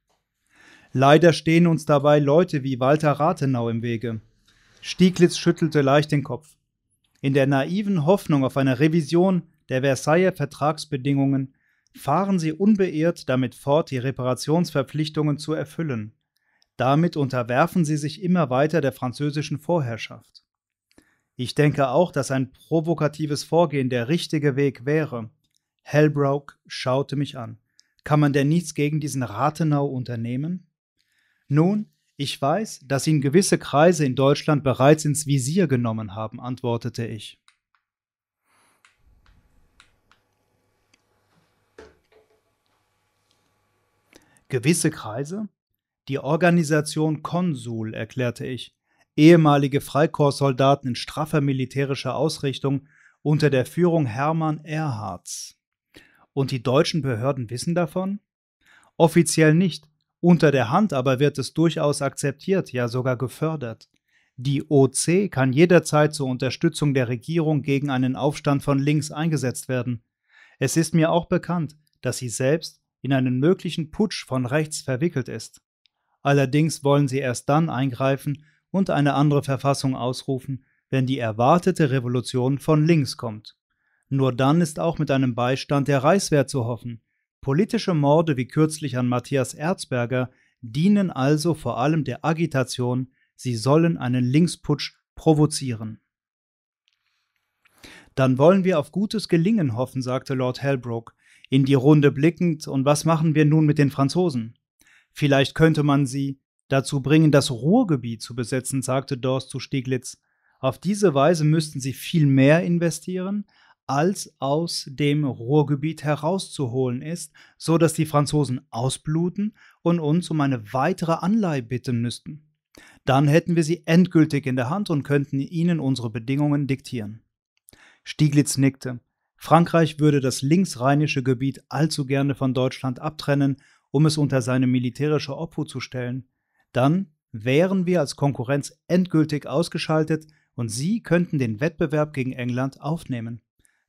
Leider stehen uns dabei Leute wie Walter Rathenau im Wege. Stieglitz schüttelte leicht den Kopf. In der naiven Hoffnung auf eine Revision der Versailler Vertragsbedingungen fahren sie unbeirrt damit fort, die Reparationsverpflichtungen zu erfüllen. Damit unterwerfen sie sich immer weiter der französischen Vorherrschaft. Ich denke auch, dass ein provokatives Vorgehen der richtige Weg wäre. Hellbrook schaute mich an. Kann man denn nichts gegen diesen Rathenau unternehmen? Nun, ich weiß, dass ihn gewisse Kreise in Deutschland bereits ins Visier genommen haben, antwortete ich. Gewisse Kreise? Die Organisation Konsul, erklärte ich, ehemalige Freikorpssoldaten in straffer militärischer Ausrichtung unter der Führung Hermann Erhards. Und die deutschen Behörden wissen davon? Offiziell nicht, unter der Hand aber wird es durchaus akzeptiert, ja sogar gefördert. Die OC kann jederzeit zur Unterstützung der Regierung gegen einen Aufstand von links eingesetzt werden. Es ist mir auch bekannt, dass sie selbst in einen möglichen Putsch von rechts verwickelt ist. Allerdings wollen sie erst dann eingreifen und eine andere Verfassung ausrufen, wenn die erwartete Revolution von links kommt. Nur dann ist auch mit einem Beistand der Reichswehr zu hoffen. Politische Morde wie kürzlich an Matthias Erzberger dienen also vor allem der Agitation, sie sollen einen Linksputsch provozieren. Dann wollen wir auf gutes Gelingen hoffen, sagte Lord Halbrook in die Runde blickend, und was machen wir nun mit den Franzosen? Vielleicht könnte man sie dazu bringen, das Ruhrgebiet zu besetzen, sagte Dorst zu Stieglitz. Auf diese Weise müssten sie viel mehr investieren, als aus dem Ruhrgebiet herauszuholen ist, so dass die Franzosen ausbluten und uns um eine weitere Anleihe bitten müssten. Dann hätten wir sie endgültig in der Hand und könnten ihnen unsere Bedingungen diktieren. Stieglitz nickte. Frankreich würde das linksrheinische Gebiet allzu gerne von Deutschland abtrennen, um es unter seine militärische Obhut zu stellen. Dann wären wir als Konkurrenz endgültig ausgeschaltet und sie könnten den Wettbewerb gegen England aufnehmen.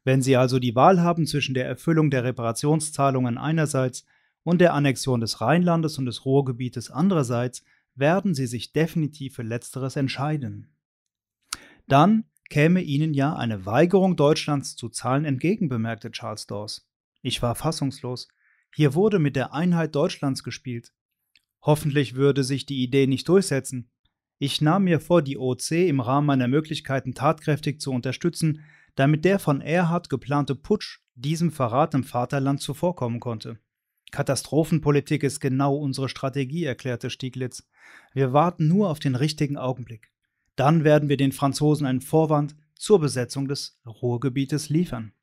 Wenn sie also die Wahl haben zwischen der Erfüllung der Reparationszahlungen einerseits und der Annexion des Rheinlandes und des Ruhrgebietes andererseits, werden sie sich definitiv für letzteres entscheiden. Dann käme ihnen ja eine Weigerung Deutschlands zu zahlen entgegen, bemerkte Charles Dawes. Ich war fassungslos. Hier wurde mit der Einheit Deutschlands gespielt. Hoffentlich würde sich die Idee nicht durchsetzen. Ich nahm mir vor, die OC im Rahmen meiner Möglichkeiten tatkräftig zu unterstützen, damit der von Erhard geplante Putsch diesem Verrat im Vaterland zuvorkommen konnte. Katastrophenpolitik ist genau unsere Strategie, erklärte Stieglitz. Wir warten nur auf den richtigen Augenblick. Dann werden wir den Franzosen einen Vorwand zur Besetzung des Ruhrgebietes liefern.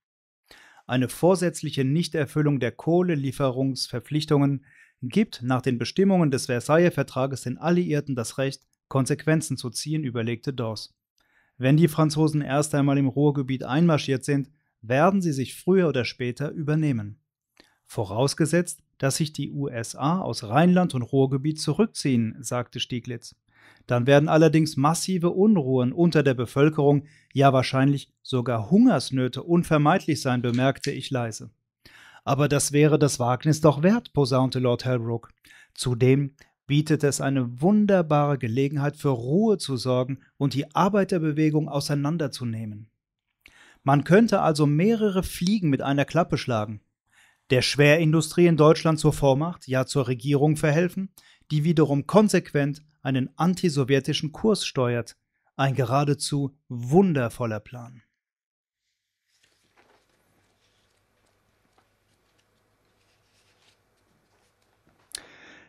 Eine vorsätzliche Nichterfüllung der Kohlelieferungsverpflichtungen gibt nach den Bestimmungen des Versailler Vertrages den Alliierten das Recht, Konsequenzen zu ziehen, überlegte Dawes. Wenn die Franzosen erst einmal im Ruhrgebiet einmarschiert sind, werden sie sich früher oder später übernehmen. Vorausgesetzt, dass sich die USA aus Rheinland und Ruhrgebiet zurückziehen, sagte Stieglitz. Dann werden allerdings massive Unruhen unter der Bevölkerung, ja wahrscheinlich sogar Hungersnöte unvermeidlich sein, bemerkte ich leise. Aber das wäre das Wagnis doch wert, posaunte Lord Helbrook. Zudem bietet es eine wunderbare Gelegenheit, für Ruhe zu sorgen und die Arbeiterbewegung auseinanderzunehmen. Man könnte also mehrere Fliegen mit einer Klappe schlagen. Der Schwerindustrie in Deutschland zur Vormacht, ja zur Regierung verhelfen, die wiederum konsequent einen antisowjetischen Kurs steuert. Ein geradezu wundervoller Plan.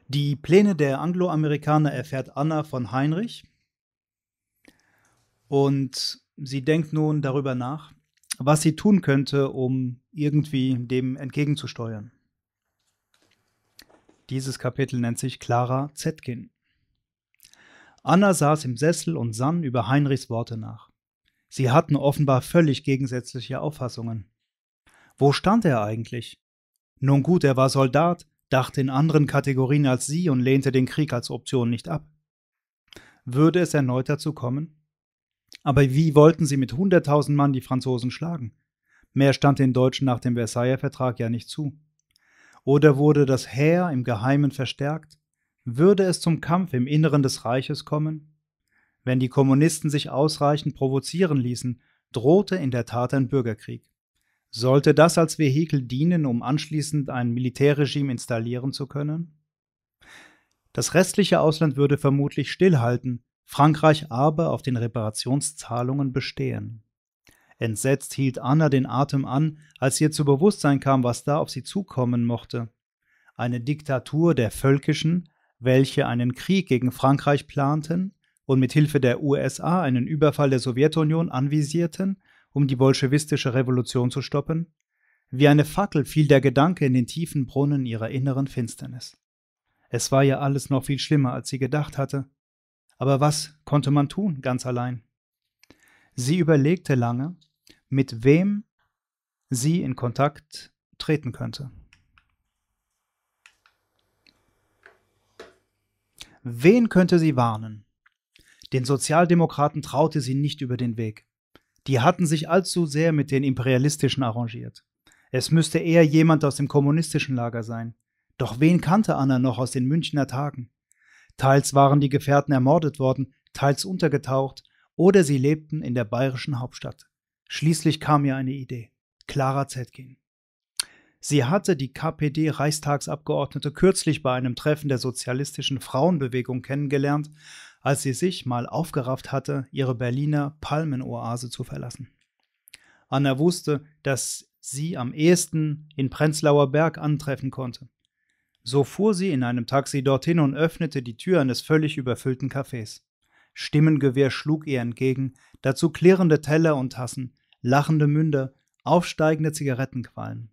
Die Pläne der Angloamerikaner erfährt Anna von Heinrich und sie denkt nun darüber nach, was sie tun könnte, um irgendwie dem entgegenzusteuern. Dieses Kapitel nennt sich Clara Zetkin. Anna saß im Sessel und sann über Heinrichs Worte nach. Sie hatten offenbar völlig gegensätzliche Auffassungen. Wo stand er eigentlich? Nun gut, er war Soldat, dachte in anderen Kategorien als sie und lehnte den Krieg als Option nicht ab. Würde es erneut dazu kommen? Aber wie wollten sie mit hunderttausend Mann die Franzosen schlagen? Mehr stand den Deutschen nach dem Versailler Vertrag ja nicht zu. Oder wurde das Heer im Geheimen verstärkt? Würde es zum Kampf im Inneren des Reiches kommen? Wenn die Kommunisten sich ausreichend provozieren ließen, drohte in der Tat ein Bürgerkrieg. Sollte das als Vehikel dienen, um anschließend ein Militärregime installieren zu können? Das restliche Ausland würde vermutlich stillhalten, Frankreich aber auf den Reparationszahlungen bestehen. Entsetzt hielt Anna den Atem an, als ihr zu Bewusstsein kam, was da auf sie zukommen mochte. Eine Diktatur der völkischen, welche einen Krieg gegen Frankreich planten und mit Hilfe der USA einen Überfall der Sowjetunion anvisierten, um die bolschewistische Revolution zu stoppen? Wie eine Fackel fiel der Gedanke in den tiefen Brunnen ihrer inneren Finsternis. Es war ja alles noch viel schlimmer, als sie gedacht hatte. Aber was konnte man tun, ganz allein? Sie überlegte lange, mit wem sie in Kontakt treten könnte. Wen könnte sie warnen? Den Sozialdemokraten traute sie nicht über den Weg. Die hatten sich allzu sehr mit den Imperialistischen arrangiert. Es müsste eher jemand aus dem kommunistischen Lager sein. Doch wen kannte Anna noch aus den Münchner Tagen? Teils waren die Gefährten ermordet worden, teils untergetaucht, oder sie lebten in der bayerischen Hauptstadt. Schließlich kam ihr eine Idee. Clara Zetkin. Sie hatte die KPD-Reichstagsabgeordnete kürzlich bei einem Treffen der sozialistischen Frauenbewegung kennengelernt, als sie sich mal aufgerafft hatte, ihre Berliner Palmenoase zu verlassen. Anna wusste, dass sie am ehesten in Prenzlauer Berg antreffen konnte. So fuhr sie in einem Taxi dorthin und öffnete die Tür eines völlig überfüllten Cafés. Stimmengewehr schlug ihr entgegen, dazu klirrende Teller und Tassen, lachende Münder, aufsteigende Zigarettenquallen.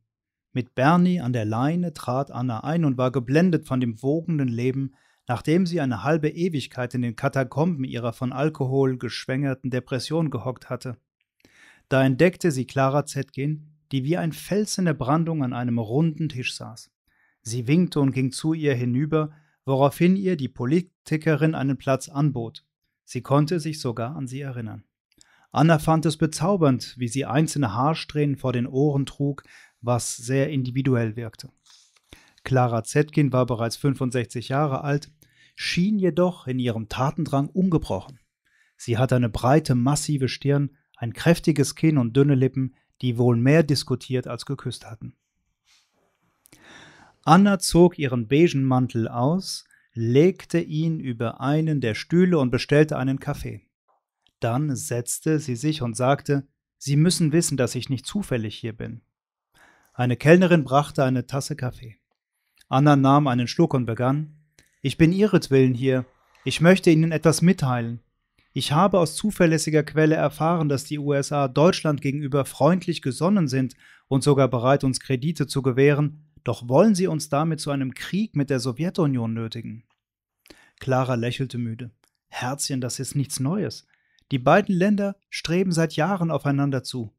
Mit Bernie an der Leine trat Anna ein und war geblendet von dem wogenden Leben, nachdem sie eine halbe Ewigkeit in den Katakomben ihrer von Alkohol geschwängerten Depression gehockt hatte. Da entdeckte sie Clara Zetkin, die wie ein Fels in der Brandung an einem runden Tisch saß. Sie winkte und ging zu ihr hinüber, woraufhin ihr die Politikerin einen Platz anbot. Sie konnte sich sogar an sie erinnern. Anna fand es bezaubernd, wie sie einzelne Haarsträhnen vor den Ohren trug, was sehr individuell wirkte. Clara Zetkin war bereits 65 Jahre alt, schien jedoch in ihrem Tatendrang ungebrochen. Sie hatte eine breite, massive Stirn, ein kräftiges Kinn und dünne Lippen, die wohl mehr diskutiert als geküsst hatten. Anna zog ihren beigen Mantel aus, legte ihn über einen der Stühle und bestellte einen Kaffee. Dann setzte sie sich und sagte, Sie müssen wissen, dass ich nicht zufällig hier bin. Eine Kellnerin brachte eine Tasse Kaffee. Anna nahm einen Schluck und begann Ich bin ihretwillen hier. Ich möchte Ihnen etwas mitteilen. Ich habe aus zuverlässiger Quelle erfahren, dass die USA Deutschland gegenüber freundlich gesonnen sind und sogar bereit, uns Kredite zu gewähren, doch wollen sie uns damit zu einem Krieg mit der Sowjetunion nötigen. Clara lächelte müde. Herzchen, das ist nichts Neues. Die beiden Länder streben seit Jahren aufeinander zu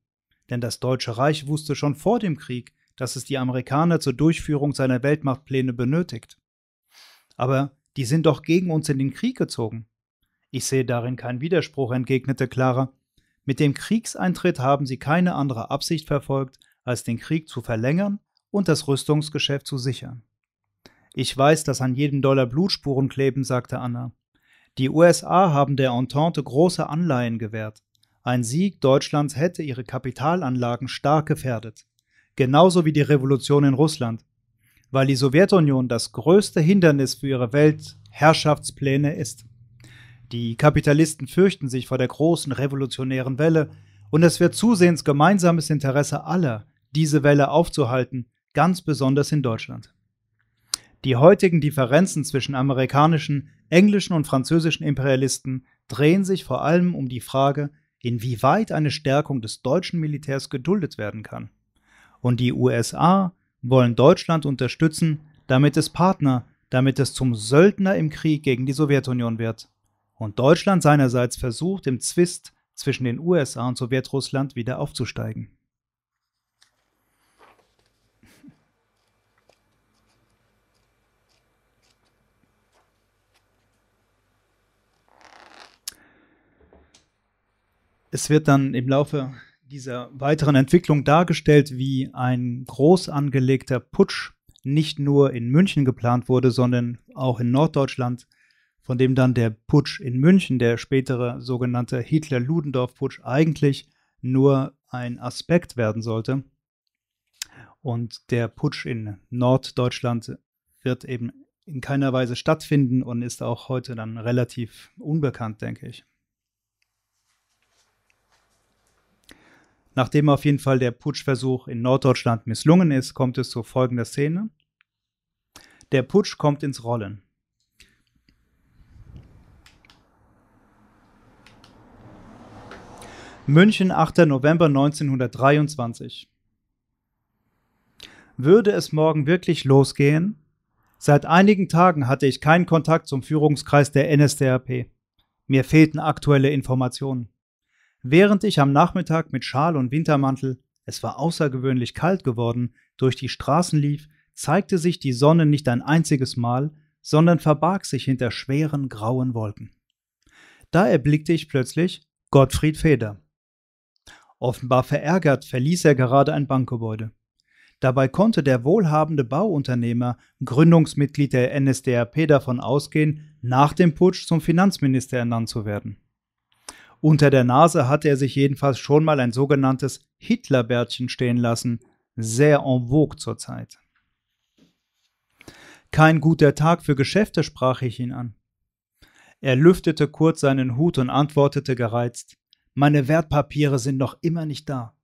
denn das Deutsche Reich wusste schon vor dem Krieg, dass es die Amerikaner zur Durchführung seiner Weltmachtpläne benötigt. Aber die sind doch gegen uns in den Krieg gezogen. Ich sehe darin keinen Widerspruch, entgegnete Clara. Mit dem Kriegseintritt haben sie keine andere Absicht verfolgt, als den Krieg zu verlängern und das Rüstungsgeschäft zu sichern. Ich weiß, dass an jedem Dollar Blutspuren kleben, sagte Anna. Die USA haben der Entente große Anleihen gewährt. Ein Sieg Deutschlands hätte ihre Kapitalanlagen stark gefährdet, genauso wie die Revolution in Russland, weil die Sowjetunion das größte Hindernis für ihre Weltherrschaftspläne ist. Die Kapitalisten fürchten sich vor der großen revolutionären Welle, und es wird zusehends gemeinsames Interesse aller, diese Welle aufzuhalten, ganz besonders in Deutschland. Die heutigen Differenzen zwischen amerikanischen, englischen und französischen Imperialisten drehen sich vor allem um die Frage, inwieweit eine Stärkung des deutschen Militärs geduldet werden kann. Und die USA wollen Deutschland unterstützen, damit es Partner, damit es zum Söldner im Krieg gegen die Sowjetunion wird. Und Deutschland seinerseits versucht im Zwist zwischen den USA und Sowjetrussland wieder aufzusteigen. Es wird dann im Laufe dieser weiteren Entwicklung dargestellt, wie ein groß angelegter Putsch nicht nur in München geplant wurde, sondern auch in Norddeutschland, von dem dann der Putsch in München, der spätere sogenannte Hitler-Ludendorff-Putsch, eigentlich nur ein Aspekt werden sollte. Und der Putsch in Norddeutschland wird eben in keiner Weise stattfinden und ist auch heute dann relativ unbekannt, denke ich. Nachdem auf jeden Fall der Putschversuch in Norddeutschland misslungen ist, kommt es zu folgender Szene. Der Putsch kommt ins Rollen. München, 8. November 1923. Würde es morgen wirklich losgehen? Seit einigen Tagen hatte ich keinen Kontakt zum Führungskreis der NSDAP. Mir fehlten aktuelle Informationen während ich am Nachmittag mit Schal und Wintermantel, es war außergewöhnlich kalt geworden, durch die Straßen lief, zeigte sich die Sonne nicht ein einziges Mal, sondern verbarg sich hinter schweren grauen Wolken. Da erblickte ich plötzlich Gottfried Feder. Offenbar verärgert verließ er gerade ein Bankgebäude. Dabei konnte der wohlhabende Bauunternehmer, Gründungsmitglied der NSDAP, davon ausgehen, nach dem Putsch zum Finanzminister ernannt zu werden. Unter der Nase hatte er sich jedenfalls schon mal ein sogenanntes Hitlerbärtchen stehen lassen, sehr en vogue zur Zeit. Kein guter Tag für Geschäfte, sprach ich ihn an. Er lüftete kurz seinen Hut und antwortete gereizt Meine Wertpapiere sind noch immer nicht da.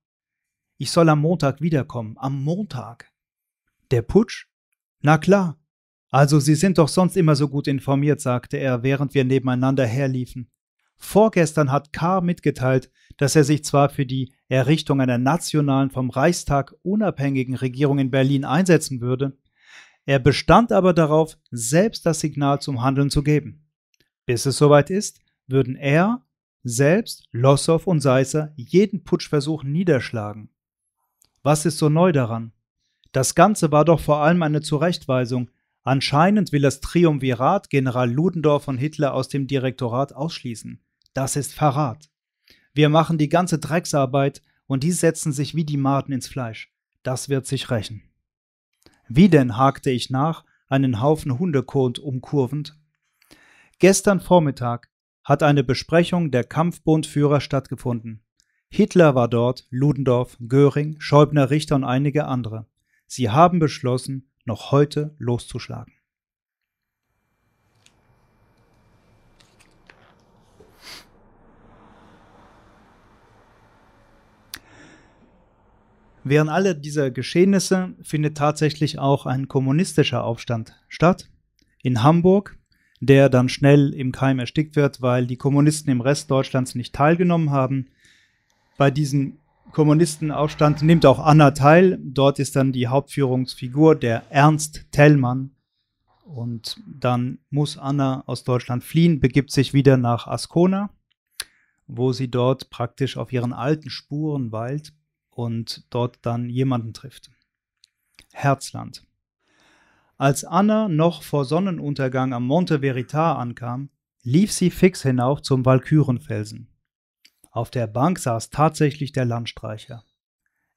Ich soll am Montag wiederkommen. Am Montag. Der Putsch? Na klar. Also Sie sind doch sonst immer so gut informiert, sagte er, während wir nebeneinander herliefen. Vorgestern hat K. mitgeteilt, dass er sich zwar für die Errichtung einer nationalen, vom Reichstag unabhängigen Regierung in Berlin einsetzen würde, er bestand aber darauf, selbst das Signal zum Handeln zu geben. Bis es soweit ist, würden er, selbst, Lossow und Seisser jeden Putschversuch niederschlagen. Was ist so neu daran? Das Ganze war doch vor allem eine Zurechtweisung. Anscheinend will das Triumvirat General Ludendorff von Hitler aus dem Direktorat ausschließen. Das ist Verrat. Wir machen die ganze Drecksarbeit und die setzen sich wie die Maden ins Fleisch. Das wird sich rächen. Wie denn, hakte ich nach, einen Haufen Hundekot umkurvend. Gestern Vormittag hat eine Besprechung der Kampfbundführer stattgefunden. Hitler war dort, Ludendorff, Göring, Schäubner Richter und einige andere. Sie haben beschlossen, noch heute loszuschlagen. Während aller dieser Geschehnisse findet tatsächlich auch ein kommunistischer Aufstand statt in Hamburg, der dann schnell im Keim erstickt wird, weil die Kommunisten im Rest Deutschlands nicht teilgenommen haben. Bei diesem Kommunistenaufstand nimmt auch Anna teil. Dort ist dann die Hauptführungsfigur der Ernst Tellmann. Und dann muss Anna aus Deutschland fliehen, begibt sich wieder nach Ascona, wo sie dort praktisch auf ihren alten Spuren weilt und dort dann jemanden trifft. Herzland. Als Anna noch vor Sonnenuntergang am Monte Veritas ankam, lief sie fix hinauf zum Walkürenfelsen. Auf der Bank saß tatsächlich der Landstreicher.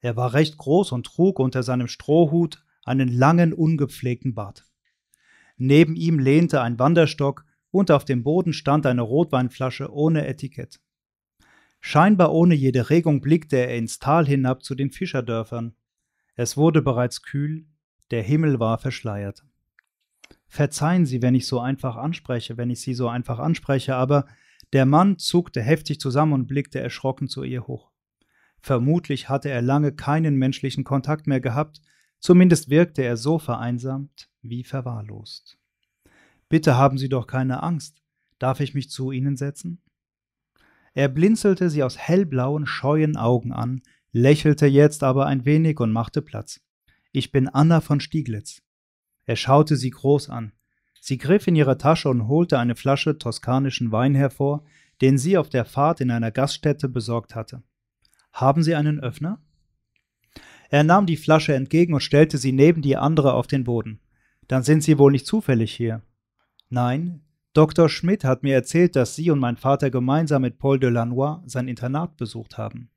Er war recht groß und trug unter seinem Strohhut einen langen, ungepflegten Bart. Neben ihm lehnte ein Wanderstock und auf dem Boden stand eine Rotweinflasche ohne Etikett. Scheinbar ohne jede Regung blickte er ins Tal hinab zu den Fischerdörfern. Es wurde bereits kühl, der Himmel war verschleiert. Verzeihen Sie, wenn ich so einfach anspreche, wenn ich Sie so einfach anspreche, aber der Mann zuckte heftig zusammen und blickte erschrocken zu ihr hoch. Vermutlich hatte er lange keinen menschlichen Kontakt mehr gehabt, zumindest wirkte er so vereinsamt wie verwahrlost. Bitte haben Sie doch keine Angst. Darf ich mich zu Ihnen setzen? Er blinzelte sie aus hellblauen, scheuen Augen an, lächelte jetzt aber ein wenig und machte Platz. Ich bin Anna von Stieglitz. Er schaute sie groß an. Sie griff in ihre Tasche und holte eine Flasche toskanischen Wein hervor, den sie auf der Fahrt in einer Gaststätte besorgt hatte. Haben Sie einen Öffner? Er nahm die Flasche entgegen und stellte sie neben die andere auf den Boden. Dann sind Sie wohl nicht zufällig hier. Nein, Dr. Schmidt hat mir erzählt, dass Sie und mein Vater gemeinsam mit Paul Delannoy sein Internat besucht haben.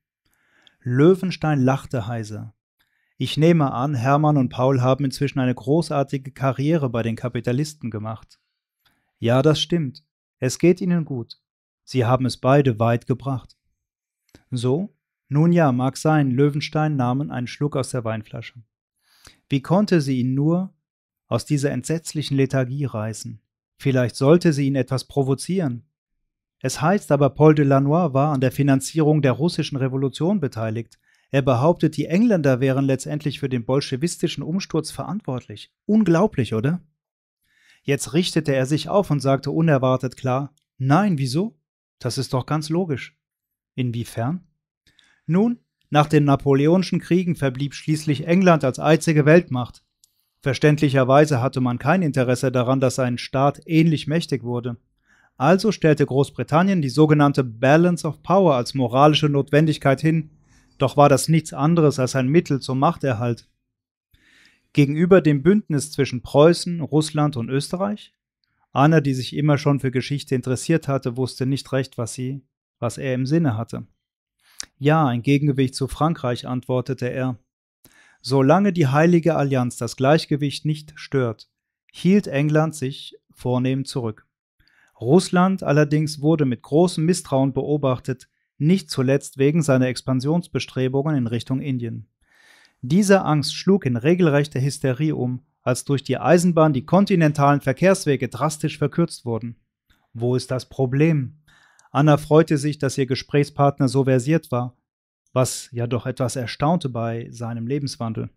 Löwenstein lachte heiser. Ich nehme an, Hermann und Paul haben inzwischen eine großartige Karriere bei den Kapitalisten gemacht. Ja, das stimmt. Es geht ihnen gut. Sie haben es beide weit gebracht. So? Nun ja, mag sein, Löwenstein nahmen einen Schluck aus der Weinflasche. Wie konnte sie ihn nur aus dieser entsetzlichen Lethargie reißen? Vielleicht sollte sie ihn etwas provozieren. Es heißt aber, Paul de Lanois war an der Finanzierung der russischen Revolution beteiligt. Er behauptet, die Engländer wären letztendlich für den bolschewistischen Umsturz verantwortlich. Unglaublich, oder? Jetzt richtete er sich auf und sagte unerwartet klar: Nein, wieso? Das ist doch ganz logisch. Inwiefern? Nun, nach den Napoleonischen Kriegen verblieb schließlich England als einzige Weltmacht. Verständlicherweise hatte man kein Interesse daran, dass ein Staat ähnlich mächtig wurde. Also stellte Großbritannien die sogenannte Balance of Power als moralische Notwendigkeit hin, doch war das nichts anderes als ein Mittel zum Machterhalt. Gegenüber dem Bündnis zwischen Preußen, Russland und Österreich? Anna, die sich immer schon für Geschichte interessiert hatte, wusste nicht recht, was sie, was er im Sinne hatte. Ja, ein Gegengewicht zu Frankreich, antwortete er. Solange die Heilige Allianz das Gleichgewicht nicht stört, hielt England sich vornehm zurück. Russland allerdings wurde mit großem Misstrauen beobachtet, nicht zuletzt wegen seiner Expansionsbestrebungen in Richtung Indien. Diese Angst schlug in regelrechte Hysterie um, als durch die Eisenbahn die kontinentalen Verkehrswege drastisch verkürzt wurden. Wo ist das Problem? Anna freute sich, dass ihr Gesprächspartner so versiert war was ja doch etwas erstaunte bei seinem Lebenswandel.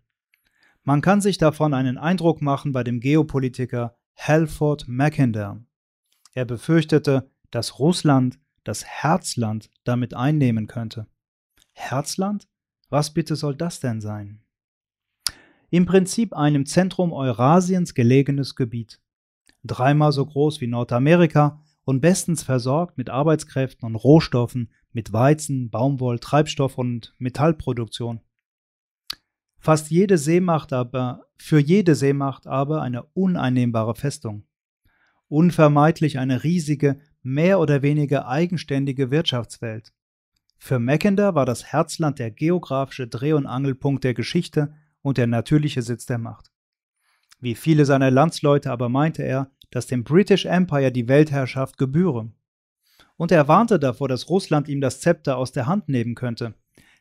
Man kann sich davon einen Eindruck machen bei dem Geopolitiker Halford Mackinder. Er befürchtete, dass Russland das Herzland damit einnehmen könnte. Herzland? Was bitte soll das denn sein? Im Prinzip ein im Zentrum Eurasiens gelegenes Gebiet. Dreimal so groß wie Nordamerika und bestens versorgt mit Arbeitskräften und Rohstoffen mit Weizen, Baumwoll, Treibstoff und Metallproduktion. Fast jede Seemacht aber, für jede Seemacht aber eine uneinnehmbare Festung. Unvermeidlich eine riesige, mehr oder weniger eigenständige Wirtschaftswelt. Für Mackinder war das Herzland der geografische Dreh- und Angelpunkt der Geschichte und der natürliche Sitz der Macht. Wie viele seiner Landsleute aber meinte er, dass dem British Empire die Weltherrschaft gebühre und er warnte davor, dass Russland ihm das Zepter aus der Hand nehmen könnte.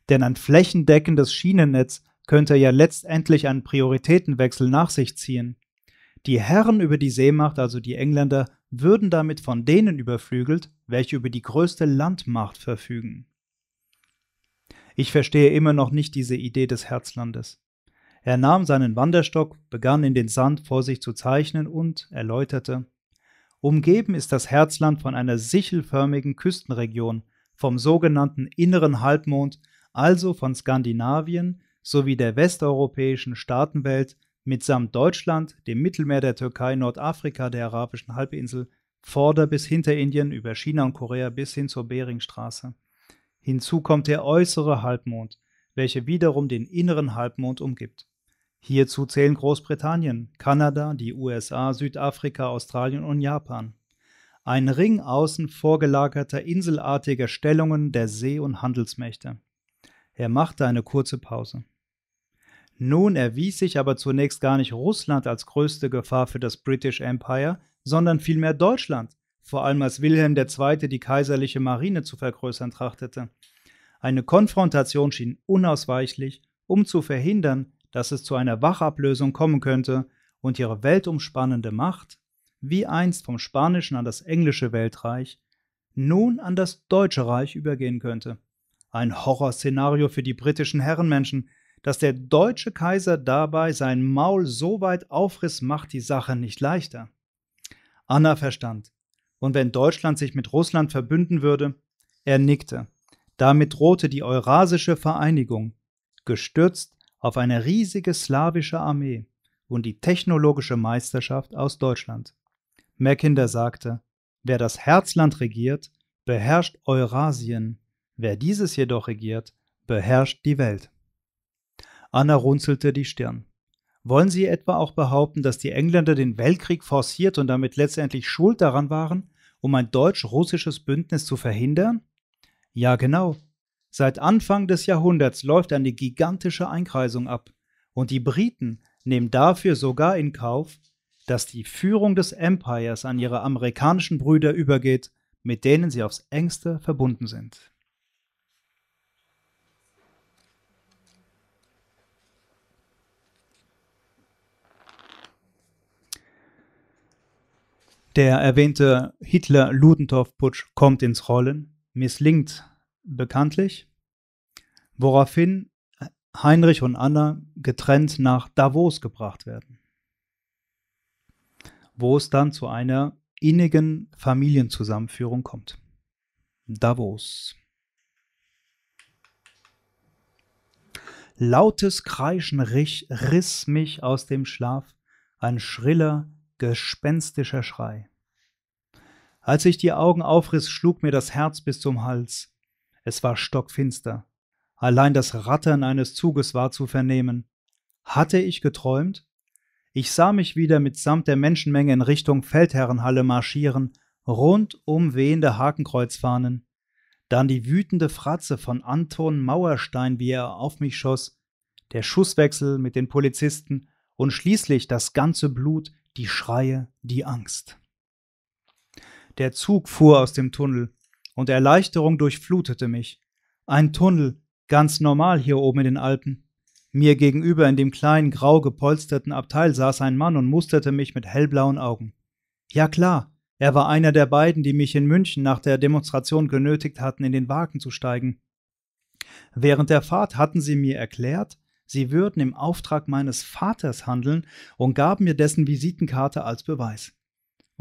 Denn ein flächendeckendes Schienennetz könnte ja letztendlich einen Prioritätenwechsel nach sich ziehen. Die Herren über die Seemacht, also die Engländer, würden damit von denen überflügelt, welche über die größte Landmacht verfügen. Ich verstehe immer noch nicht diese Idee des Herzlandes. Er nahm seinen Wanderstock, begann in den Sand vor sich zu zeichnen und erläuterte Umgeben ist das Herzland von einer sichelförmigen Küstenregion, vom sogenannten inneren Halbmond, also von Skandinavien sowie der westeuropäischen Staatenwelt mitsamt Deutschland, dem Mittelmeer der Türkei, Nordafrika, der arabischen Halbinsel, Vorder- bis Hinterindien, über China und Korea bis hin zur Beringstraße. Hinzu kommt der äußere Halbmond, welcher wiederum den inneren Halbmond umgibt. Hierzu zählen Großbritannien, Kanada, die USA, Südafrika, Australien und Japan. Ein Ring außen vorgelagerter inselartiger Stellungen der See- und Handelsmächte. Er machte eine kurze Pause. Nun erwies sich aber zunächst gar nicht Russland als größte Gefahr für das British Empire, sondern vielmehr Deutschland, vor allem als Wilhelm II. die kaiserliche Marine zu vergrößern trachtete. Eine Konfrontation schien unausweichlich, um zu verhindern, dass es zu einer Wachablösung kommen könnte und ihre weltumspannende Macht, wie einst vom spanischen an das englische Weltreich, nun an das deutsche Reich übergehen könnte. Ein Horrorszenario für die britischen Herrenmenschen, dass der deutsche Kaiser dabei sein Maul so weit aufriss, macht die Sache nicht leichter. Anna verstand. Und wenn Deutschland sich mit Russland verbünden würde, er nickte. Damit drohte die Eurasische Vereinigung, gestürzt auf eine riesige slawische Armee und die technologische Meisterschaft aus Deutschland. Mackinder sagte, wer das Herzland regiert, beherrscht Eurasien, wer dieses jedoch regiert, beherrscht die Welt. Anna runzelte die Stirn. Wollen Sie etwa auch behaupten, dass die Engländer den Weltkrieg forciert und damit letztendlich schuld daran waren, um ein deutsch-russisches Bündnis zu verhindern? Ja, genau, Seit Anfang des Jahrhunderts läuft eine gigantische Einkreisung ab und die Briten nehmen dafür sogar in Kauf, dass die Führung des Empires an ihre amerikanischen Brüder übergeht, mit denen sie aufs engste verbunden sind. Der erwähnte Hitler-Ludendorff-Putsch kommt ins Rollen, misslingt bekanntlich, woraufhin Heinrich und Anna getrennt nach Davos gebracht werden, wo es dann zu einer innigen Familienzusammenführung kommt. Davos. Lautes Kreischen riss mich aus dem Schlaf, ein schriller, gespenstischer Schrei. Als ich die Augen aufriss, schlug mir das Herz bis zum Hals. Es war stockfinster. Allein das Rattern eines Zuges war zu vernehmen. Hatte ich geträumt? Ich sah mich wieder mitsamt der Menschenmenge in Richtung Feldherrenhalle marschieren, rundum wehende Hakenkreuzfahnen. Dann die wütende Fratze von Anton Mauerstein, wie er auf mich schoss, der Schusswechsel mit den Polizisten und schließlich das ganze Blut, die Schreie, die Angst. Der Zug fuhr aus dem Tunnel und Erleichterung durchflutete mich. Ein Tunnel, ganz normal hier oben in den Alpen. Mir gegenüber in dem kleinen grau gepolsterten Abteil saß ein Mann und musterte mich mit hellblauen Augen. Ja klar, er war einer der beiden, die mich in München nach der Demonstration genötigt hatten, in den Wagen zu steigen. Während der Fahrt hatten sie mir erklärt, sie würden im Auftrag meines Vaters handeln und gaben mir dessen Visitenkarte als Beweis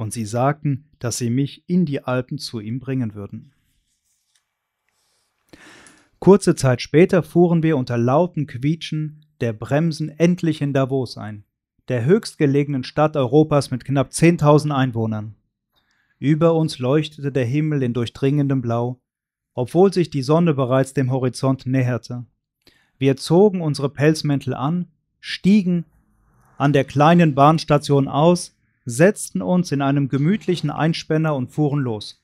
und sie sagten, dass sie mich in die Alpen zu ihm bringen würden. Kurze Zeit später fuhren wir unter lauten Quietschen der Bremsen endlich in Davos ein, der höchstgelegenen Stadt Europas mit knapp 10.000 Einwohnern. Über uns leuchtete der Himmel in durchdringendem Blau, obwohl sich die Sonne bereits dem Horizont näherte. Wir zogen unsere Pelzmäntel an, stiegen an der kleinen Bahnstation aus setzten uns in einem gemütlichen Einspänner und fuhren los.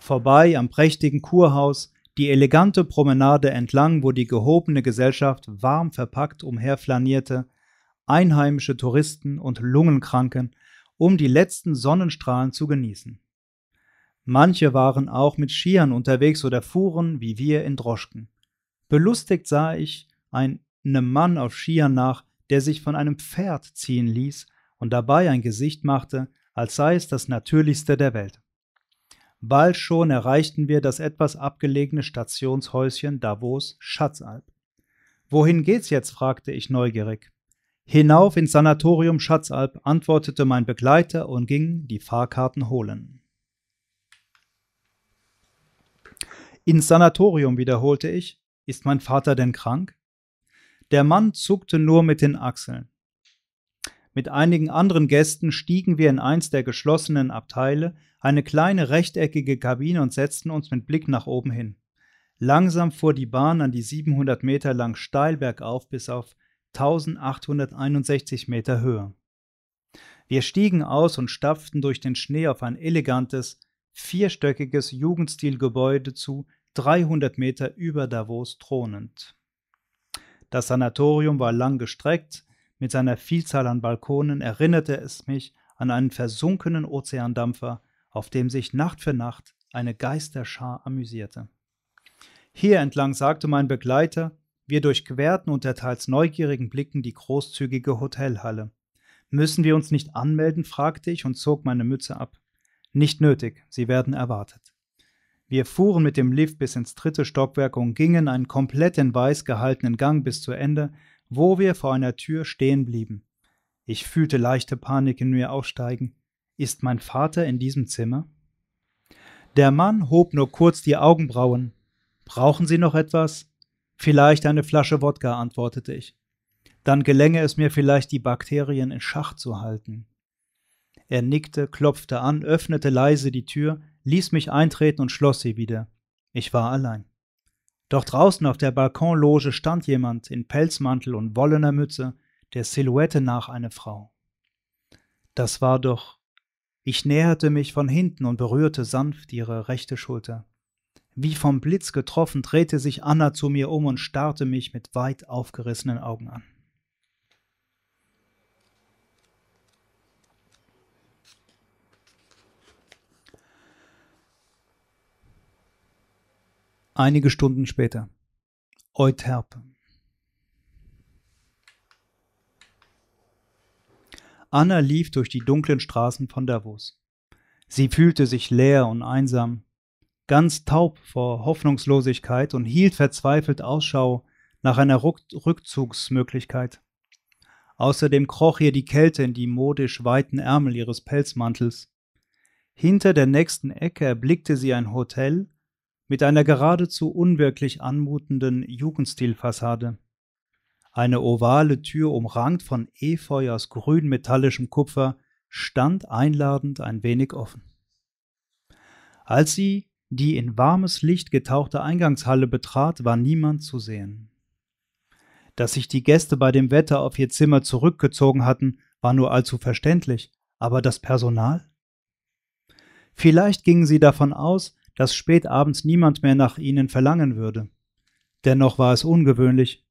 Vorbei am prächtigen Kurhaus, die elegante Promenade entlang, wo die gehobene Gesellschaft warm verpackt umherflanierte, einheimische Touristen und Lungenkranken, um die letzten Sonnenstrahlen zu genießen. Manche waren auch mit Skiern unterwegs oder fuhren, wie wir, in Droschken. Belustigt sah ich einem ne Mann auf Skiern nach, der sich von einem Pferd ziehen ließ und dabei ein Gesicht machte, als sei es das Natürlichste der Welt. Bald schon erreichten wir das etwas abgelegene Stationshäuschen Davos Schatzalb. Wohin geht's jetzt? fragte ich neugierig. Hinauf ins Sanatorium Schatzalb, antwortete mein Begleiter und ging die Fahrkarten holen. Ins Sanatorium, wiederholte ich. Ist mein Vater denn krank? Der Mann zuckte nur mit den Achseln. Mit einigen anderen Gästen stiegen wir in eins der geschlossenen Abteile, eine kleine rechteckige Kabine und setzten uns mit Blick nach oben hin. Langsam fuhr die Bahn an die 700 Meter lang steil bergauf bis auf 1861 Meter Höhe. Wir stiegen aus und stapften durch den Schnee auf ein elegantes, vierstöckiges Jugendstilgebäude zu, 300 Meter über Davos thronend. Das Sanatorium war lang gestreckt, mit seiner Vielzahl an Balkonen erinnerte es mich an einen versunkenen Ozeandampfer, auf dem sich Nacht für Nacht eine Geisterschar amüsierte. Hier entlang sagte mein Begleiter, wir durchquerten unter teils neugierigen Blicken die großzügige Hotelhalle. Müssen wir uns nicht anmelden? fragte ich und zog meine Mütze ab. Nicht nötig, sie werden erwartet. Wir fuhren mit dem Lift bis ins dritte Stockwerk und gingen einen komplett in weiß gehaltenen Gang bis zu Ende, wo wir vor einer Tür stehen blieben. Ich fühlte leichte Panik in mir aufsteigen. Ist mein Vater in diesem Zimmer? Der Mann hob nur kurz die Augenbrauen. Brauchen Sie noch etwas? Vielleicht eine Flasche Wodka, antwortete ich. Dann gelänge es mir vielleicht, die Bakterien in Schach zu halten. Er nickte, klopfte an, öffnete leise die Tür, ließ mich eintreten und schloss sie wieder. Ich war allein. Doch draußen auf der Balkonloge stand jemand in Pelzmantel und wollener Mütze, der Silhouette nach eine Frau. Das war doch. Ich näherte mich von hinten und berührte sanft ihre rechte Schulter. Wie vom Blitz getroffen drehte sich Anna zu mir um und starrte mich mit weit aufgerissenen Augen an. Einige Stunden später. Euterpe. Anna lief durch die dunklen Straßen von Davos. Sie fühlte sich leer und einsam, ganz taub vor Hoffnungslosigkeit und hielt verzweifelt Ausschau nach einer Ruck Rückzugsmöglichkeit. Außerdem kroch ihr die Kälte in die modisch weiten Ärmel ihres Pelzmantels. Hinter der nächsten Ecke erblickte sie ein Hotel mit einer geradezu unwirklich anmutenden Jugendstilfassade. Eine ovale Tür umrankt von Efeu aus grün-metallischem Kupfer stand einladend ein wenig offen. Als sie die in warmes Licht getauchte Eingangshalle betrat, war niemand zu sehen. Dass sich die Gäste bei dem Wetter auf ihr Zimmer zurückgezogen hatten, war nur allzu verständlich, aber das Personal? Vielleicht gingen sie davon aus, dass spät abends niemand mehr nach ihnen verlangen würde. Dennoch war es ungewöhnlich.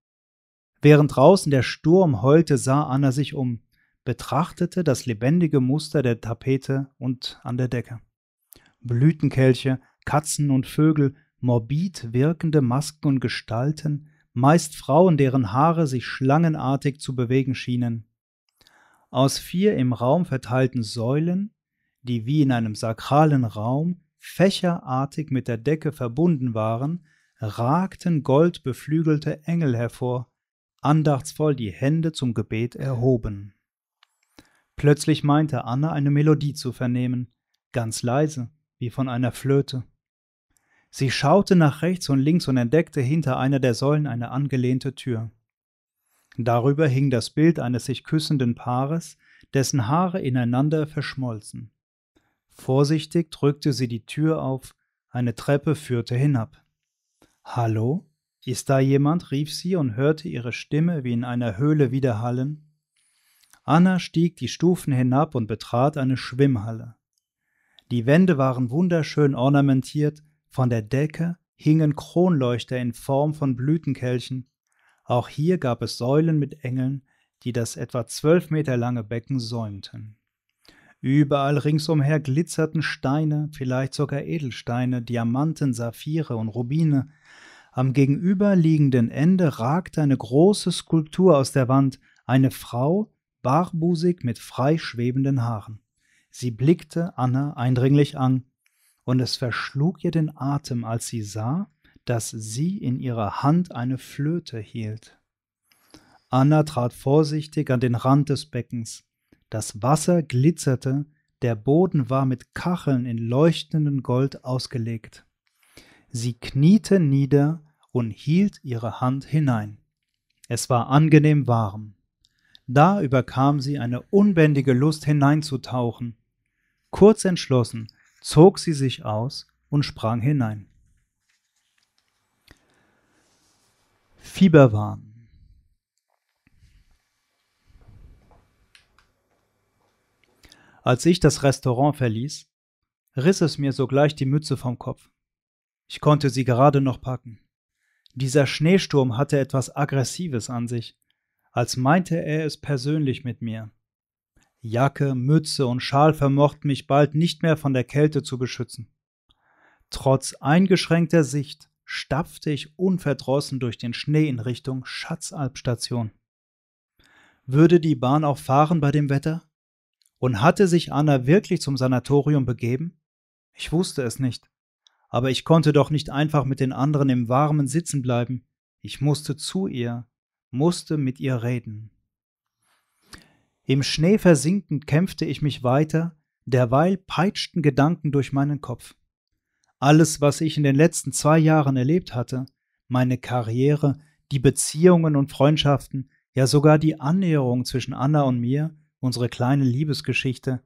Während draußen der Sturm heulte, sah Anna sich um, betrachtete das lebendige Muster der Tapete und an der Decke. Blütenkelche, Katzen und Vögel, morbid wirkende Masken und Gestalten, meist Frauen, deren Haare sich schlangenartig zu bewegen schienen. Aus vier im Raum verteilten Säulen, die wie in einem sakralen Raum fächerartig mit der Decke verbunden waren, ragten goldbeflügelte Engel hervor, andachtsvoll die Hände zum Gebet erhoben. Plötzlich meinte Anna eine Melodie zu vernehmen, ganz leise, wie von einer Flöte. Sie schaute nach rechts und links und entdeckte hinter einer der Säulen eine angelehnte Tür. Darüber hing das Bild eines sich küssenden Paares, dessen Haare ineinander verschmolzen. Vorsichtig drückte sie die Tür auf, eine Treppe führte hinab. Hallo? Ist da jemand? rief sie und hörte ihre Stimme wie in einer Höhle widerhallen. Anna stieg die Stufen hinab und betrat eine Schwimmhalle. Die Wände waren wunderschön ornamentiert, von der Decke hingen Kronleuchter in Form von Blütenkelchen. Auch hier gab es Säulen mit Engeln, die das etwa zwölf Meter lange Becken säumten. Überall ringsumher glitzerten Steine, vielleicht sogar Edelsteine, Diamanten, Saphire und Rubine. Am gegenüberliegenden Ende ragte eine große Skulptur aus der Wand, eine Frau, barbusig mit frei schwebenden Haaren. Sie blickte Anna eindringlich an, und es verschlug ihr den Atem, als sie sah, dass sie in ihrer Hand eine Flöte hielt. Anna trat vorsichtig an den Rand des Beckens. Das Wasser glitzerte, der Boden war mit Kacheln in leuchtendem Gold ausgelegt. Sie kniete nieder und hielt ihre Hand hinein. Es war angenehm warm. Da überkam sie eine unbändige Lust hineinzutauchen. Kurz entschlossen zog sie sich aus und sprang hinein. Fieberwahn Als ich das Restaurant verließ, riss es mir sogleich die Mütze vom Kopf. Ich konnte sie gerade noch packen. Dieser Schneesturm hatte etwas Aggressives an sich, als meinte er es persönlich mit mir. Jacke, Mütze und Schal vermochten mich bald nicht mehr von der Kälte zu beschützen. Trotz eingeschränkter Sicht stapfte ich unverdrossen durch den Schnee in Richtung Schatzalbstation. Würde die Bahn auch fahren bei dem Wetter? Und hatte sich Anna wirklich zum Sanatorium begeben? Ich wusste es nicht. Aber ich konnte doch nicht einfach mit den anderen im Warmen sitzen bleiben. Ich musste zu ihr, musste mit ihr reden. Im Schnee versinkend kämpfte ich mich weiter, derweil peitschten Gedanken durch meinen Kopf. Alles, was ich in den letzten zwei Jahren erlebt hatte, meine Karriere, die Beziehungen und Freundschaften, ja sogar die Annäherung zwischen Anna und mir, unsere kleine Liebesgeschichte,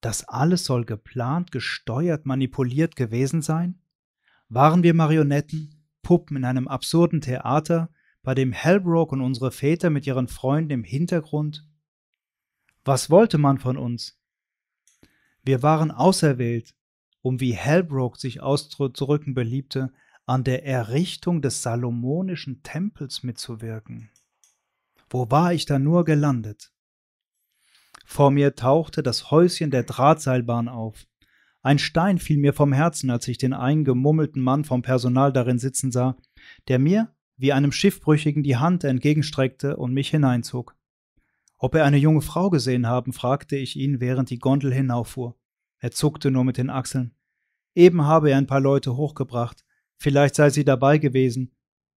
das alles soll geplant, gesteuert, manipuliert gewesen sein? Waren wir Marionetten, Puppen in einem absurden Theater, bei dem Hellbrook und unsere Väter mit ihren Freunden im Hintergrund? Was wollte man von uns? Wir waren auserwählt, um wie Hellbrook sich auszudrücken beliebte, an der Errichtung des salomonischen Tempels mitzuwirken. Wo war ich da nur gelandet? Vor mir tauchte das Häuschen der Drahtseilbahn auf. Ein Stein fiel mir vom Herzen, als ich den eingemummelten Mann vom Personal darin sitzen sah, der mir wie einem Schiffbrüchigen die Hand entgegenstreckte und mich hineinzog. Ob er eine junge Frau gesehen haben, fragte ich ihn, während die Gondel hinauffuhr. Er zuckte nur mit den Achseln. Eben habe er ein paar Leute hochgebracht. Vielleicht sei sie dabei gewesen.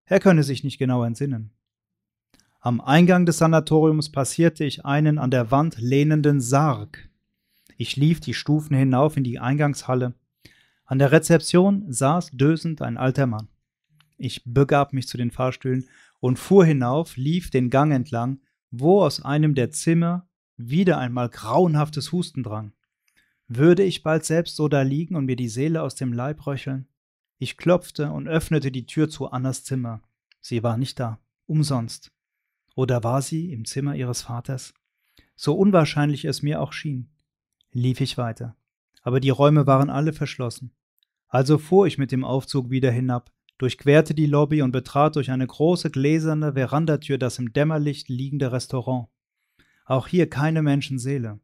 Er könne sich nicht genau entsinnen. Am Eingang des Sanatoriums passierte ich einen an der Wand lehnenden Sarg. Ich lief die Stufen hinauf in die Eingangshalle. An der Rezeption saß dösend ein alter Mann. Ich begab mich zu den Fahrstühlen und fuhr hinauf, lief den Gang entlang, wo aus einem der Zimmer wieder einmal grauenhaftes Husten drang. Würde ich bald selbst so da liegen und mir die Seele aus dem Leib röcheln? Ich klopfte und öffnete die Tür zu Annas Zimmer. Sie war nicht da. Umsonst. Oder war sie im Zimmer ihres Vaters? So unwahrscheinlich es mir auch schien, lief ich weiter. Aber die Räume waren alle verschlossen. Also fuhr ich mit dem Aufzug wieder hinab, durchquerte die Lobby und betrat durch eine große gläserne Verandatür das im Dämmerlicht liegende Restaurant. Auch hier keine Menschenseele.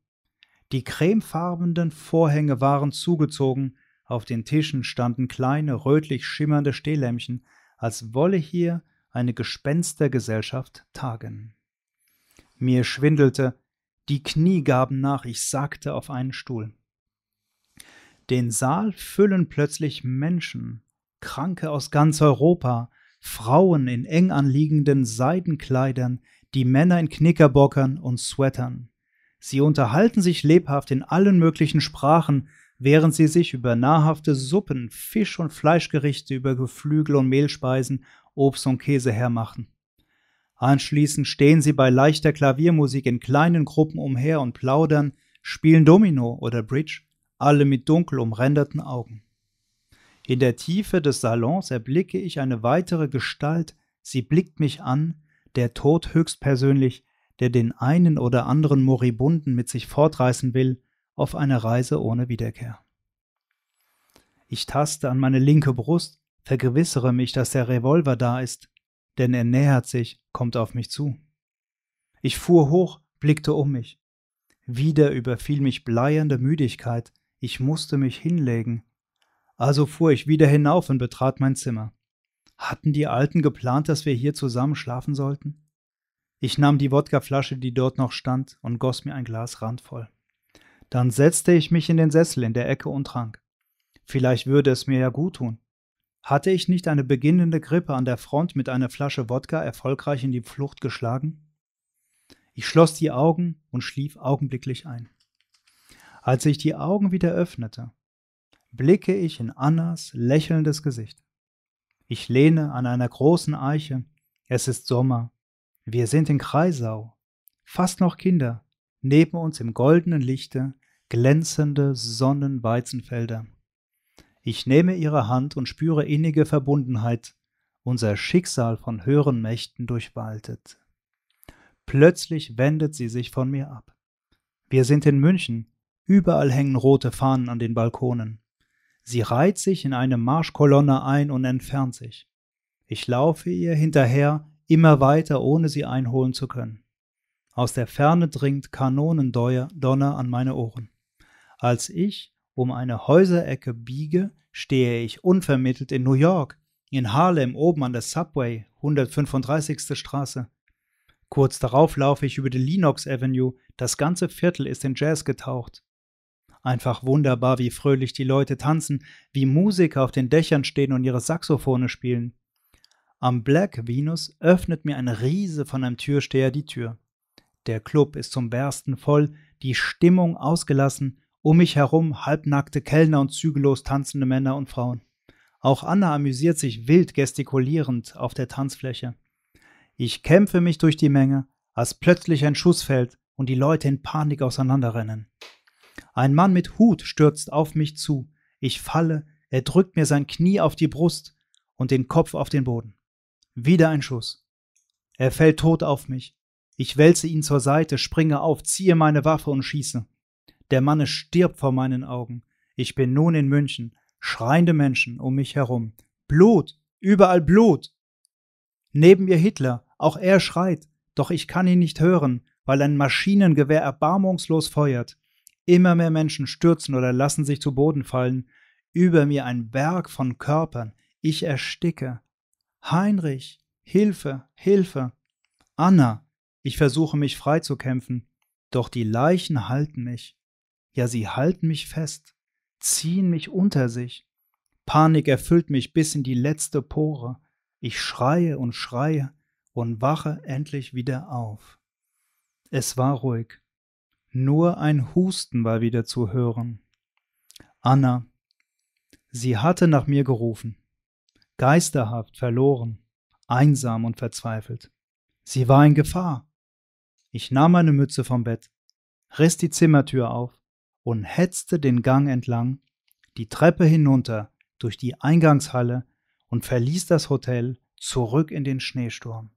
Die cremefarbenen Vorhänge waren zugezogen, auf den Tischen standen kleine, rötlich schimmernde Stehlämmchen, als wolle hier eine Gespenstergesellschaft tagen. Mir schwindelte, die Knie gaben nach, ich sagte auf einen Stuhl. Den Saal füllen plötzlich Menschen, Kranke aus ganz Europa, Frauen in eng anliegenden Seidenkleidern, die Männer in Knickerbockern und Sweatern. Sie unterhalten sich lebhaft in allen möglichen Sprachen, während sie sich über nahrhafte Suppen, Fisch- und Fleischgerichte, über Geflügel und Mehlspeisen Obst und Käse hermachen. Anschließend stehen sie bei leichter Klaviermusik in kleinen Gruppen umher und plaudern, spielen Domino oder Bridge, alle mit dunkel umränderten Augen. In der Tiefe des Salons erblicke ich eine weitere Gestalt, sie blickt mich an, der Tod höchstpersönlich, der den einen oder anderen Moribunden mit sich fortreißen will, auf eine Reise ohne Wiederkehr. Ich taste an meine linke Brust, vergewissere mich, dass der Revolver da ist, denn er nähert sich, kommt auf mich zu. Ich fuhr hoch, blickte um mich. Wieder überfiel mich bleiernde Müdigkeit, ich musste mich hinlegen. Also fuhr ich wieder hinauf und betrat mein Zimmer. Hatten die Alten geplant, dass wir hier zusammen schlafen sollten? Ich nahm die Wodkaflasche, die dort noch stand, und goss mir ein Glas randvoll. Dann setzte ich mich in den Sessel in der Ecke und trank. Vielleicht würde es mir ja gut tun. Hatte ich nicht eine beginnende Grippe an der Front mit einer Flasche Wodka erfolgreich in die Flucht geschlagen? Ich schloss die Augen und schlief augenblicklich ein. Als ich die Augen wieder öffnete, blicke ich in Annas lächelndes Gesicht. Ich lehne an einer großen Eiche. Es ist Sommer. Wir sind in Kreisau. Fast noch Kinder. Neben uns im goldenen Lichte glänzende Sonnenweizenfelder. Ich nehme ihre Hand und spüre innige Verbundenheit, unser Schicksal von höheren Mächten durchwaltet. Plötzlich wendet sie sich von mir ab. Wir sind in München, überall hängen rote Fahnen an den Balkonen. Sie reiht sich in eine Marschkolonne ein und entfernt sich. Ich laufe ihr hinterher, immer weiter, ohne sie einholen zu können. Aus der Ferne dringt Kanonendonner an meine Ohren. Als ich um eine Häuserecke biege, stehe ich unvermittelt in New York, in Harlem oben an der Subway, 135. Straße. Kurz darauf laufe ich über die Lenox Avenue, das ganze Viertel ist in Jazz getaucht. Einfach wunderbar, wie fröhlich die Leute tanzen, wie Musiker auf den Dächern stehen und ihre Saxophone spielen. Am Black Venus öffnet mir ein Riese von einem Türsteher die Tür. Der Club ist zum Bersten voll, die Stimmung ausgelassen, um mich herum halbnackte Kellner und zügellos tanzende Männer und Frauen. Auch Anna amüsiert sich wild gestikulierend auf der Tanzfläche. Ich kämpfe mich durch die Menge, als plötzlich ein Schuss fällt und die Leute in Panik auseinanderrennen. Ein Mann mit Hut stürzt auf mich zu. Ich falle, er drückt mir sein Knie auf die Brust und den Kopf auf den Boden. Wieder ein Schuss. Er fällt tot auf mich. Ich wälze ihn zur Seite, springe auf, ziehe meine Waffe und schieße. Der Manne stirbt vor meinen Augen. Ich bin nun in München. Schreiende Menschen um mich herum. Blut, überall Blut. Neben mir Hitler, auch er schreit, doch ich kann ihn nicht hören, weil ein Maschinengewehr erbarmungslos feuert. Immer mehr Menschen stürzen oder lassen sich zu Boden fallen. Über mir ein Berg von Körpern. Ich ersticke. Heinrich, Hilfe, Hilfe. Anna, ich versuche mich freizukämpfen. doch die Leichen halten mich ja sie halten mich fest, ziehen mich unter sich. Panik erfüllt mich bis in die letzte Pore. Ich schreie und schreie und wache endlich wieder auf. Es war ruhig. Nur ein Husten war wieder zu hören. Anna. Sie hatte nach mir gerufen. Geisterhaft, verloren, einsam und verzweifelt. Sie war in Gefahr. Ich nahm meine Mütze vom Bett, riss die Zimmertür auf und hetzte den Gang entlang, die Treppe hinunter, durch die Eingangshalle und verließ das Hotel zurück in den Schneesturm.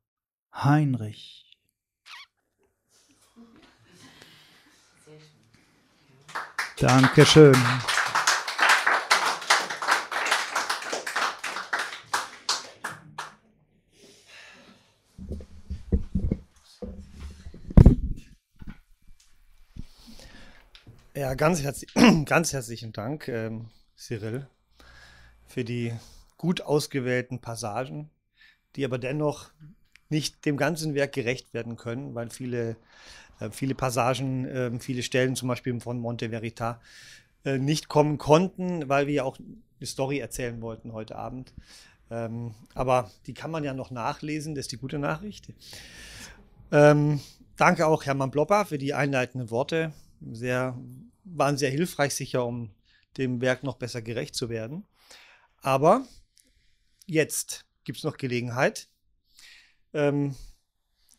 Heinrich. Dankeschön. Ja, ganz, herz ganz herzlichen Dank, ähm, Cyril, für die gut ausgewählten Passagen, die aber dennoch nicht dem ganzen Werk gerecht werden können, weil viele, äh, viele Passagen, äh, viele Stellen zum Beispiel von Monte Verita äh, nicht kommen konnten, weil wir ja auch eine Story erzählen wollten heute Abend. Ähm, aber die kann man ja noch nachlesen, das ist die gute Nachricht. Ähm, danke auch Hermann Blopper für die einleitenden Worte sehr, waren sehr hilfreich sicher, um dem Werk noch besser gerecht zu werden. Aber jetzt gibt es noch Gelegenheit, ähm,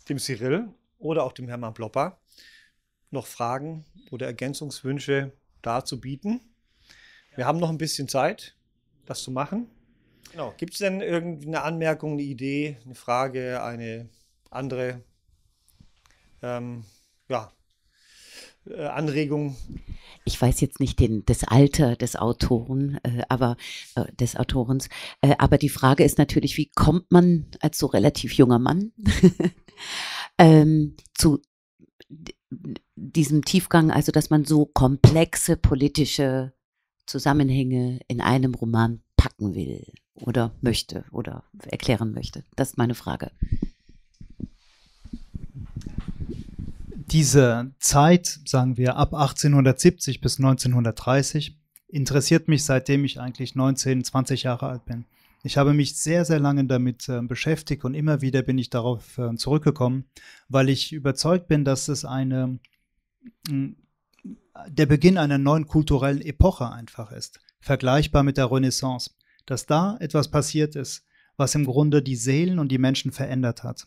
dem Cyril oder auch dem Hermann Plopper noch Fragen oder Ergänzungswünsche darzubieten. Wir haben noch ein bisschen Zeit, das zu machen. Genau. Gibt es denn irgendeine Anmerkung, eine Idee, eine Frage, eine andere ähm, ja, äh, Anregung? Ich weiß jetzt nicht den, das Alter des Autoren, äh, aber äh, des Autorens. Äh, aber die Frage ist natürlich, wie kommt man als so relativ junger Mann ähm, zu diesem Tiefgang, also dass man so komplexe politische Zusammenhänge in einem Roman packen will oder möchte oder erklären möchte? Das ist meine Frage diese Zeit, sagen wir, ab 1870 bis 1930 interessiert mich, seitdem ich eigentlich 19, 20 Jahre alt bin. Ich habe mich sehr, sehr lange damit äh, beschäftigt und immer wieder bin ich darauf äh, zurückgekommen, weil ich überzeugt bin, dass es eine, mm, der Beginn einer neuen kulturellen Epoche einfach ist, vergleichbar mit der Renaissance, dass da etwas passiert ist, was im Grunde die Seelen und die Menschen verändert hat.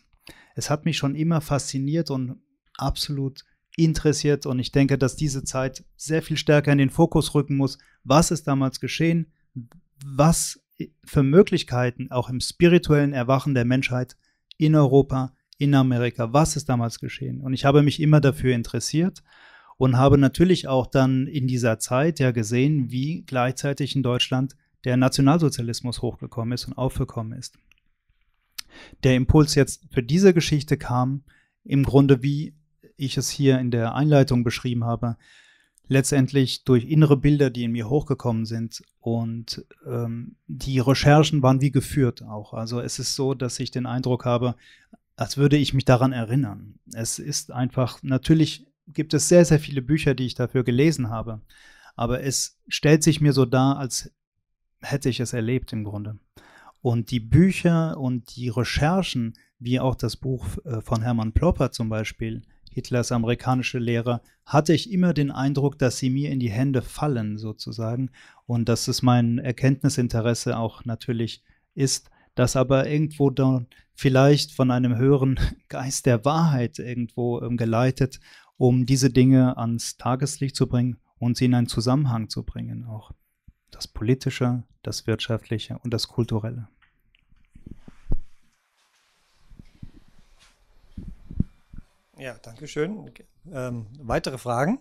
Es hat mich schon immer fasziniert und absolut interessiert. Und ich denke, dass diese Zeit sehr viel stärker in den Fokus rücken muss. Was ist damals geschehen? Was für Möglichkeiten auch im spirituellen Erwachen der Menschheit in Europa, in Amerika, was ist damals geschehen? Und ich habe mich immer dafür interessiert und habe natürlich auch dann in dieser Zeit ja gesehen, wie gleichzeitig in Deutschland der Nationalsozialismus hochgekommen ist und aufgekommen ist. Der Impuls jetzt für diese Geschichte kam im Grunde wie ich es hier in der Einleitung beschrieben habe, letztendlich durch innere Bilder, die in mir hochgekommen sind. Und ähm, die Recherchen waren wie geführt auch. Also es ist so, dass ich den Eindruck habe, als würde ich mich daran erinnern. Es ist einfach, natürlich gibt es sehr, sehr viele Bücher, die ich dafür gelesen habe. Aber es stellt sich mir so dar, als hätte ich es erlebt im Grunde. Und die Bücher und die Recherchen, wie auch das Buch äh, von Hermann Plopper zum Beispiel, Hitlers amerikanische Lehrer, hatte ich immer den Eindruck, dass sie mir in die Hände fallen sozusagen und dass es mein Erkenntnisinteresse auch natürlich ist, das aber irgendwo dann vielleicht von einem höheren Geist der Wahrheit irgendwo ähm, geleitet, um diese Dinge ans Tageslicht zu bringen und sie in einen Zusammenhang zu bringen auch. Das Politische, das Wirtschaftliche und das Kulturelle. Ja, danke schön. Ähm, weitere Fragen?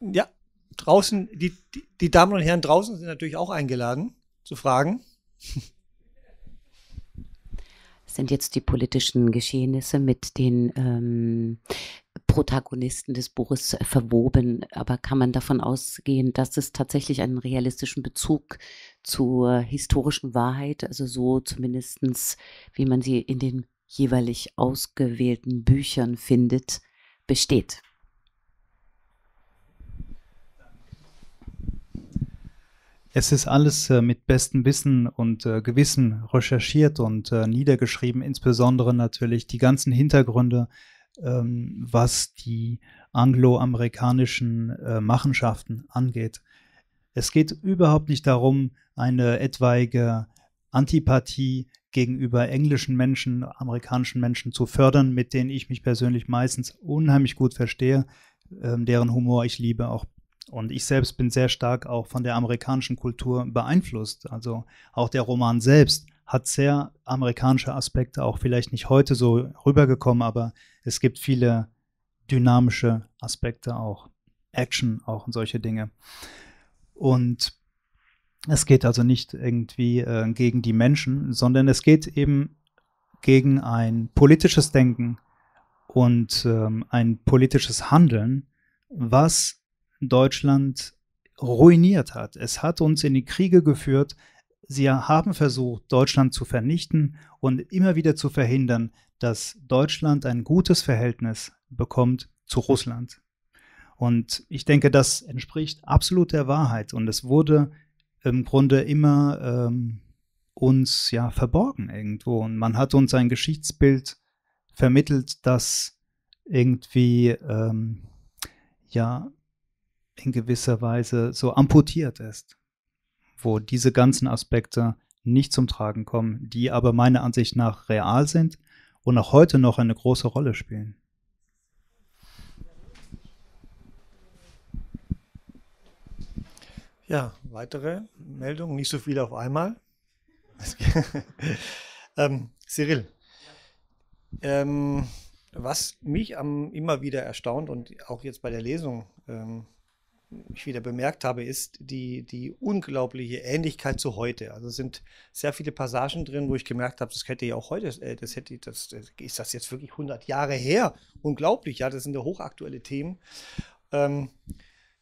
Ja. draußen, die, die, die Damen und Herren draußen sind natürlich auch eingeladen zu fragen. sind jetzt die politischen Geschehnisse mit den ähm, Protagonisten des Buches verwoben. Aber kann man davon ausgehen, dass es tatsächlich einen realistischen Bezug zur historischen Wahrheit, also so zumindestens, wie man sie in den jeweilig ausgewählten Büchern findet, besteht? Es ist alles äh, mit bestem Wissen und äh, Gewissen recherchiert und äh, niedergeschrieben, insbesondere natürlich die ganzen Hintergründe, ähm, was die angloamerikanischen äh, Machenschaften angeht. Es geht überhaupt nicht darum, eine etwaige Antipathie gegenüber englischen Menschen, amerikanischen Menschen zu fördern, mit denen ich mich persönlich meistens unheimlich gut verstehe, ähm, deren Humor ich liebe, auch und ich selbst bin sehr stark auch von der amerikanischen Kultur beeinflusst. Also auch der Roman selbst hat sehr amerikanische Aspekte, auch vielleicht nicht heute so rübergekommen, aber es gibt viele dynamische Aspekte auch, Action auch und solche Dinge. Und es geht also nicht irgendwie äh, gegen die Menschen, sondern es geht eben gegen ein politisches Denken und ähm, ein politisches Handeln, was Deutschland ruiniert hat. Es hat uns in die Kriege geführt. Sie haben versucht, Deutschland zu vernichten und immer wieder zu verhindern, dass Deutschland ein gutes Verhältnis bekommt zu Russland. Und ich denke, das entspricht absolut der Wahrheit. Und es wurde im Grunde immer ähm, uns ja verborgen irgendwo. Und man hat uns ein Geschichtsbild vermittelt, das irgendwie ähm, ja in gewisser Weise so amputiert ist, wo diese ganzen Aspekte nicht zum Tragen kommen, die aber meiner Ansicht nach real sind und auch heute noch eine große Rolle spielen. Ja, weitere Meldungen, nicht so viele auf einmal. ähm, Cyril, ähm, was mich am, immer wieder erstaunt und auch jetzt bei der Lesung ähm, ich wieder bemerkt habe, ist die, die unglaubliche Ähnlichkeit zu heute. Also es sind sehr viele Passagen drin, wo ich gemerkt habe, das hätte ja auch heute, äh, das hätte, das, ist das jetzt wirklich 100 Jahre her? Unglaublich, ja, das sind ja hochaktuelle Themen. Ähm,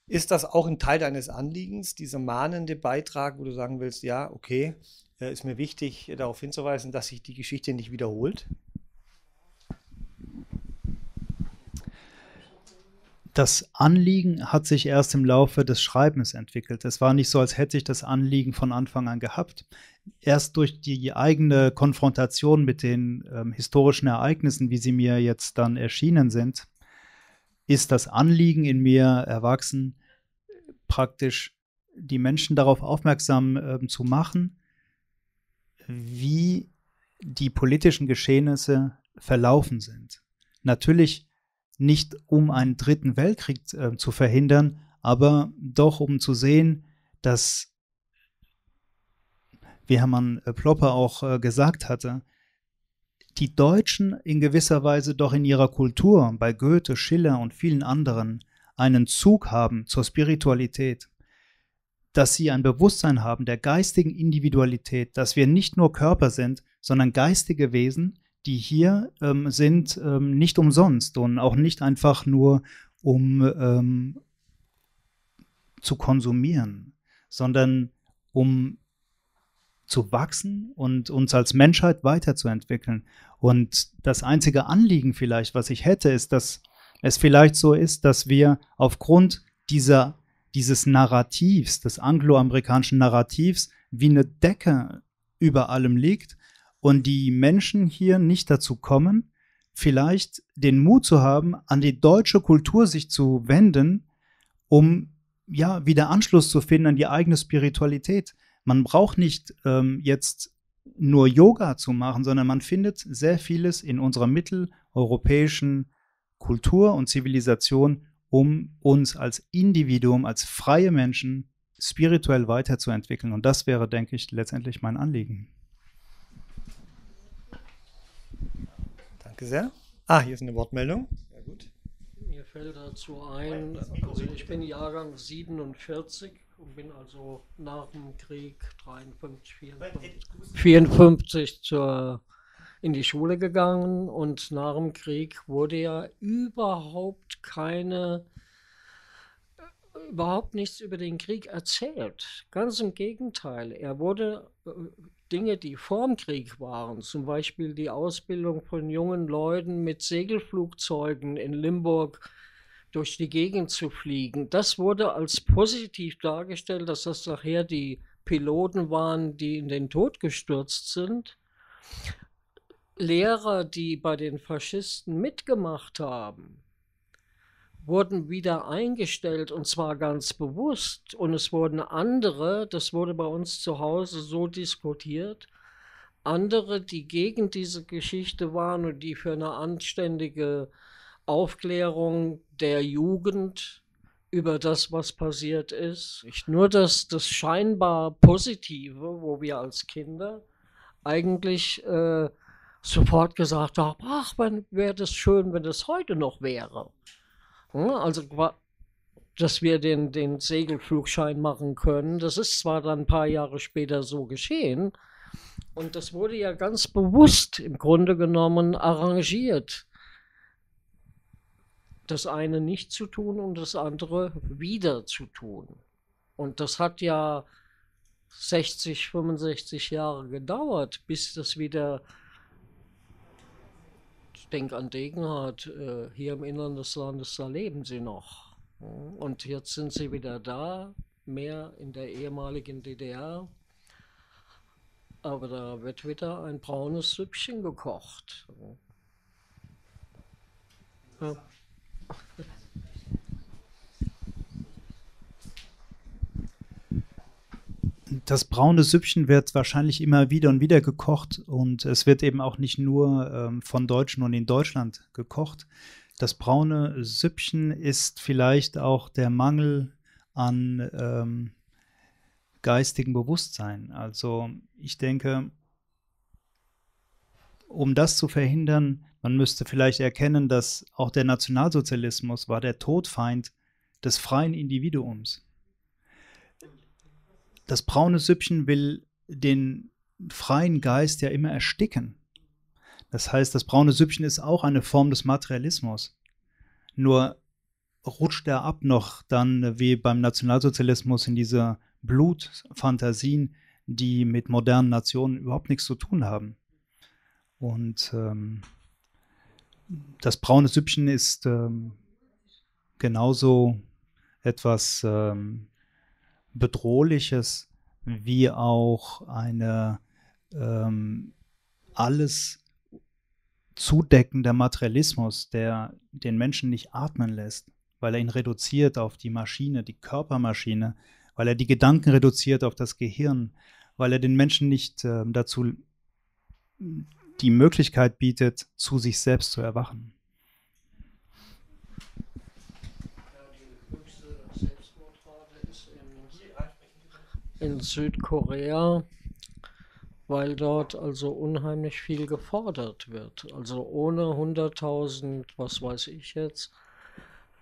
ist das auch ein Teil deines Anliegens, dieser mahnende Beitrag, wo du sagen willst, ja, okay, äh, ist mir wichtig, äh, darauf hinzuweisen, dass sich die Geschichte nicht wiederholt? das Anliegen hat sich erst im Laufe des Schreibens entwickelt. Es war nicht so, als hätte ich das Anliegen von Anfang an gehabt. Erst durch die eigene Konfrontation mit den ähm, historischen Ereignissen, wie sie mir jetzt dann erschienen sind, ist das Anliegen in mir erwachsen, praktisch die Menschen darauf aufmerksam äh, zu machen, wie die politischen Geschehnisse verlaufen sind. Natürlich nicht um einen dritten Weltkrieg äh, zu verhindern, aber doch um zu sehen, dass, wie Hermann äh, Plopper auch äh, gesagt hatte, die Deutschen in gewisser Weise doch in ihrer Kultur bei Goethe, Schiller und vielen anderen einen Zug haben zur Spiritualität, dass sie ein Bewusstsein haben der geistigen Individualität, dass wir nicht nur Körper sind, sondern geistige Wesen, die hier ähm, sind, ähm, nicht umsonst und auch nicht einfach nur, um ähm, zu konsumieren, sondern um zu wachsen und uns als Menschheit weiterzuentwickeln. Und das einzige Anliegen vielleicht, was ich hätte, ist, dass es vielleicht so ist, dass wir aufgrund dieser, dieses Narrativs, des angloamerikanischen Narrativs, wie eine Decke über allem liegt und die Menschen hier nicht dazu kommen, vielleicht den Mut zu haben, an die deutsche Kultur sich zu wenden, um ja wieder Anschluss zu finden an die eigene Spiritualität. Man braucht nicht ähm, jetzt nur Yoga zu machen, sondern man findet sehr vieles in unserer mitteleuropäischen Kultur und Zivilisation, um uns als Individuum, als freie Menschen spirituell weiterzuentwickeln. Und das wäre, denke ich, letztendlich mein Anliegen. Danke sehr. Ah, hier ist eine Wortmeldung. Ja, gut. Mir fällt dazu ein, also ich bin Jahrgang 47 und bin also nach dem Krieg 53, 54, 54 zur, in die Schule gegangen und nach dem Krieg wurde ja überhaupt keine äh, überhaupt nichts über den Krieg erzählt. Ganz im Gegenteil, er wurde äh, Dinge, die vorm Krieg waren, zum Beispiel die Ausbildung von jungen Leuten mit Segelflugzeugen in Limburg durch die Gegend zu fliegen, das wurde als positiv dargestellt, dass das nachher die Piloten waren, die in den Tod gestürzt sind. Lehrer, die bei den Faschisten mitgemacht haben, wurden wieder eingestellt und zwar ganz bewusst und es wurden andere, das wurde bei uns zu Hause so diskutiert, andere, die gegen diese Geschichte waren und die für eine anständige Aufklärung der Jugend über das, was passiert ist. Nicht nur das, das scheinbar Positive, wo wir als Kinder eigentlich äh, sofort gesagt haben, ach, wäre das schön, wenn das heute noch wäre. Ne? Also dass wir den, den Segelflugschein machen können. Das ist zwar dann ein paar Jahre später so geschehen, und das wurde ja ganz bewusst im Grunde genommen arrangiert. Das eine nicht zu tun und das andere wieder zu tun. Und das hat ja 60, 65 Jahre gedauert, bis das wieder denk an Degenhardt, äh, hier im Innern des Landes, da leben sie noch. Und jetzt sind sie wieder da, mehr in der ehemaligen DDR. Aber da wird wieder ein braunes Süppchen gekocht. Ja. das braune Süppchen wird wahrscheinlich immer wieder und wieder gekocht und es wird eben auch nicht nur ähm, von Deutschen und in Deutschland gekocht. Das braune Süppchen ist vielleicht auch der Mangel an ähm, geistigem Bewusstsein. Also ich denke, um das zu verhindern, man müsste vielleicht erkennen, dass auch der Nationalsozialismus war der Todfeind des freien Individuums das braune Süppchen will den freien Geist ja immer ersticken. Das heißt, das braune Süppchen ist auch eine Form des Materialismus. Nur rutscht er ab noch dann wie beim Nationalsozialismus in diese Blutfantasien, die mit modernen Nationen überhaupt nichts zu tun haben. Und ähm, das braune Süppchen ist ähm, genauso etwas ähm, bedrohliches wie auch eine ähm, alles zudeckender Materialismus, der den Menschen nicht atmen lässt, weil er ihn reduziert auf die Maschine, die Körpermaschine, weil er die Gedanken reduziert auf das Gehirn, weil er den Menschen nicht äh, dazu die Möglichkeit bietet, zu sich selbst zu erwachen. in Südkorea, weil dort also unheimlich viel gefordert wird. Also ohne 100.000, was weiß ich jetzt,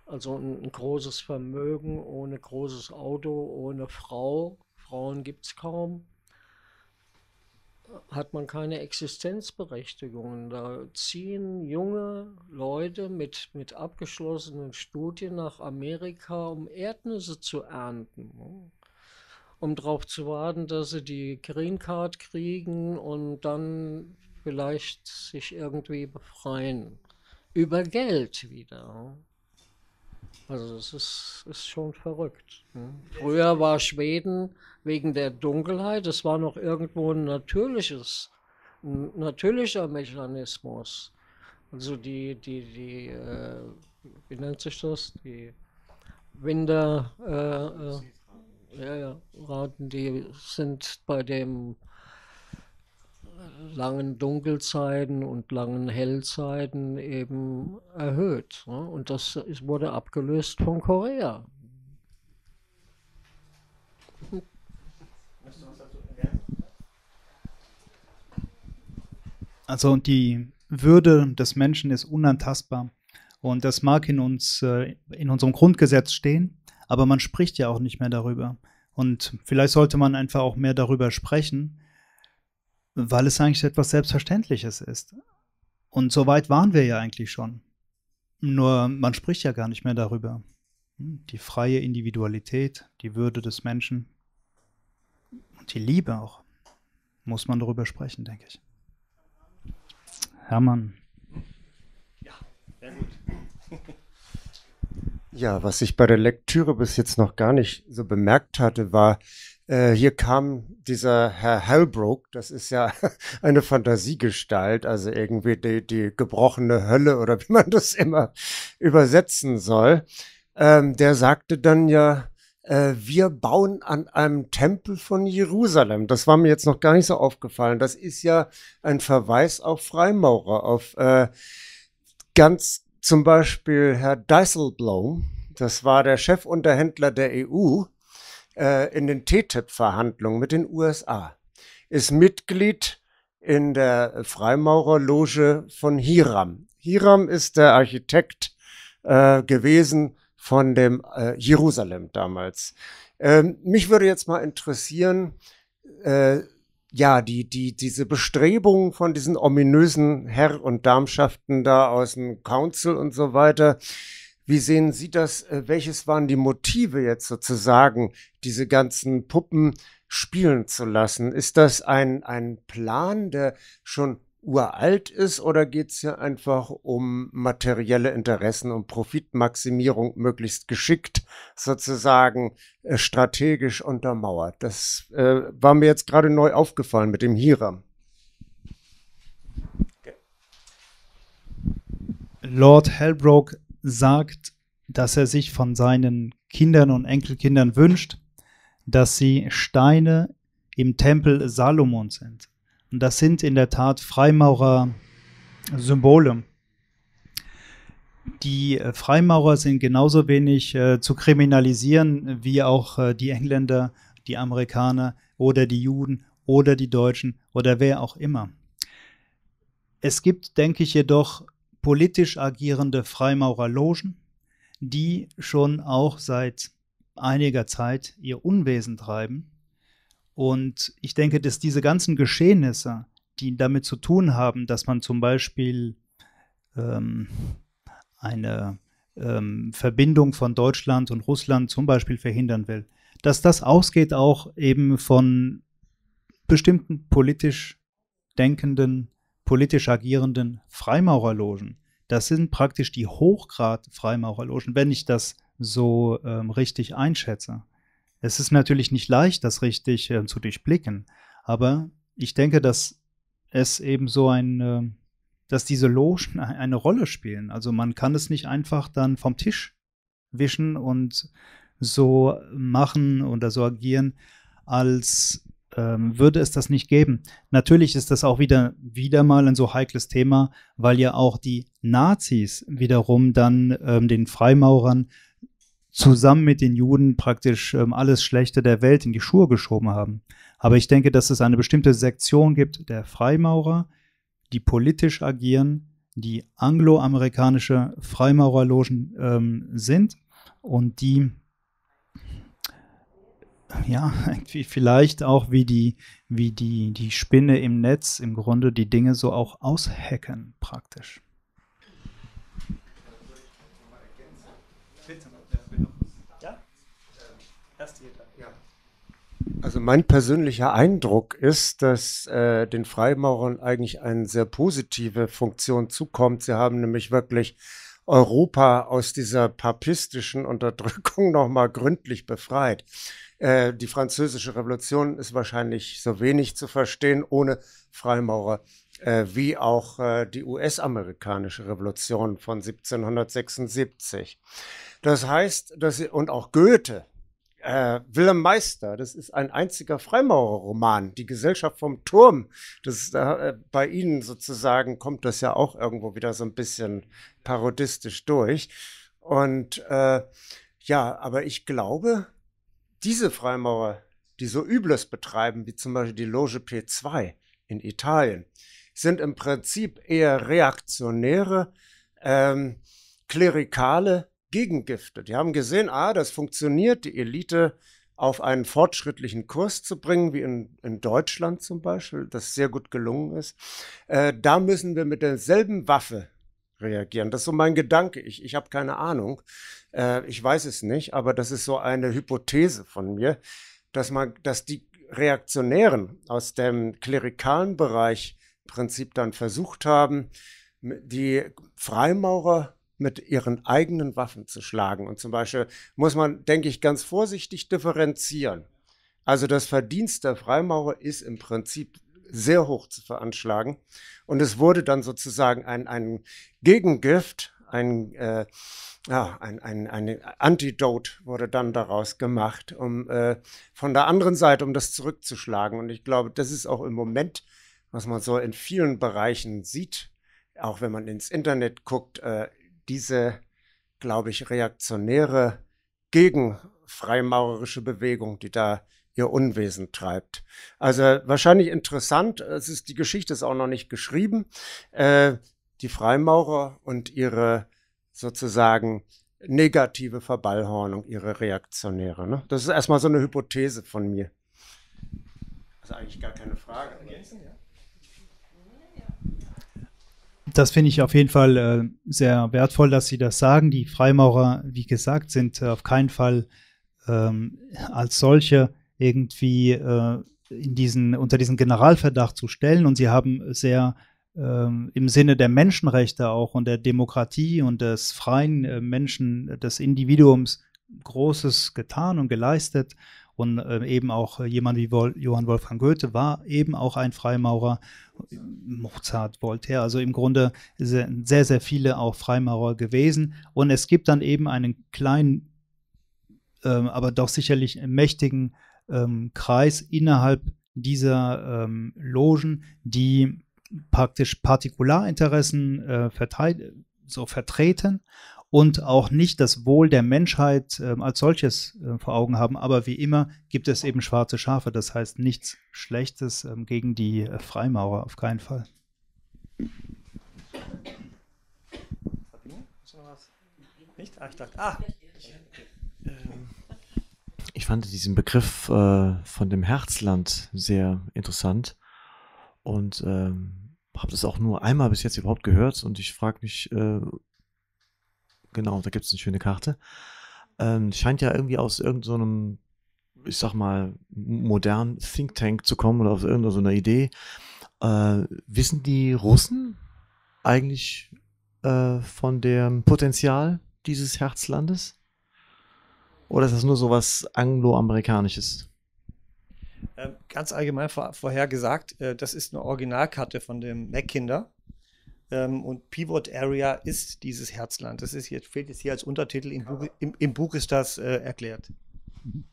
also ein, ein, großes Vermögen, ohne großes Auto, ohne Frau, Frauen gibt es kaum, hat man keine Existenzberechtigungen. Da ziehen junge Leute mit, mit abgeschlossenen Studien nach Amerika, um Erdnüsse zu ernten um darauf zu warten, dass sie die Green Card kriegen und dann vielleicht sich irgendwie befreien. Über Geld wieder. Also es ist, ist schon verrückt. Ne? Früher war Schweden wegen der Dunkelheit, es war noch irgendwo ein natürliches, ein natürlicher Mechanismus. Also die, die, die, äh, wie nennt sich das? Die Winter. Äh, äh, ja, ja, Raten, die sind bei den langen Dunkelzeiten und langen Hellzeiten eben erhöht. Ne? Und das ist, wurde abgelöst von Korea. Also die Würde des Menschen ist unantastbar. Und das mag in uns, äh, in unserem Grundgesetz stehen, aber man spricht ja auch nicht mehr darüber. Und vielleicht sollte man einfach auch mehr darüber sprechen, weil es eigentlich etwas Selbstverständliches ist. Und so weit waren wir ja eigentlich schon. Nur man spricht ja gar nicht mehr darüber. Hm, die freie Individualität, die Würde des Menschen und die Liebe auch. Muss man darüber sprechen, denke ich. Hermann. Ja, sehr gut. Ja, was ich bei der Lektüre bis jetzt noch gar nicht so bemerkt hatte, war, äh, hier kam dieser Herr Hellbrook, das ist ja eine Fantasiegestalt, also irgendwie die, die gebrochene Hölle oder wie man das immer übersetzen soll. Ähm, der sagte dann ja, äh, wir bauen an einem Tempel von Jerusalem. Das war mir jetzt noch gar nicht so aufgefallen. Das ist ja ein Verweis auf Freimaurer, auf äh, ganz zum Beispiel Herr Dijsselbloem, das war der Chefunterhändler der EU, äh, in den TTIP-Verhandlungen mit den USA, ist Mitglied in der Freimaurerloge von Hiram. Hiram ist der Architekt äh, gewesen von dem äh, Jerusalem damals. Ähm, mich würde jetzt mal interessieren, äh, ja, die, die, diese Bestrebungen von diesen ominösen Herr- und Darmschaften da aus dem Council und so weiter. Wie sehen Sie das? Äh, welches waren die Motive jetzt sozusagen, diese ganzen Puppen spielen zu lassen? Ist das ein, ein Plan, der schon uralt ist oder geht es hier einfach um materielle Interessen und Profitmaximierung möglichst geschickt sozusagen äh, strategisch untermauert? Das äh, war mir jetzt gerade neu aufgefallen mit dem Hiram. Lord Halbroke sagt, dass er sich von seinen Kindern und Enkelkindern wünscht, dass sie Steine im Tempel Salomon sind. Und das sind in der Tat Freimaurer-Symbole. Die äh, Freimaurer sind genauso wenig äh, zu kriminalisieren wie auch äh, die Engländer, die Amerikaner oder die Juden oder die Deutschen oder wer auch immer. Es gibt, denke ich, jedoch politisch agierende Freimaurerlogen, die schon auch seit einiger Zeit ihr Unwesen treiben und ich denke, dass diese ganzen Geschehnisse, die damit zu tun haben, dass man zum Beispiel ähm, eine ähm, Verbindung von Deutschland und Russland zum Beispiel verhindern will, dass das ausgeht auch eben von bestimmten politisch denkenden, politisch agierenden Freimaurerlogen. Das sind praktisch die Hochgrad-Freimaurerlogen, wenn ich das so ähm, richtig einschätze. Es ist natürlich nicht leicht, das richtig äh, zu durchblicken, aber ich denke, dass es eben so ein, äh, dass diese Logen eine Rolle spielen. Also man kann es nicht einfach dann vom Tisch wischen und so machen oder so agieren, als ähm, würde es das nicht geben. Natürlich ist das auch wieder, wieder mal ein so heikles Thema, weil ja auch die Nazis wiederum dann ähm, den Freimaurern zusammen mit den Juden praktisch ähm, alles Schlechte der Welt in die Schuhe geschoben haben. Aber ich denke, dass es eine bestimmte Sektion gibt der Freimaurer, die politisch agieren, die angloamerikanische Freimaurerlogen ähm, sind und die ja, vielleicht auch wie die, wie die, die Spinne im Netz im Grunde die Dinge so auch aushacken praktisch. Also mein persönlicher Eindruck ist, dass äh, den Freimaurern eigentlich eine sehr positive Funktion zukommt. Sie haben nämlich wirklich Europa aus dieser papistischen Unterdrückung nochmal gründlich befreit. Äh, die französische Revolution ist wahrscheinlich so wenig zu verstehen ohne Freimaurer, äh, wie auch äh, die US-amerikanische Revolution von 1776. Das heißt, dass sie, und auch Goethe äh, Wilhelm Meister, das ist ein einziger Freimaurerroman, die Gesellschaft vom Turm. Das äh, bei Ihnen sozusagen kommt das ja auch irgendwo wieder so ein bisschen parodistisch durch. Und äh, ja, aber ich glaube, diese Freimaurer, die so Übles betreiben, wie zum Beispiel die Loge P2 in Italien, sind im Prinzip eher reaktionäre, ähm, klerikale Gegengifte. Die haben gesehen, ah, das funktioniert, die Elite auf einen fortschrittlichen Kurs zu bringen, wie in, in Deutschland zum Beispiel, das sehr gut gelungen ist. Äh, da müssen wir mit derselben Waffe reagieren. Das ist so mein Gedanke. Ich, ich habe keine Ahnung. Äh, ich weiß es nicht, aber das ist so eine Hypothese von mir, dass man, dass die Reaktionären aus dem klerikalen Bereich im Prinzip dann versucht haben, die Freimaurer mit ihren eigenen Waffen zu schlagen. Und zum Beispiel muss man, denke ich, ganz vorsichtig differenzieren. Also das Verdienst der Freimaurer ist im Prinzip sehr hoch zu veranschlagen. Und es wurde dann sozusagen ein, ein Gegengift, ein, äh, ja, ein, ein, ein Antidote wurde dann daraus gemacht, um äh, von der anderen Seite, um das zurückzuschlagen. Und ich glaube, das ist auch im Moment, was man so in vielen Bereichen sieht, auch wenn man ins Internet guckt, äh, diese, glaube ich, reaktionäre gegen freimaurerische Bewegung, die da ihr Unwesen treibt. Also wahrscheinlich interessant, es ist, die Geschichte ist auch noch nicht geschrieben. Äh, die Freimaurer und ihre sozusagen negative Verballhornung, ihre Reaktionäre. Ne? Das ist erstmal so eine Hypothese von mir. Also eigentlich gar keine Frage. Ne? Ergänzen, ja das finde ich auf jeden Fall äh, sehr wertvoll, dass Sie das sagen. Die Freimaurer, wie gesagt, sind äh, auf keinen Fall ähm, als solche irgendwie äh, in diesen, unter diesen Generalverdacht zu stellen. Und sie haben sehr ähm, im Sinne der Menschenrechte auch und der Demokratie und des freien äh, Menschen, des Individuums Großes getan und geleistet. Und äh, eben auch äh, jemand wie Wol Johann Wolfgang Goethe war eben auch ein Freimaurer, Mozart, Voltaire. Also im Grunde sehr, sehr viele auch Freimaurer gewesen. Und es gibt dann eben einen kleinen, äh, aber doch sicherlich mächtigen ähm, Kreis innerhalb dieser ähm, Logen, die praktisch Partikularinteressen äh, so vertreten und auch nicht das Wohl der Menschheit äh, als solches äh, vor Augen haben. Aber wie immer gibt es eben schwarze Schafe. Das heißt nichts Schlechtes äh, gegen die äh, Freimaurer, auf keinen Fall. Nicht? Ah, ich dachte, ah. Ähm. Ich fand diesen Begriff äh, von dem Herzland sehr interessant und ähm, habe das auch nur einmal bis jetzt überhaupt gehört und ich frage mich, äh, Genau, da gibt es eine schöne Karte. Ähm, scheint ja irgendwie aus irgendeinem, so ich sag mal, modernen Think Tank zu kommen oder aus irgendeiner Idee. Äh, wissen die Russen eigentlich äh, von dem Potenzial dieses Herzlandes? Oder ist das nur so was Angloamerikanisches? Ähm, ganz allgemein vorhergesagt, äh, das ist eine Originalkarte von dem Mackinder. Ähm, und Pivot Area ist dieses Herzland. Das ist jetzt, fehlt jetzt hier als Untertitel. Im Buch, im, im Buch ist das äh, erklärt. Hm,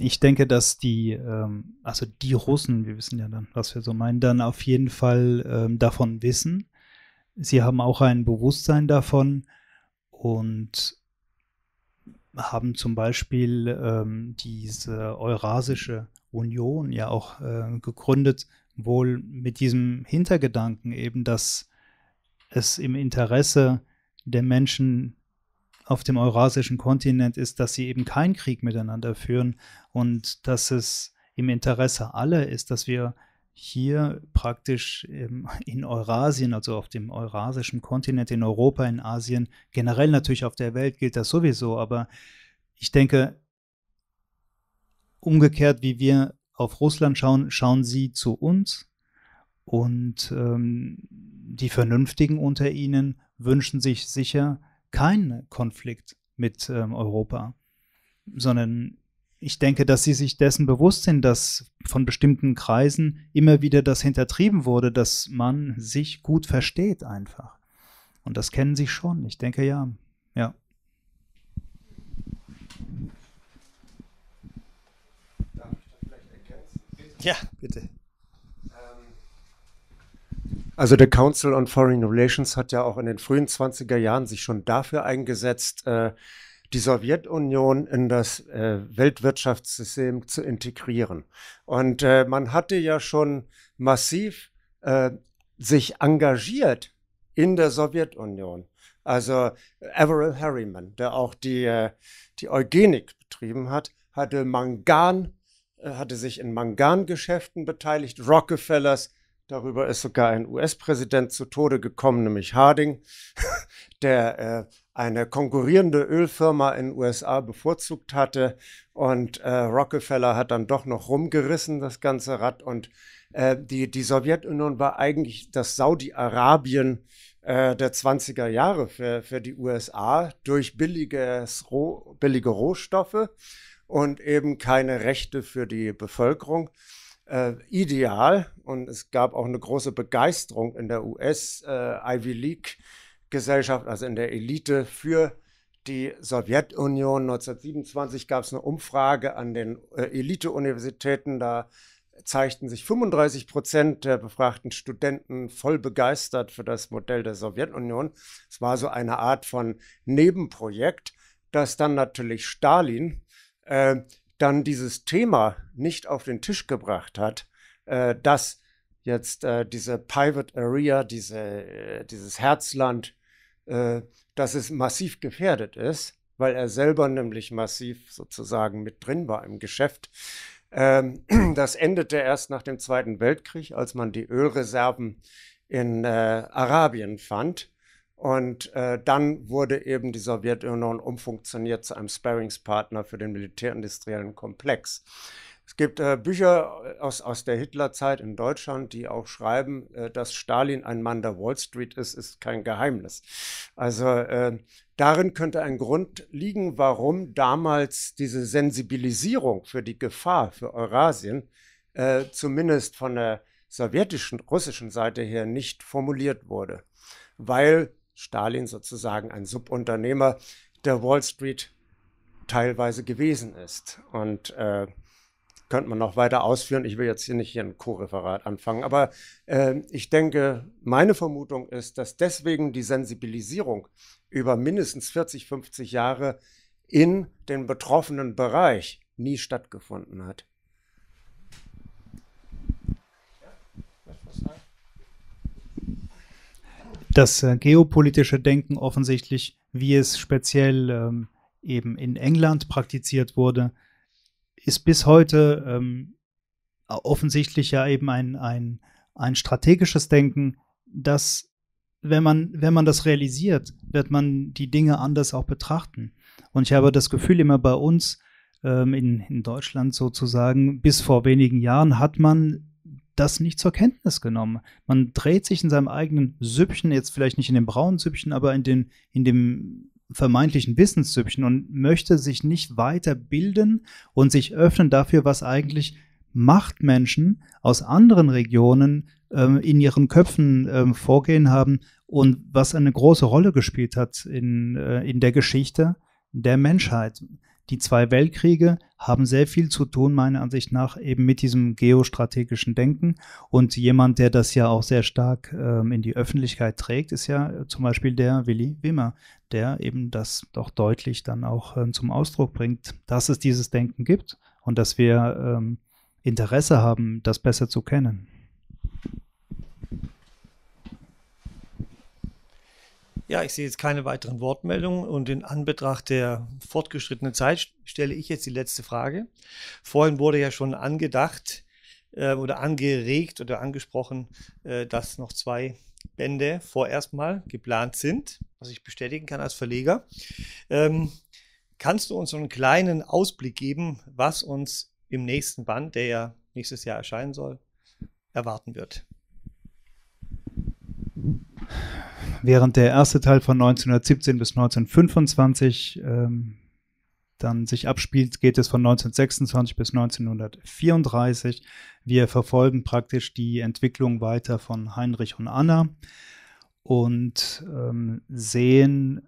ich denke, dass die, ähm, also die Russen, wir wissen ja dann, was wir so meinen, dann auf jeden Fall ähm, davon wissen. Sie haben auch ein Bewusstsein davon und haben zum Beispiel ähm, diese Eurasische Union ja auch äh, gegründet, wohl mit diesem Hintergedanken eben, dass es im Interesse der Menschen auf dem eurasischen Kontinent ist, dass sie eben keinen Krieg miteinander führen und dass es im Interesse aller ist, dass wir hier praktisch ähm, in Eurasien, also auf dem eurasischen Kontinent, in Europa, in Asien, generell natürlich auf der Welt gilt das sowieso, aber ich denke, umgekehrt, wie wir auf Russland schauen, schauen sie zu uns. Und ähm, die Vernünftigen unter ihnen wünschen sich sicher keinen Konflikt mit ähm, Europa, sondern ich denke, dass sie sich dessen bewusst sind, dass von bestimmten Kreisen immer wieder das hintertrieben wurde, dass man sich gut versteht einfach. Und das kennen sie schon. Ich denke ja, ja. Ja, bitte. Ähm. Also der Council on Foreign Relations hat ja auch in den frühen 20er Jahren sich schon dafür eingesetzt, äh, die Sowjetunion in das äh, Weltwirtschaftssystem zu integrieren. Und äh, man hatte ja schon massiv sich engagiert in der Sowjetunion. Also Averill Harriman, der auch die, die Eugenik betrieben hat, hatte Mangan äh, hatte sich in Mangangeschäften beteiligt, Rockefellers. Darüber ist sogar ein US-Präsident zu Tode gekommen, nämlich Harding, der äh, eine konkurrierende Ölfirma in den USA bevorzugt hatte. Und äh, Rockefeller hat dann doch noch rumgerissen, das ganze Rad. Und äh, die, die Sowjetunion war eigentlich das Saudi-Arabien äh, der 20er Jahre für, für die USA durch billiges, roh, billige Rohstoffe und eben keine Rechte für die Bevölkerung. Äh, ideal und es gab auch eine große Begeisterung in der US-Ivy äh, League-Gesellschaft, also in der Elite für die Sowjetunion. 1927 gab es eine Umfrage an den äh, Elite-Universitäten, da zeigten sich 35 Prozent der befragten Studenten voll begeistert für das Modell der Sowjetunion. Es war so eine Art von Nebenprojekt, das dann natürlich Stalin äh, dann dieses Thema nicht auf den Tisch gebracht hat, äh, dass jetzt äh, diese Pivot Area, diese, äh, dieses Herzland, äh, dass es massiv gefährdet ist, weil er selber nämlich massiv sozusagen mit drin war im Geschäft. Ähm, das endete erst nach dem Zweiten Weltkrieg, als man die Ölreserven in Arabien fand und äh, dann wurde eben die Sowjetunion umfunktioniert zu einem Sparringspartner für den militärindustriellen Komplex. Es gibt äh, Bücher äh, aus, aus der Hitlerzeit in Deutschland, die auch schreiben, äh, dass Stalin ein Mann der Wall Street ist, ist kein Geheimnis. Also äh, darin könnte ein Grund liegen, warum damals diese Sensibilisierung für die Gefahr für Eurasien äh, zumindest von der sowjetischen, russischen Seite her nicht formuliert wurde, weil Stalin sozusagen ein Subunternehmer der Wall Street teilweise gewesen ist. Und äh, könnte man noch weiter ausführen. Ich will jetzt hier nicht hier ein Co-Referat anfangen, aber äh, ich denke, meine Vermutung ist, dass deswegen die Sensibilisierung über mindestens 40, 50 Jahre in den betroffenen Bereich nie stattgefunden hat. das äh, geopolitische Denken offensichtlich, wie es speziell ähm, eben in England praktiziert wurde, ist bis heute ähm, offensichtlich ja eben ein, ein, ein strategisches Denken, das, wenn man, wenn man das realisiert, wird man die Dinge anders auch betrachten. Und ich habe das Gefühl, immer bei uns ähm, in, in Deutschland sozusagen, bis vor wenigen Jahren hat man das nicht zur Kenntnis genommen. Man dreht sich in seinem eigenen Süppchen, jetzt vielleicht nicht in dem braunen Süppchen, aber in, den, in dem vermeintlichen Wissenssüppchen und möchte sich nicht weiterbilden und sich öffnen dafür, was eigentlich Machtmenschen aus anderen Regionen ähm, in ihren Köpfen ähm, vorgehen haben und was eine große Rolle gespielt hat in, äh, in der Geschichte der Menschheit die zwei Weltkriege haben sehr viel zu tun, meiner Ansicht nach, eben mit diesem geostrategischen Denken. Und jemand, der das ja auch sehr stark ähm, in die Öffentlichkeit trägt, ist ja äh, zum Beispiel der Willi Wimmer, der eben das doch deutlich dann auch ähm, zum Ausdruck bringt, dass es dieses Denken gibt und dass wir ähm, Interesse haben, das besser zu kennen. Ja, ich sehe jetzt keine weiteren Wortmeldungen und in Anbetracht der fortgeschrittenen Zeit stelle ich jetzt die letzte Frage. Vorhin wurde ja schon angedacht äh, oder angeregt oder angesprochen, äh, dass noch zwei Bände vorerst mal geplant sind, was ich bestätigen kann als Verleger. Ähm, kannst du uns einen kleinen Ausblick geben, was uns im nächsten Band, der ja nächstes Jahr erscheinen soll, erwarten wird? während der erste Teil von 1917 bis 1925 ähm, dann sich abspielt, geht es von 1926 bis 1934. Wir verfolgen praktisch die Entwicklung weiter von Heinrich und Anna und ähm, sehen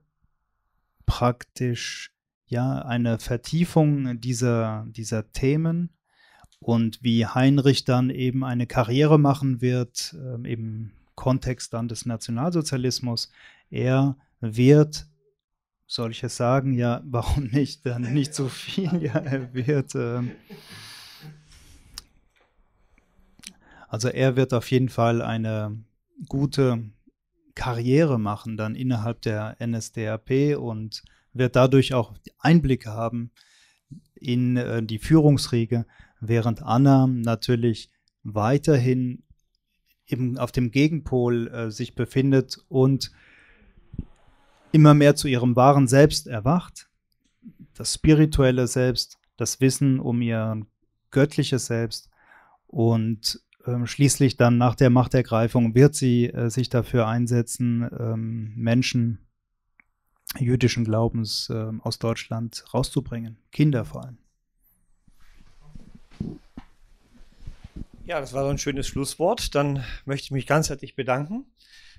praktisch ja eine Vertiefung dieser, dieser Themen und wie Heinrich dann eben eine Karriere machen wird, ähm, eben Kontext dann des Nationalsozialismus. Er wird, soll ich es sagen, ja, warum nicht, dann nicht so viel, ja, er wird, äh, also er wird auf jeden Fall eine gute Karriere machen dann innerhalb der NSDAP und wird dadurch auch Einblicke haben in äh, die Führungsriege, während Anna natürlich weiterhin im, auf dem Gegenpol äh, sich befindet und immer mehr zu ihrem wahren Selbst erwacht, das spirituelle Selbst, das Wissen um ihr göttliches Selbst und ähm, schließlich dann nach der Machtergreifung wird sie äh, sich dafür einsetzen, ähm, Menschen jüdischen Glaubens äh, aus Deutschland rauszubringen, Kinder vor allem. Ja, das war so ein schönes Schlusswort. Dann möchte ich mich ganz herzlich bedanken.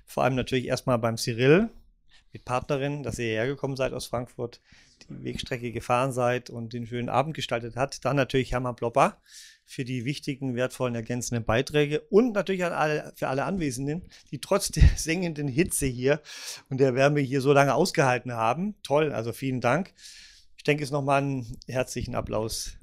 Vor allem natürlich erstmal beim Cyril mit Partnerin, dass ihr hergekommen seid aus Frankfurt, die Wegstrecke gefahren seid und den schönen Abend gestaltet hat. Dann natürlich Hermann Plopper für die wichtigen, wertvollen, ergänzenden Beiträge und natürlich an alle, für alle Anwesenden, die trotz der sengenden Hitze hier und der Wärme hier so lange ausgehalten haben. Toll, also vielen Dank. Ich denke, es nochmal einen herzlichen Applaus.